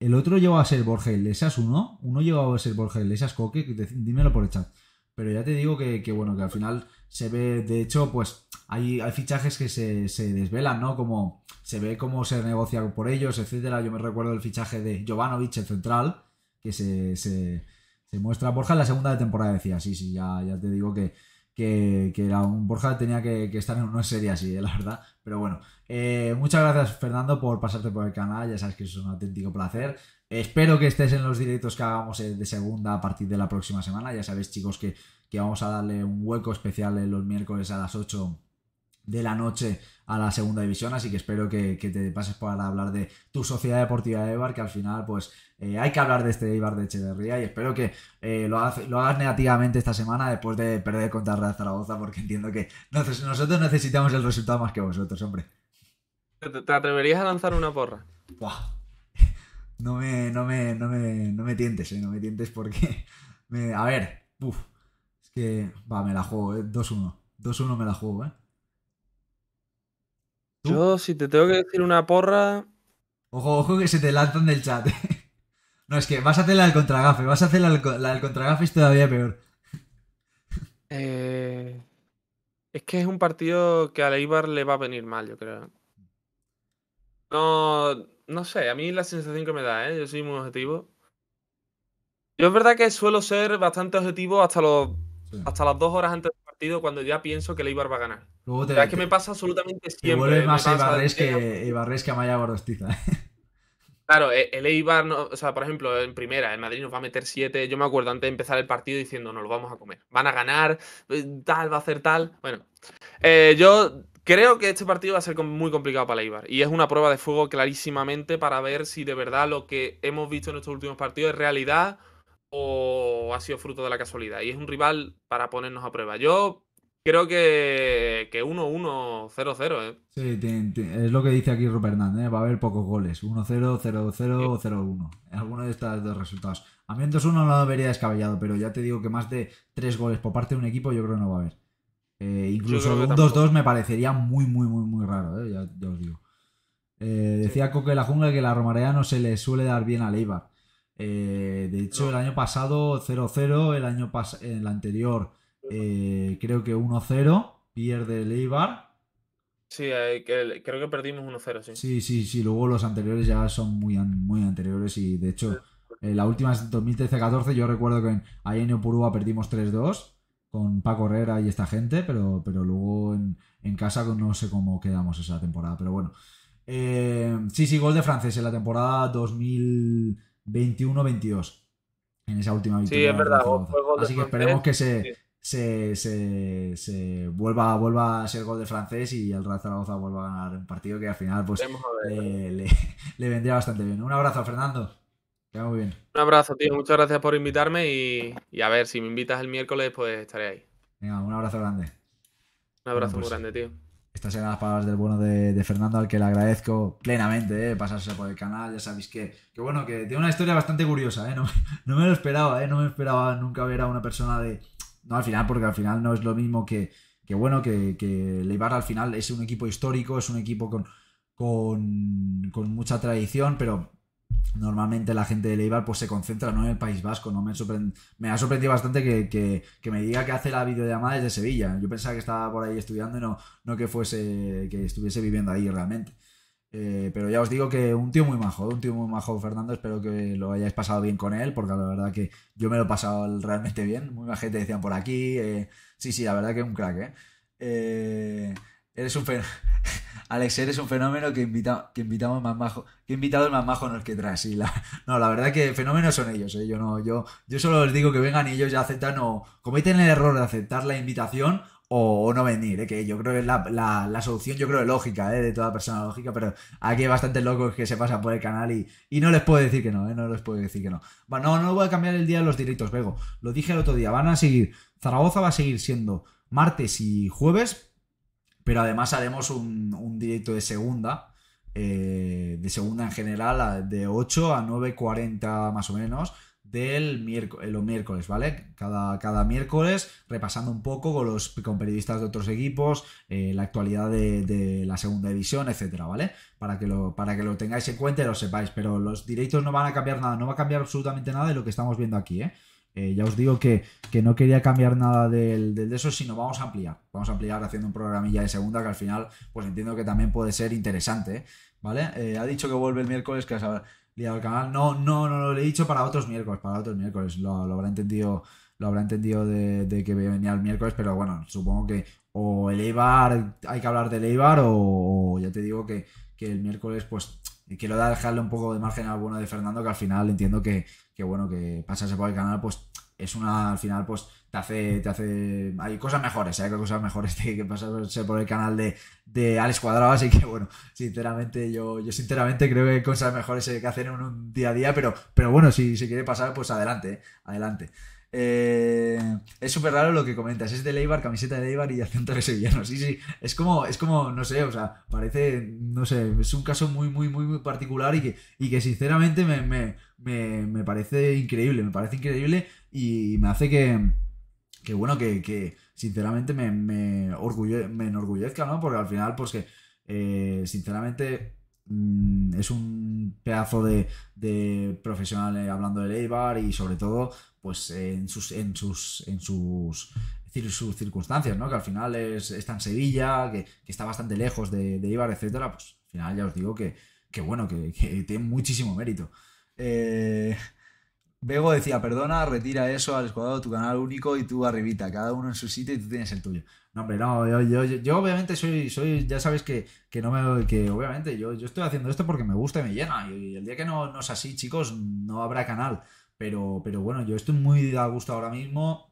el otro llegó a ser Borja esas uno. Uno llegó a ser Borja Iglesias Coque, dímelo por el chat. Pero ya te digo que, que bueno, que al final se ve, de hecho, pues hay, hay fichajes que se, desvelan, ¿no? Como se ve cómo se negocia por ellos, etcétera. Yo me recuerdo el fichaje de Jovanovic, en central, que se, se, se muestra Borja en la segunda de temporada, decía, sí, sí, ya, ya te digo que, que, era un Borja tenía que, estar en una serie así, eh, la verdad. Pero bueno, eh, muchas gracias Fernando por pasarte por el canal, ya sabes que es un auténtico placer. Espero que estés en los directos que hagamos eh, de segunda a partir de la próxima semana. Ya sabéis, chicos, que que vamos a darle un hueco especial los miércoles a las 8 de la noche a la segunda división, así que espero que, te pases para hablar de tu sociedad deportiva de Eibar, que al final pues eh, hay que hablar de este Eibar de Echeverría y espero que eh, lo, hagas, negativamente esta semana después de perder contra Real Zaragoza, porque entiendo que nosotros necesitamos el resultado más que vosotros, hombre. ¿Te, atreverías a lanzar una porra? No me, no me, no me, tientes, eh, no me tientes porque... a ver, uff que. Va, me la juego, 2 2-1. 2-1 me la juego, ¿eh? Yo, si te tengo que decir una porra. Ojo, ojo que se te lanzan del chat. Eh. No, es que vas a hacer la del contragafe. Vas a hacer la del, contragafe, es todavía peor. Eh... Es que es un partido que a Leibar le va a venir mal, yo creo. No, no sé, a mí la sensación que me da, ¿eh? Yo soy muy objetivo. Yo es verdad que suelo ser bastante objetivo hasta los hasta las dos horas antes del partido cuando ya pienso que el Eibar va a ganar. que me pasa absolutamente siempre. vuelve más Eibarres que, a que Amaya Gordostiza. Claro, e, el Eibar, o sea, por ejemplo, en primera, el Madrid nos va a meter siete… Yo me acuerdo antes de empezar el partido diciendo, no lo vamos a comer. Van a ganar, eh, tal, va a hacer tal. Bueno, eh, yo creo que este partido va a ser muy complicado para el Eibar. Y es una prueba de fuego clarísimamente para ver si de verdad lo que hemos visto en estos últimos partidos es realidad o ha sido fruto de la casualidad. Y es un rival para ponernos a prueba. Yo creo que 1-1, 0-0. ¿eh? Sí, es lo que dice aquí Rupert Hernández. ¿eh? Va a haber pocos goles. 1-0, 0-0 0-1. Alguno de estos dos resultados. A mí 2-1 no lo vería descabellado, pero ya te digo que más de 3 goles por parte de un equipo yo creo que no va a haber. Eh, incluso un 2-2 me parecería muy, muy, muy, muy raro, ¿eh? ya, os digo. Eh, decía Coque la Jungla que la Romarea no se le suele dar bien a Leiva. Eh, de hecho, el año pasado 0-0, el año el anterior eh, creo que 1-0, pierde el Eibar. Sí, eh, creo que perdimos 1-0, sí. Sí, sí, sí, luego los anteriores ya son muy, anteriores y de hecho la última es 2013-14, yo recuerdo que en Aieneo perdimos 3-2 con Paco Herrera y esta gente, pero, luego en, en casa no sé cómo quedamos esa temporada, pero bueno. sí, sí, gol de francés en la temporada 2000. 21-22 en esa última Sí, es verdad. Así que esperemos que se, se, vuelva, vuelva a ser gol de francés y el Real Zaragoza vuelva a ganar un partido que al final pues le, le, vendría bastante bien. Un abrazo, Fernando. bien. Un abrazo, tío. Muchas gracias por invitarme y, a ver, si me invitas el miércoles, pues estaré ahí. Venga, un abrazo grande. Un abrazo muy pues, grande, tío. Estas eran las palabras del bueno de, Fernando, al que le agradezco plenamente eh, pasarse por el canal. Ya sabéis que, bueno, que tiene una historia bastante curiosa. ¿eh? No, me lo esperaba, eh. no me esperaba nunca ver a una persona de. No, al final, porque al final no es lo mismo que, que bueno, que, que Leibar al final es un equipo histórico, es un equipo con, con, con mucha tradición, pero normalmente la gente de Leibar pues se concentra ¿no? en el País Vasco. ¿no? Me, me ha sorprendido bastante que, me diga que hace la videollamada desde Sevilla. Yo pensaba que estaba por ahí estudiando y no, no que fuese que estuviese viviendo ahí realmente. Eh, pero ya os digo que un tío muy majo, un tío muy majo Fernando, espero que lo hayáis pasado bien con él, porque la verdad que yo me lo he pasado realmente bien, muy gente decían por aquí, eh, sí, sí, la verdad que un crack, ¿eh? eh Eres un fenómeno. Alex, eres un fenómeno que, invita, que invitamos más majo, que invitados más majo nos que Y la, no, la verdad que fenómenos son ellos, ¿eh? yo no, yo, yo solo les digo que vengan y ellos ya aceptan o cometen el error de aceptar la invitación o, no venir, ¿eh? que yo creo que es la, solución, yo creo, lógica, ¿eh? de toda persona lógica, pero aquí hay bastantes locos que se pasan por el canal y, no les puedo decir que no, ¿eh? no les puedo decir que no. Bueno, no, no voy a cambiar el día de los directos, Vego. Lo dije el otro día, van a seguir, Zaragoza va a seguir siendo martes y jueves, pero además haremos un, directo de segunda, eh, de segunda en general, de 8 a 9.40 más o menos, del miércoles, eh, los miércoles, ¿vale? Cada, cada miércoles repasando un poco con, los, con periodistas de otros equipos, eh, la actualidad de, la segunda división, etcétera, ¿vale? Para que, lo, para que lo tengáis en cuenta y lo sepáis, pero los directos no van a cambiar nada, no va a cambiar absolutamente nada de lo que estamos viendo aquí, ¿eh? Eh, ya os digo que, no quería cambiar nada del, de eso, sino vamos a ampliar. Vamos a ampliar haciendo un programilla de segunda que al final, pues entiendo que también puede ser interesante. ¿Vale? Eh, ha dicho que vuelve el miércoles, que ha liado el canal. No, no, no, lo he dicho para otros miércoles, para otros miércoles. Lo, habrá entendido, lo habrá entendido de, que venía el miércoles, pero bueno, supongo que o el Eibar, hay que hablar del Eibar, o, ya te digo que, que el miércoles, pues quiero dejarle un poco de margen al bueno de Fernando, que al final entiendo que, que bueno, que pasarse por el canal, pues es una, al final, pues te hace, te hace, hay cosas mejores, ¿eh? hay cosas mejores que pasarse por el canal de, de Alex Cuadrado, así que bueno, sinceramente, yo, yo sinceramente creo que hay cosas mejores eh, que hacer en un día a día, pero, pero bueno, si se quiere pasar, pues adelante, ¿eh? adelante. es súper raro lo que comentas. Es de Leibar, camiseta de Leibar y acento de sevillano. Sí, sí. Es como, es como, no sé, o sea, parece, no sé, es un caso muy, muy, muy, muy particular y que, que sinceramente me, me, me parece increíble, me parece increíble y me hace que, que bueno, que, que sinceramente me, me, me enorgullezca, ¿no? Porque al final, pues que, eh, sinceramente, mm, es un pedazo de, de profesional eh, hablando de Eibar y sobre todo, pues en sus, en sus, en sus sus circunstancias, ¿no? Que al final es, está en Sevilla, que, está bastante lejos de, Eibar etcétera, pues al final ya os digo que, bueno, que tiene muchísimo mérito. Eh, Bego decía, perdona, retira eso al escuadrado, tu canal único y tú arribita, cada uno en su sitio y tú tienes el tuyo. No, hombre, no, yo, obviamente soy, soy, ya sabes que, no me, que obviamente yo, estoy haciendo esto porque me gusta y me llena. Y, el día que no, no es así, chicos, no habrá canal. Pero, pero bueno, yo estoy muy a gusto ahora mismo.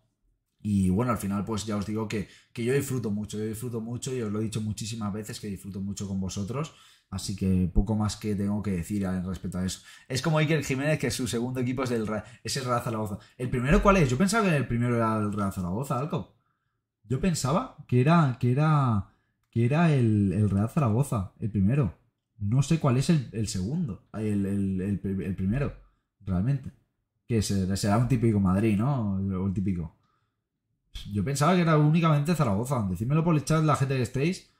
Y bueno, al final pues ya os digo que, que yo disfruto mucho, yo disfruto mucho y os lo he dicho muchísimas veces que disfruto mucho con vosotros. Así que poco más que tengo que decir respecto a eso. Es como Iker Jiménez, que su segundo equipo es, el es el Real Zaragoza. ¿El primero cuál es? Yo pensaba que el primero era el Real Zaragoza, algo. Yo pensaba que era, que era, que era el, Real Zaragoza, el primero. No sé cuál es el, segundo, el, el, primero, realmente. Que será un típico Madrid, ¿no? O el típico. Yo pensaba que era únicamente Zaragoza. Decídmelo por el chat, la gente que estéis.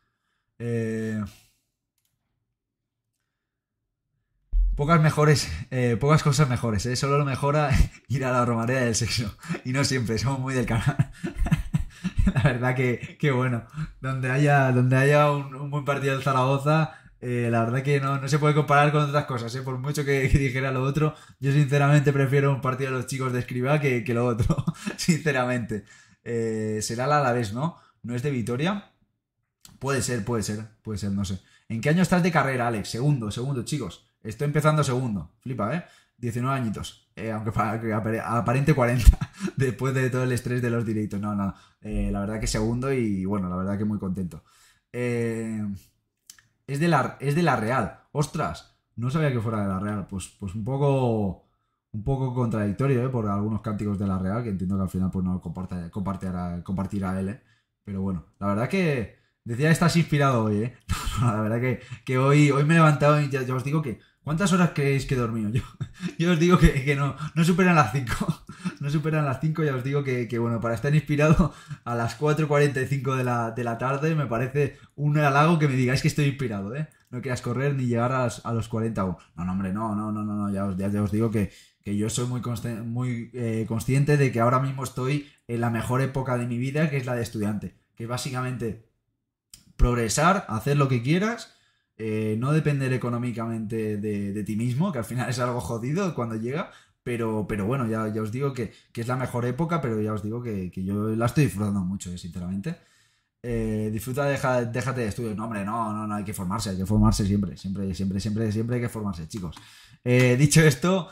Eh. Pocas mejores, eh, pocas cosas mejores, eh. Solo lo mejora ir a la romareda del sexo. Y no siempre, somos muy del canal. la verdad que, bueno. Donde haya, donde haya un, buen partido del Zaragoza, eh, la verdad que no, se puede comparar con otras cosas, por mucho que, dijera lo otro. Yo sinceramente prefiero un partido de los chicos de Escriba que, lo otro, sinceramente. será la vez, ¿no? ¿No es de Vitoria? Puede ser, puede ser, puede ser, no sé. ¿En qué año estás de carrera, Alex? Segundo, segundo, chicos. Estoy empezando segundo, flipa, ¿eh? 19 añitos, eh, aunque aparente 40 después de todo el estrés de los directos. No, no, eh, la verdad que segundo y bueno, la verdad que muy contento. Eh, es, de la, es de la Real, ostras, no sabía que fuera de la Real, pues, pues un poco un poco contradictorio por algunos cánticos de la Real, que entiendo que al final pues no lo compartirá, compartirá, él, ¿eh? pero bueno, la verdad que decía estás inspirado hoy, ¿eh? la verdad que, hoy, hoy me he levantado y ya os digo que ¿Cuántas horas creéis que he dormido yo? Yo os digo que, no, no superan las 5. No superan las 5, ya os digo que, bueno, para estar inspirado a las 4.45 de la, de la tarde me parece un halago que me digáis que estoy inspirado, ¿eh? No quieras correr ni llegar a, los 40. No, no, hombre, no, no, no, no, ya, os, os digo que, yo soy muy, muy eh, consciente de que ahora mismo estoy en la mejor época de mi vida, que es la de estudiante. Que básicamente progresar, hacer lo que quieras eh, no depender económicamente de, ti mismo, que al final es algo jodido cuando llega. Pero, pero bueno, ya, ya os digo que, es la mejor época, pero ya os digo que, yo la estoy disfrutando mucho, eh, sinceramente. Eh, disfruta, déjate de estudios. No, hombre, no, no, no, hay que formarse, hay que formarse siempre, siempre, siempre, siempre, siempre hay que formarse, chicos. dicho esto,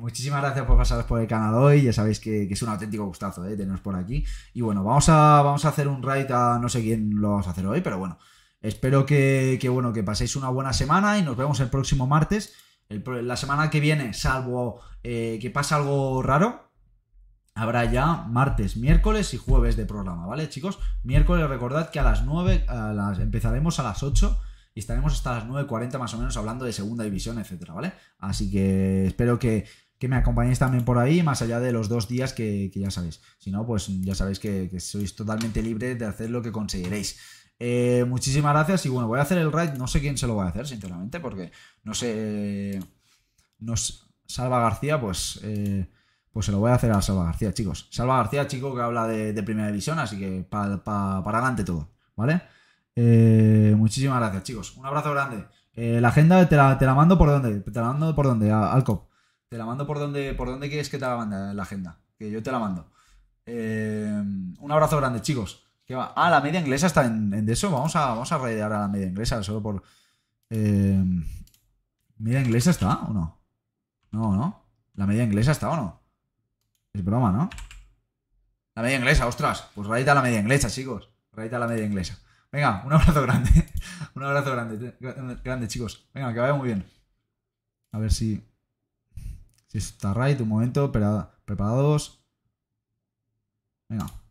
muchísimas gracias por pasaros por el canal hoy. Ya sabéis que, es un auténtico gustazo teneros por aquí. Y bueno, vamos a, vamos a hacer un raid a no sé quién lo vamos a hacer hoy, pero bueno, Espero que, bueno, que paséis una buena semana y nos vemos el próximo martes. la semana que viene, salvo eh, que pase algo raro, habrá ya martes, miércoles y jueves de programa, ¿vale, chicos? Miércoles, recordad que a las 9 las, empezaremos a las 8 y estaremos hasta las 9.40 más o menos hablando de segunda división, etcétera, ¿vale? Así que espero que, me acompañéis también por ahí, más allá de los dos días que, ya sabéis. Si no, pues ya sabéis que, sois totalmente libres de hacer lo que conseguiréis eh, muchísimas gracias y bueno, voy a hacer el raid, no sé quién se lo va a hacer, sinceramente, porque no sé... Salva García, pues... Eh, pues se lo voy a hacer a Salva García, chicos. Salva García, chico que habla de, primera división, así que para adelante todo, ¿vale? Eh, muchísimas gracias, chicos. Un abrazo grande. la agenda te la, mando por donde te la mando por donde, al COP. Te la mando por donde por donde quieres que te la mande la agenda, que yo te la mando. un abrazo grande, chicos va? Ah, la media inglesa está en, eso. Vamos a, vamos a raidear a la media inglesa solo por. Eh, ¿Media inglesa está o no? No, no. ¿La media inglesa está o no? Es broma, ¿no? La media inglesa, ostras. Pues raid a la media inglesa, chicos. Raid a la media inglesa. Venga, un abrazo grande. un abrazo grande, grande, chicos. Venga, que vaya muy bien. A ver si. Si está raid, un momento. Preparados. Venga.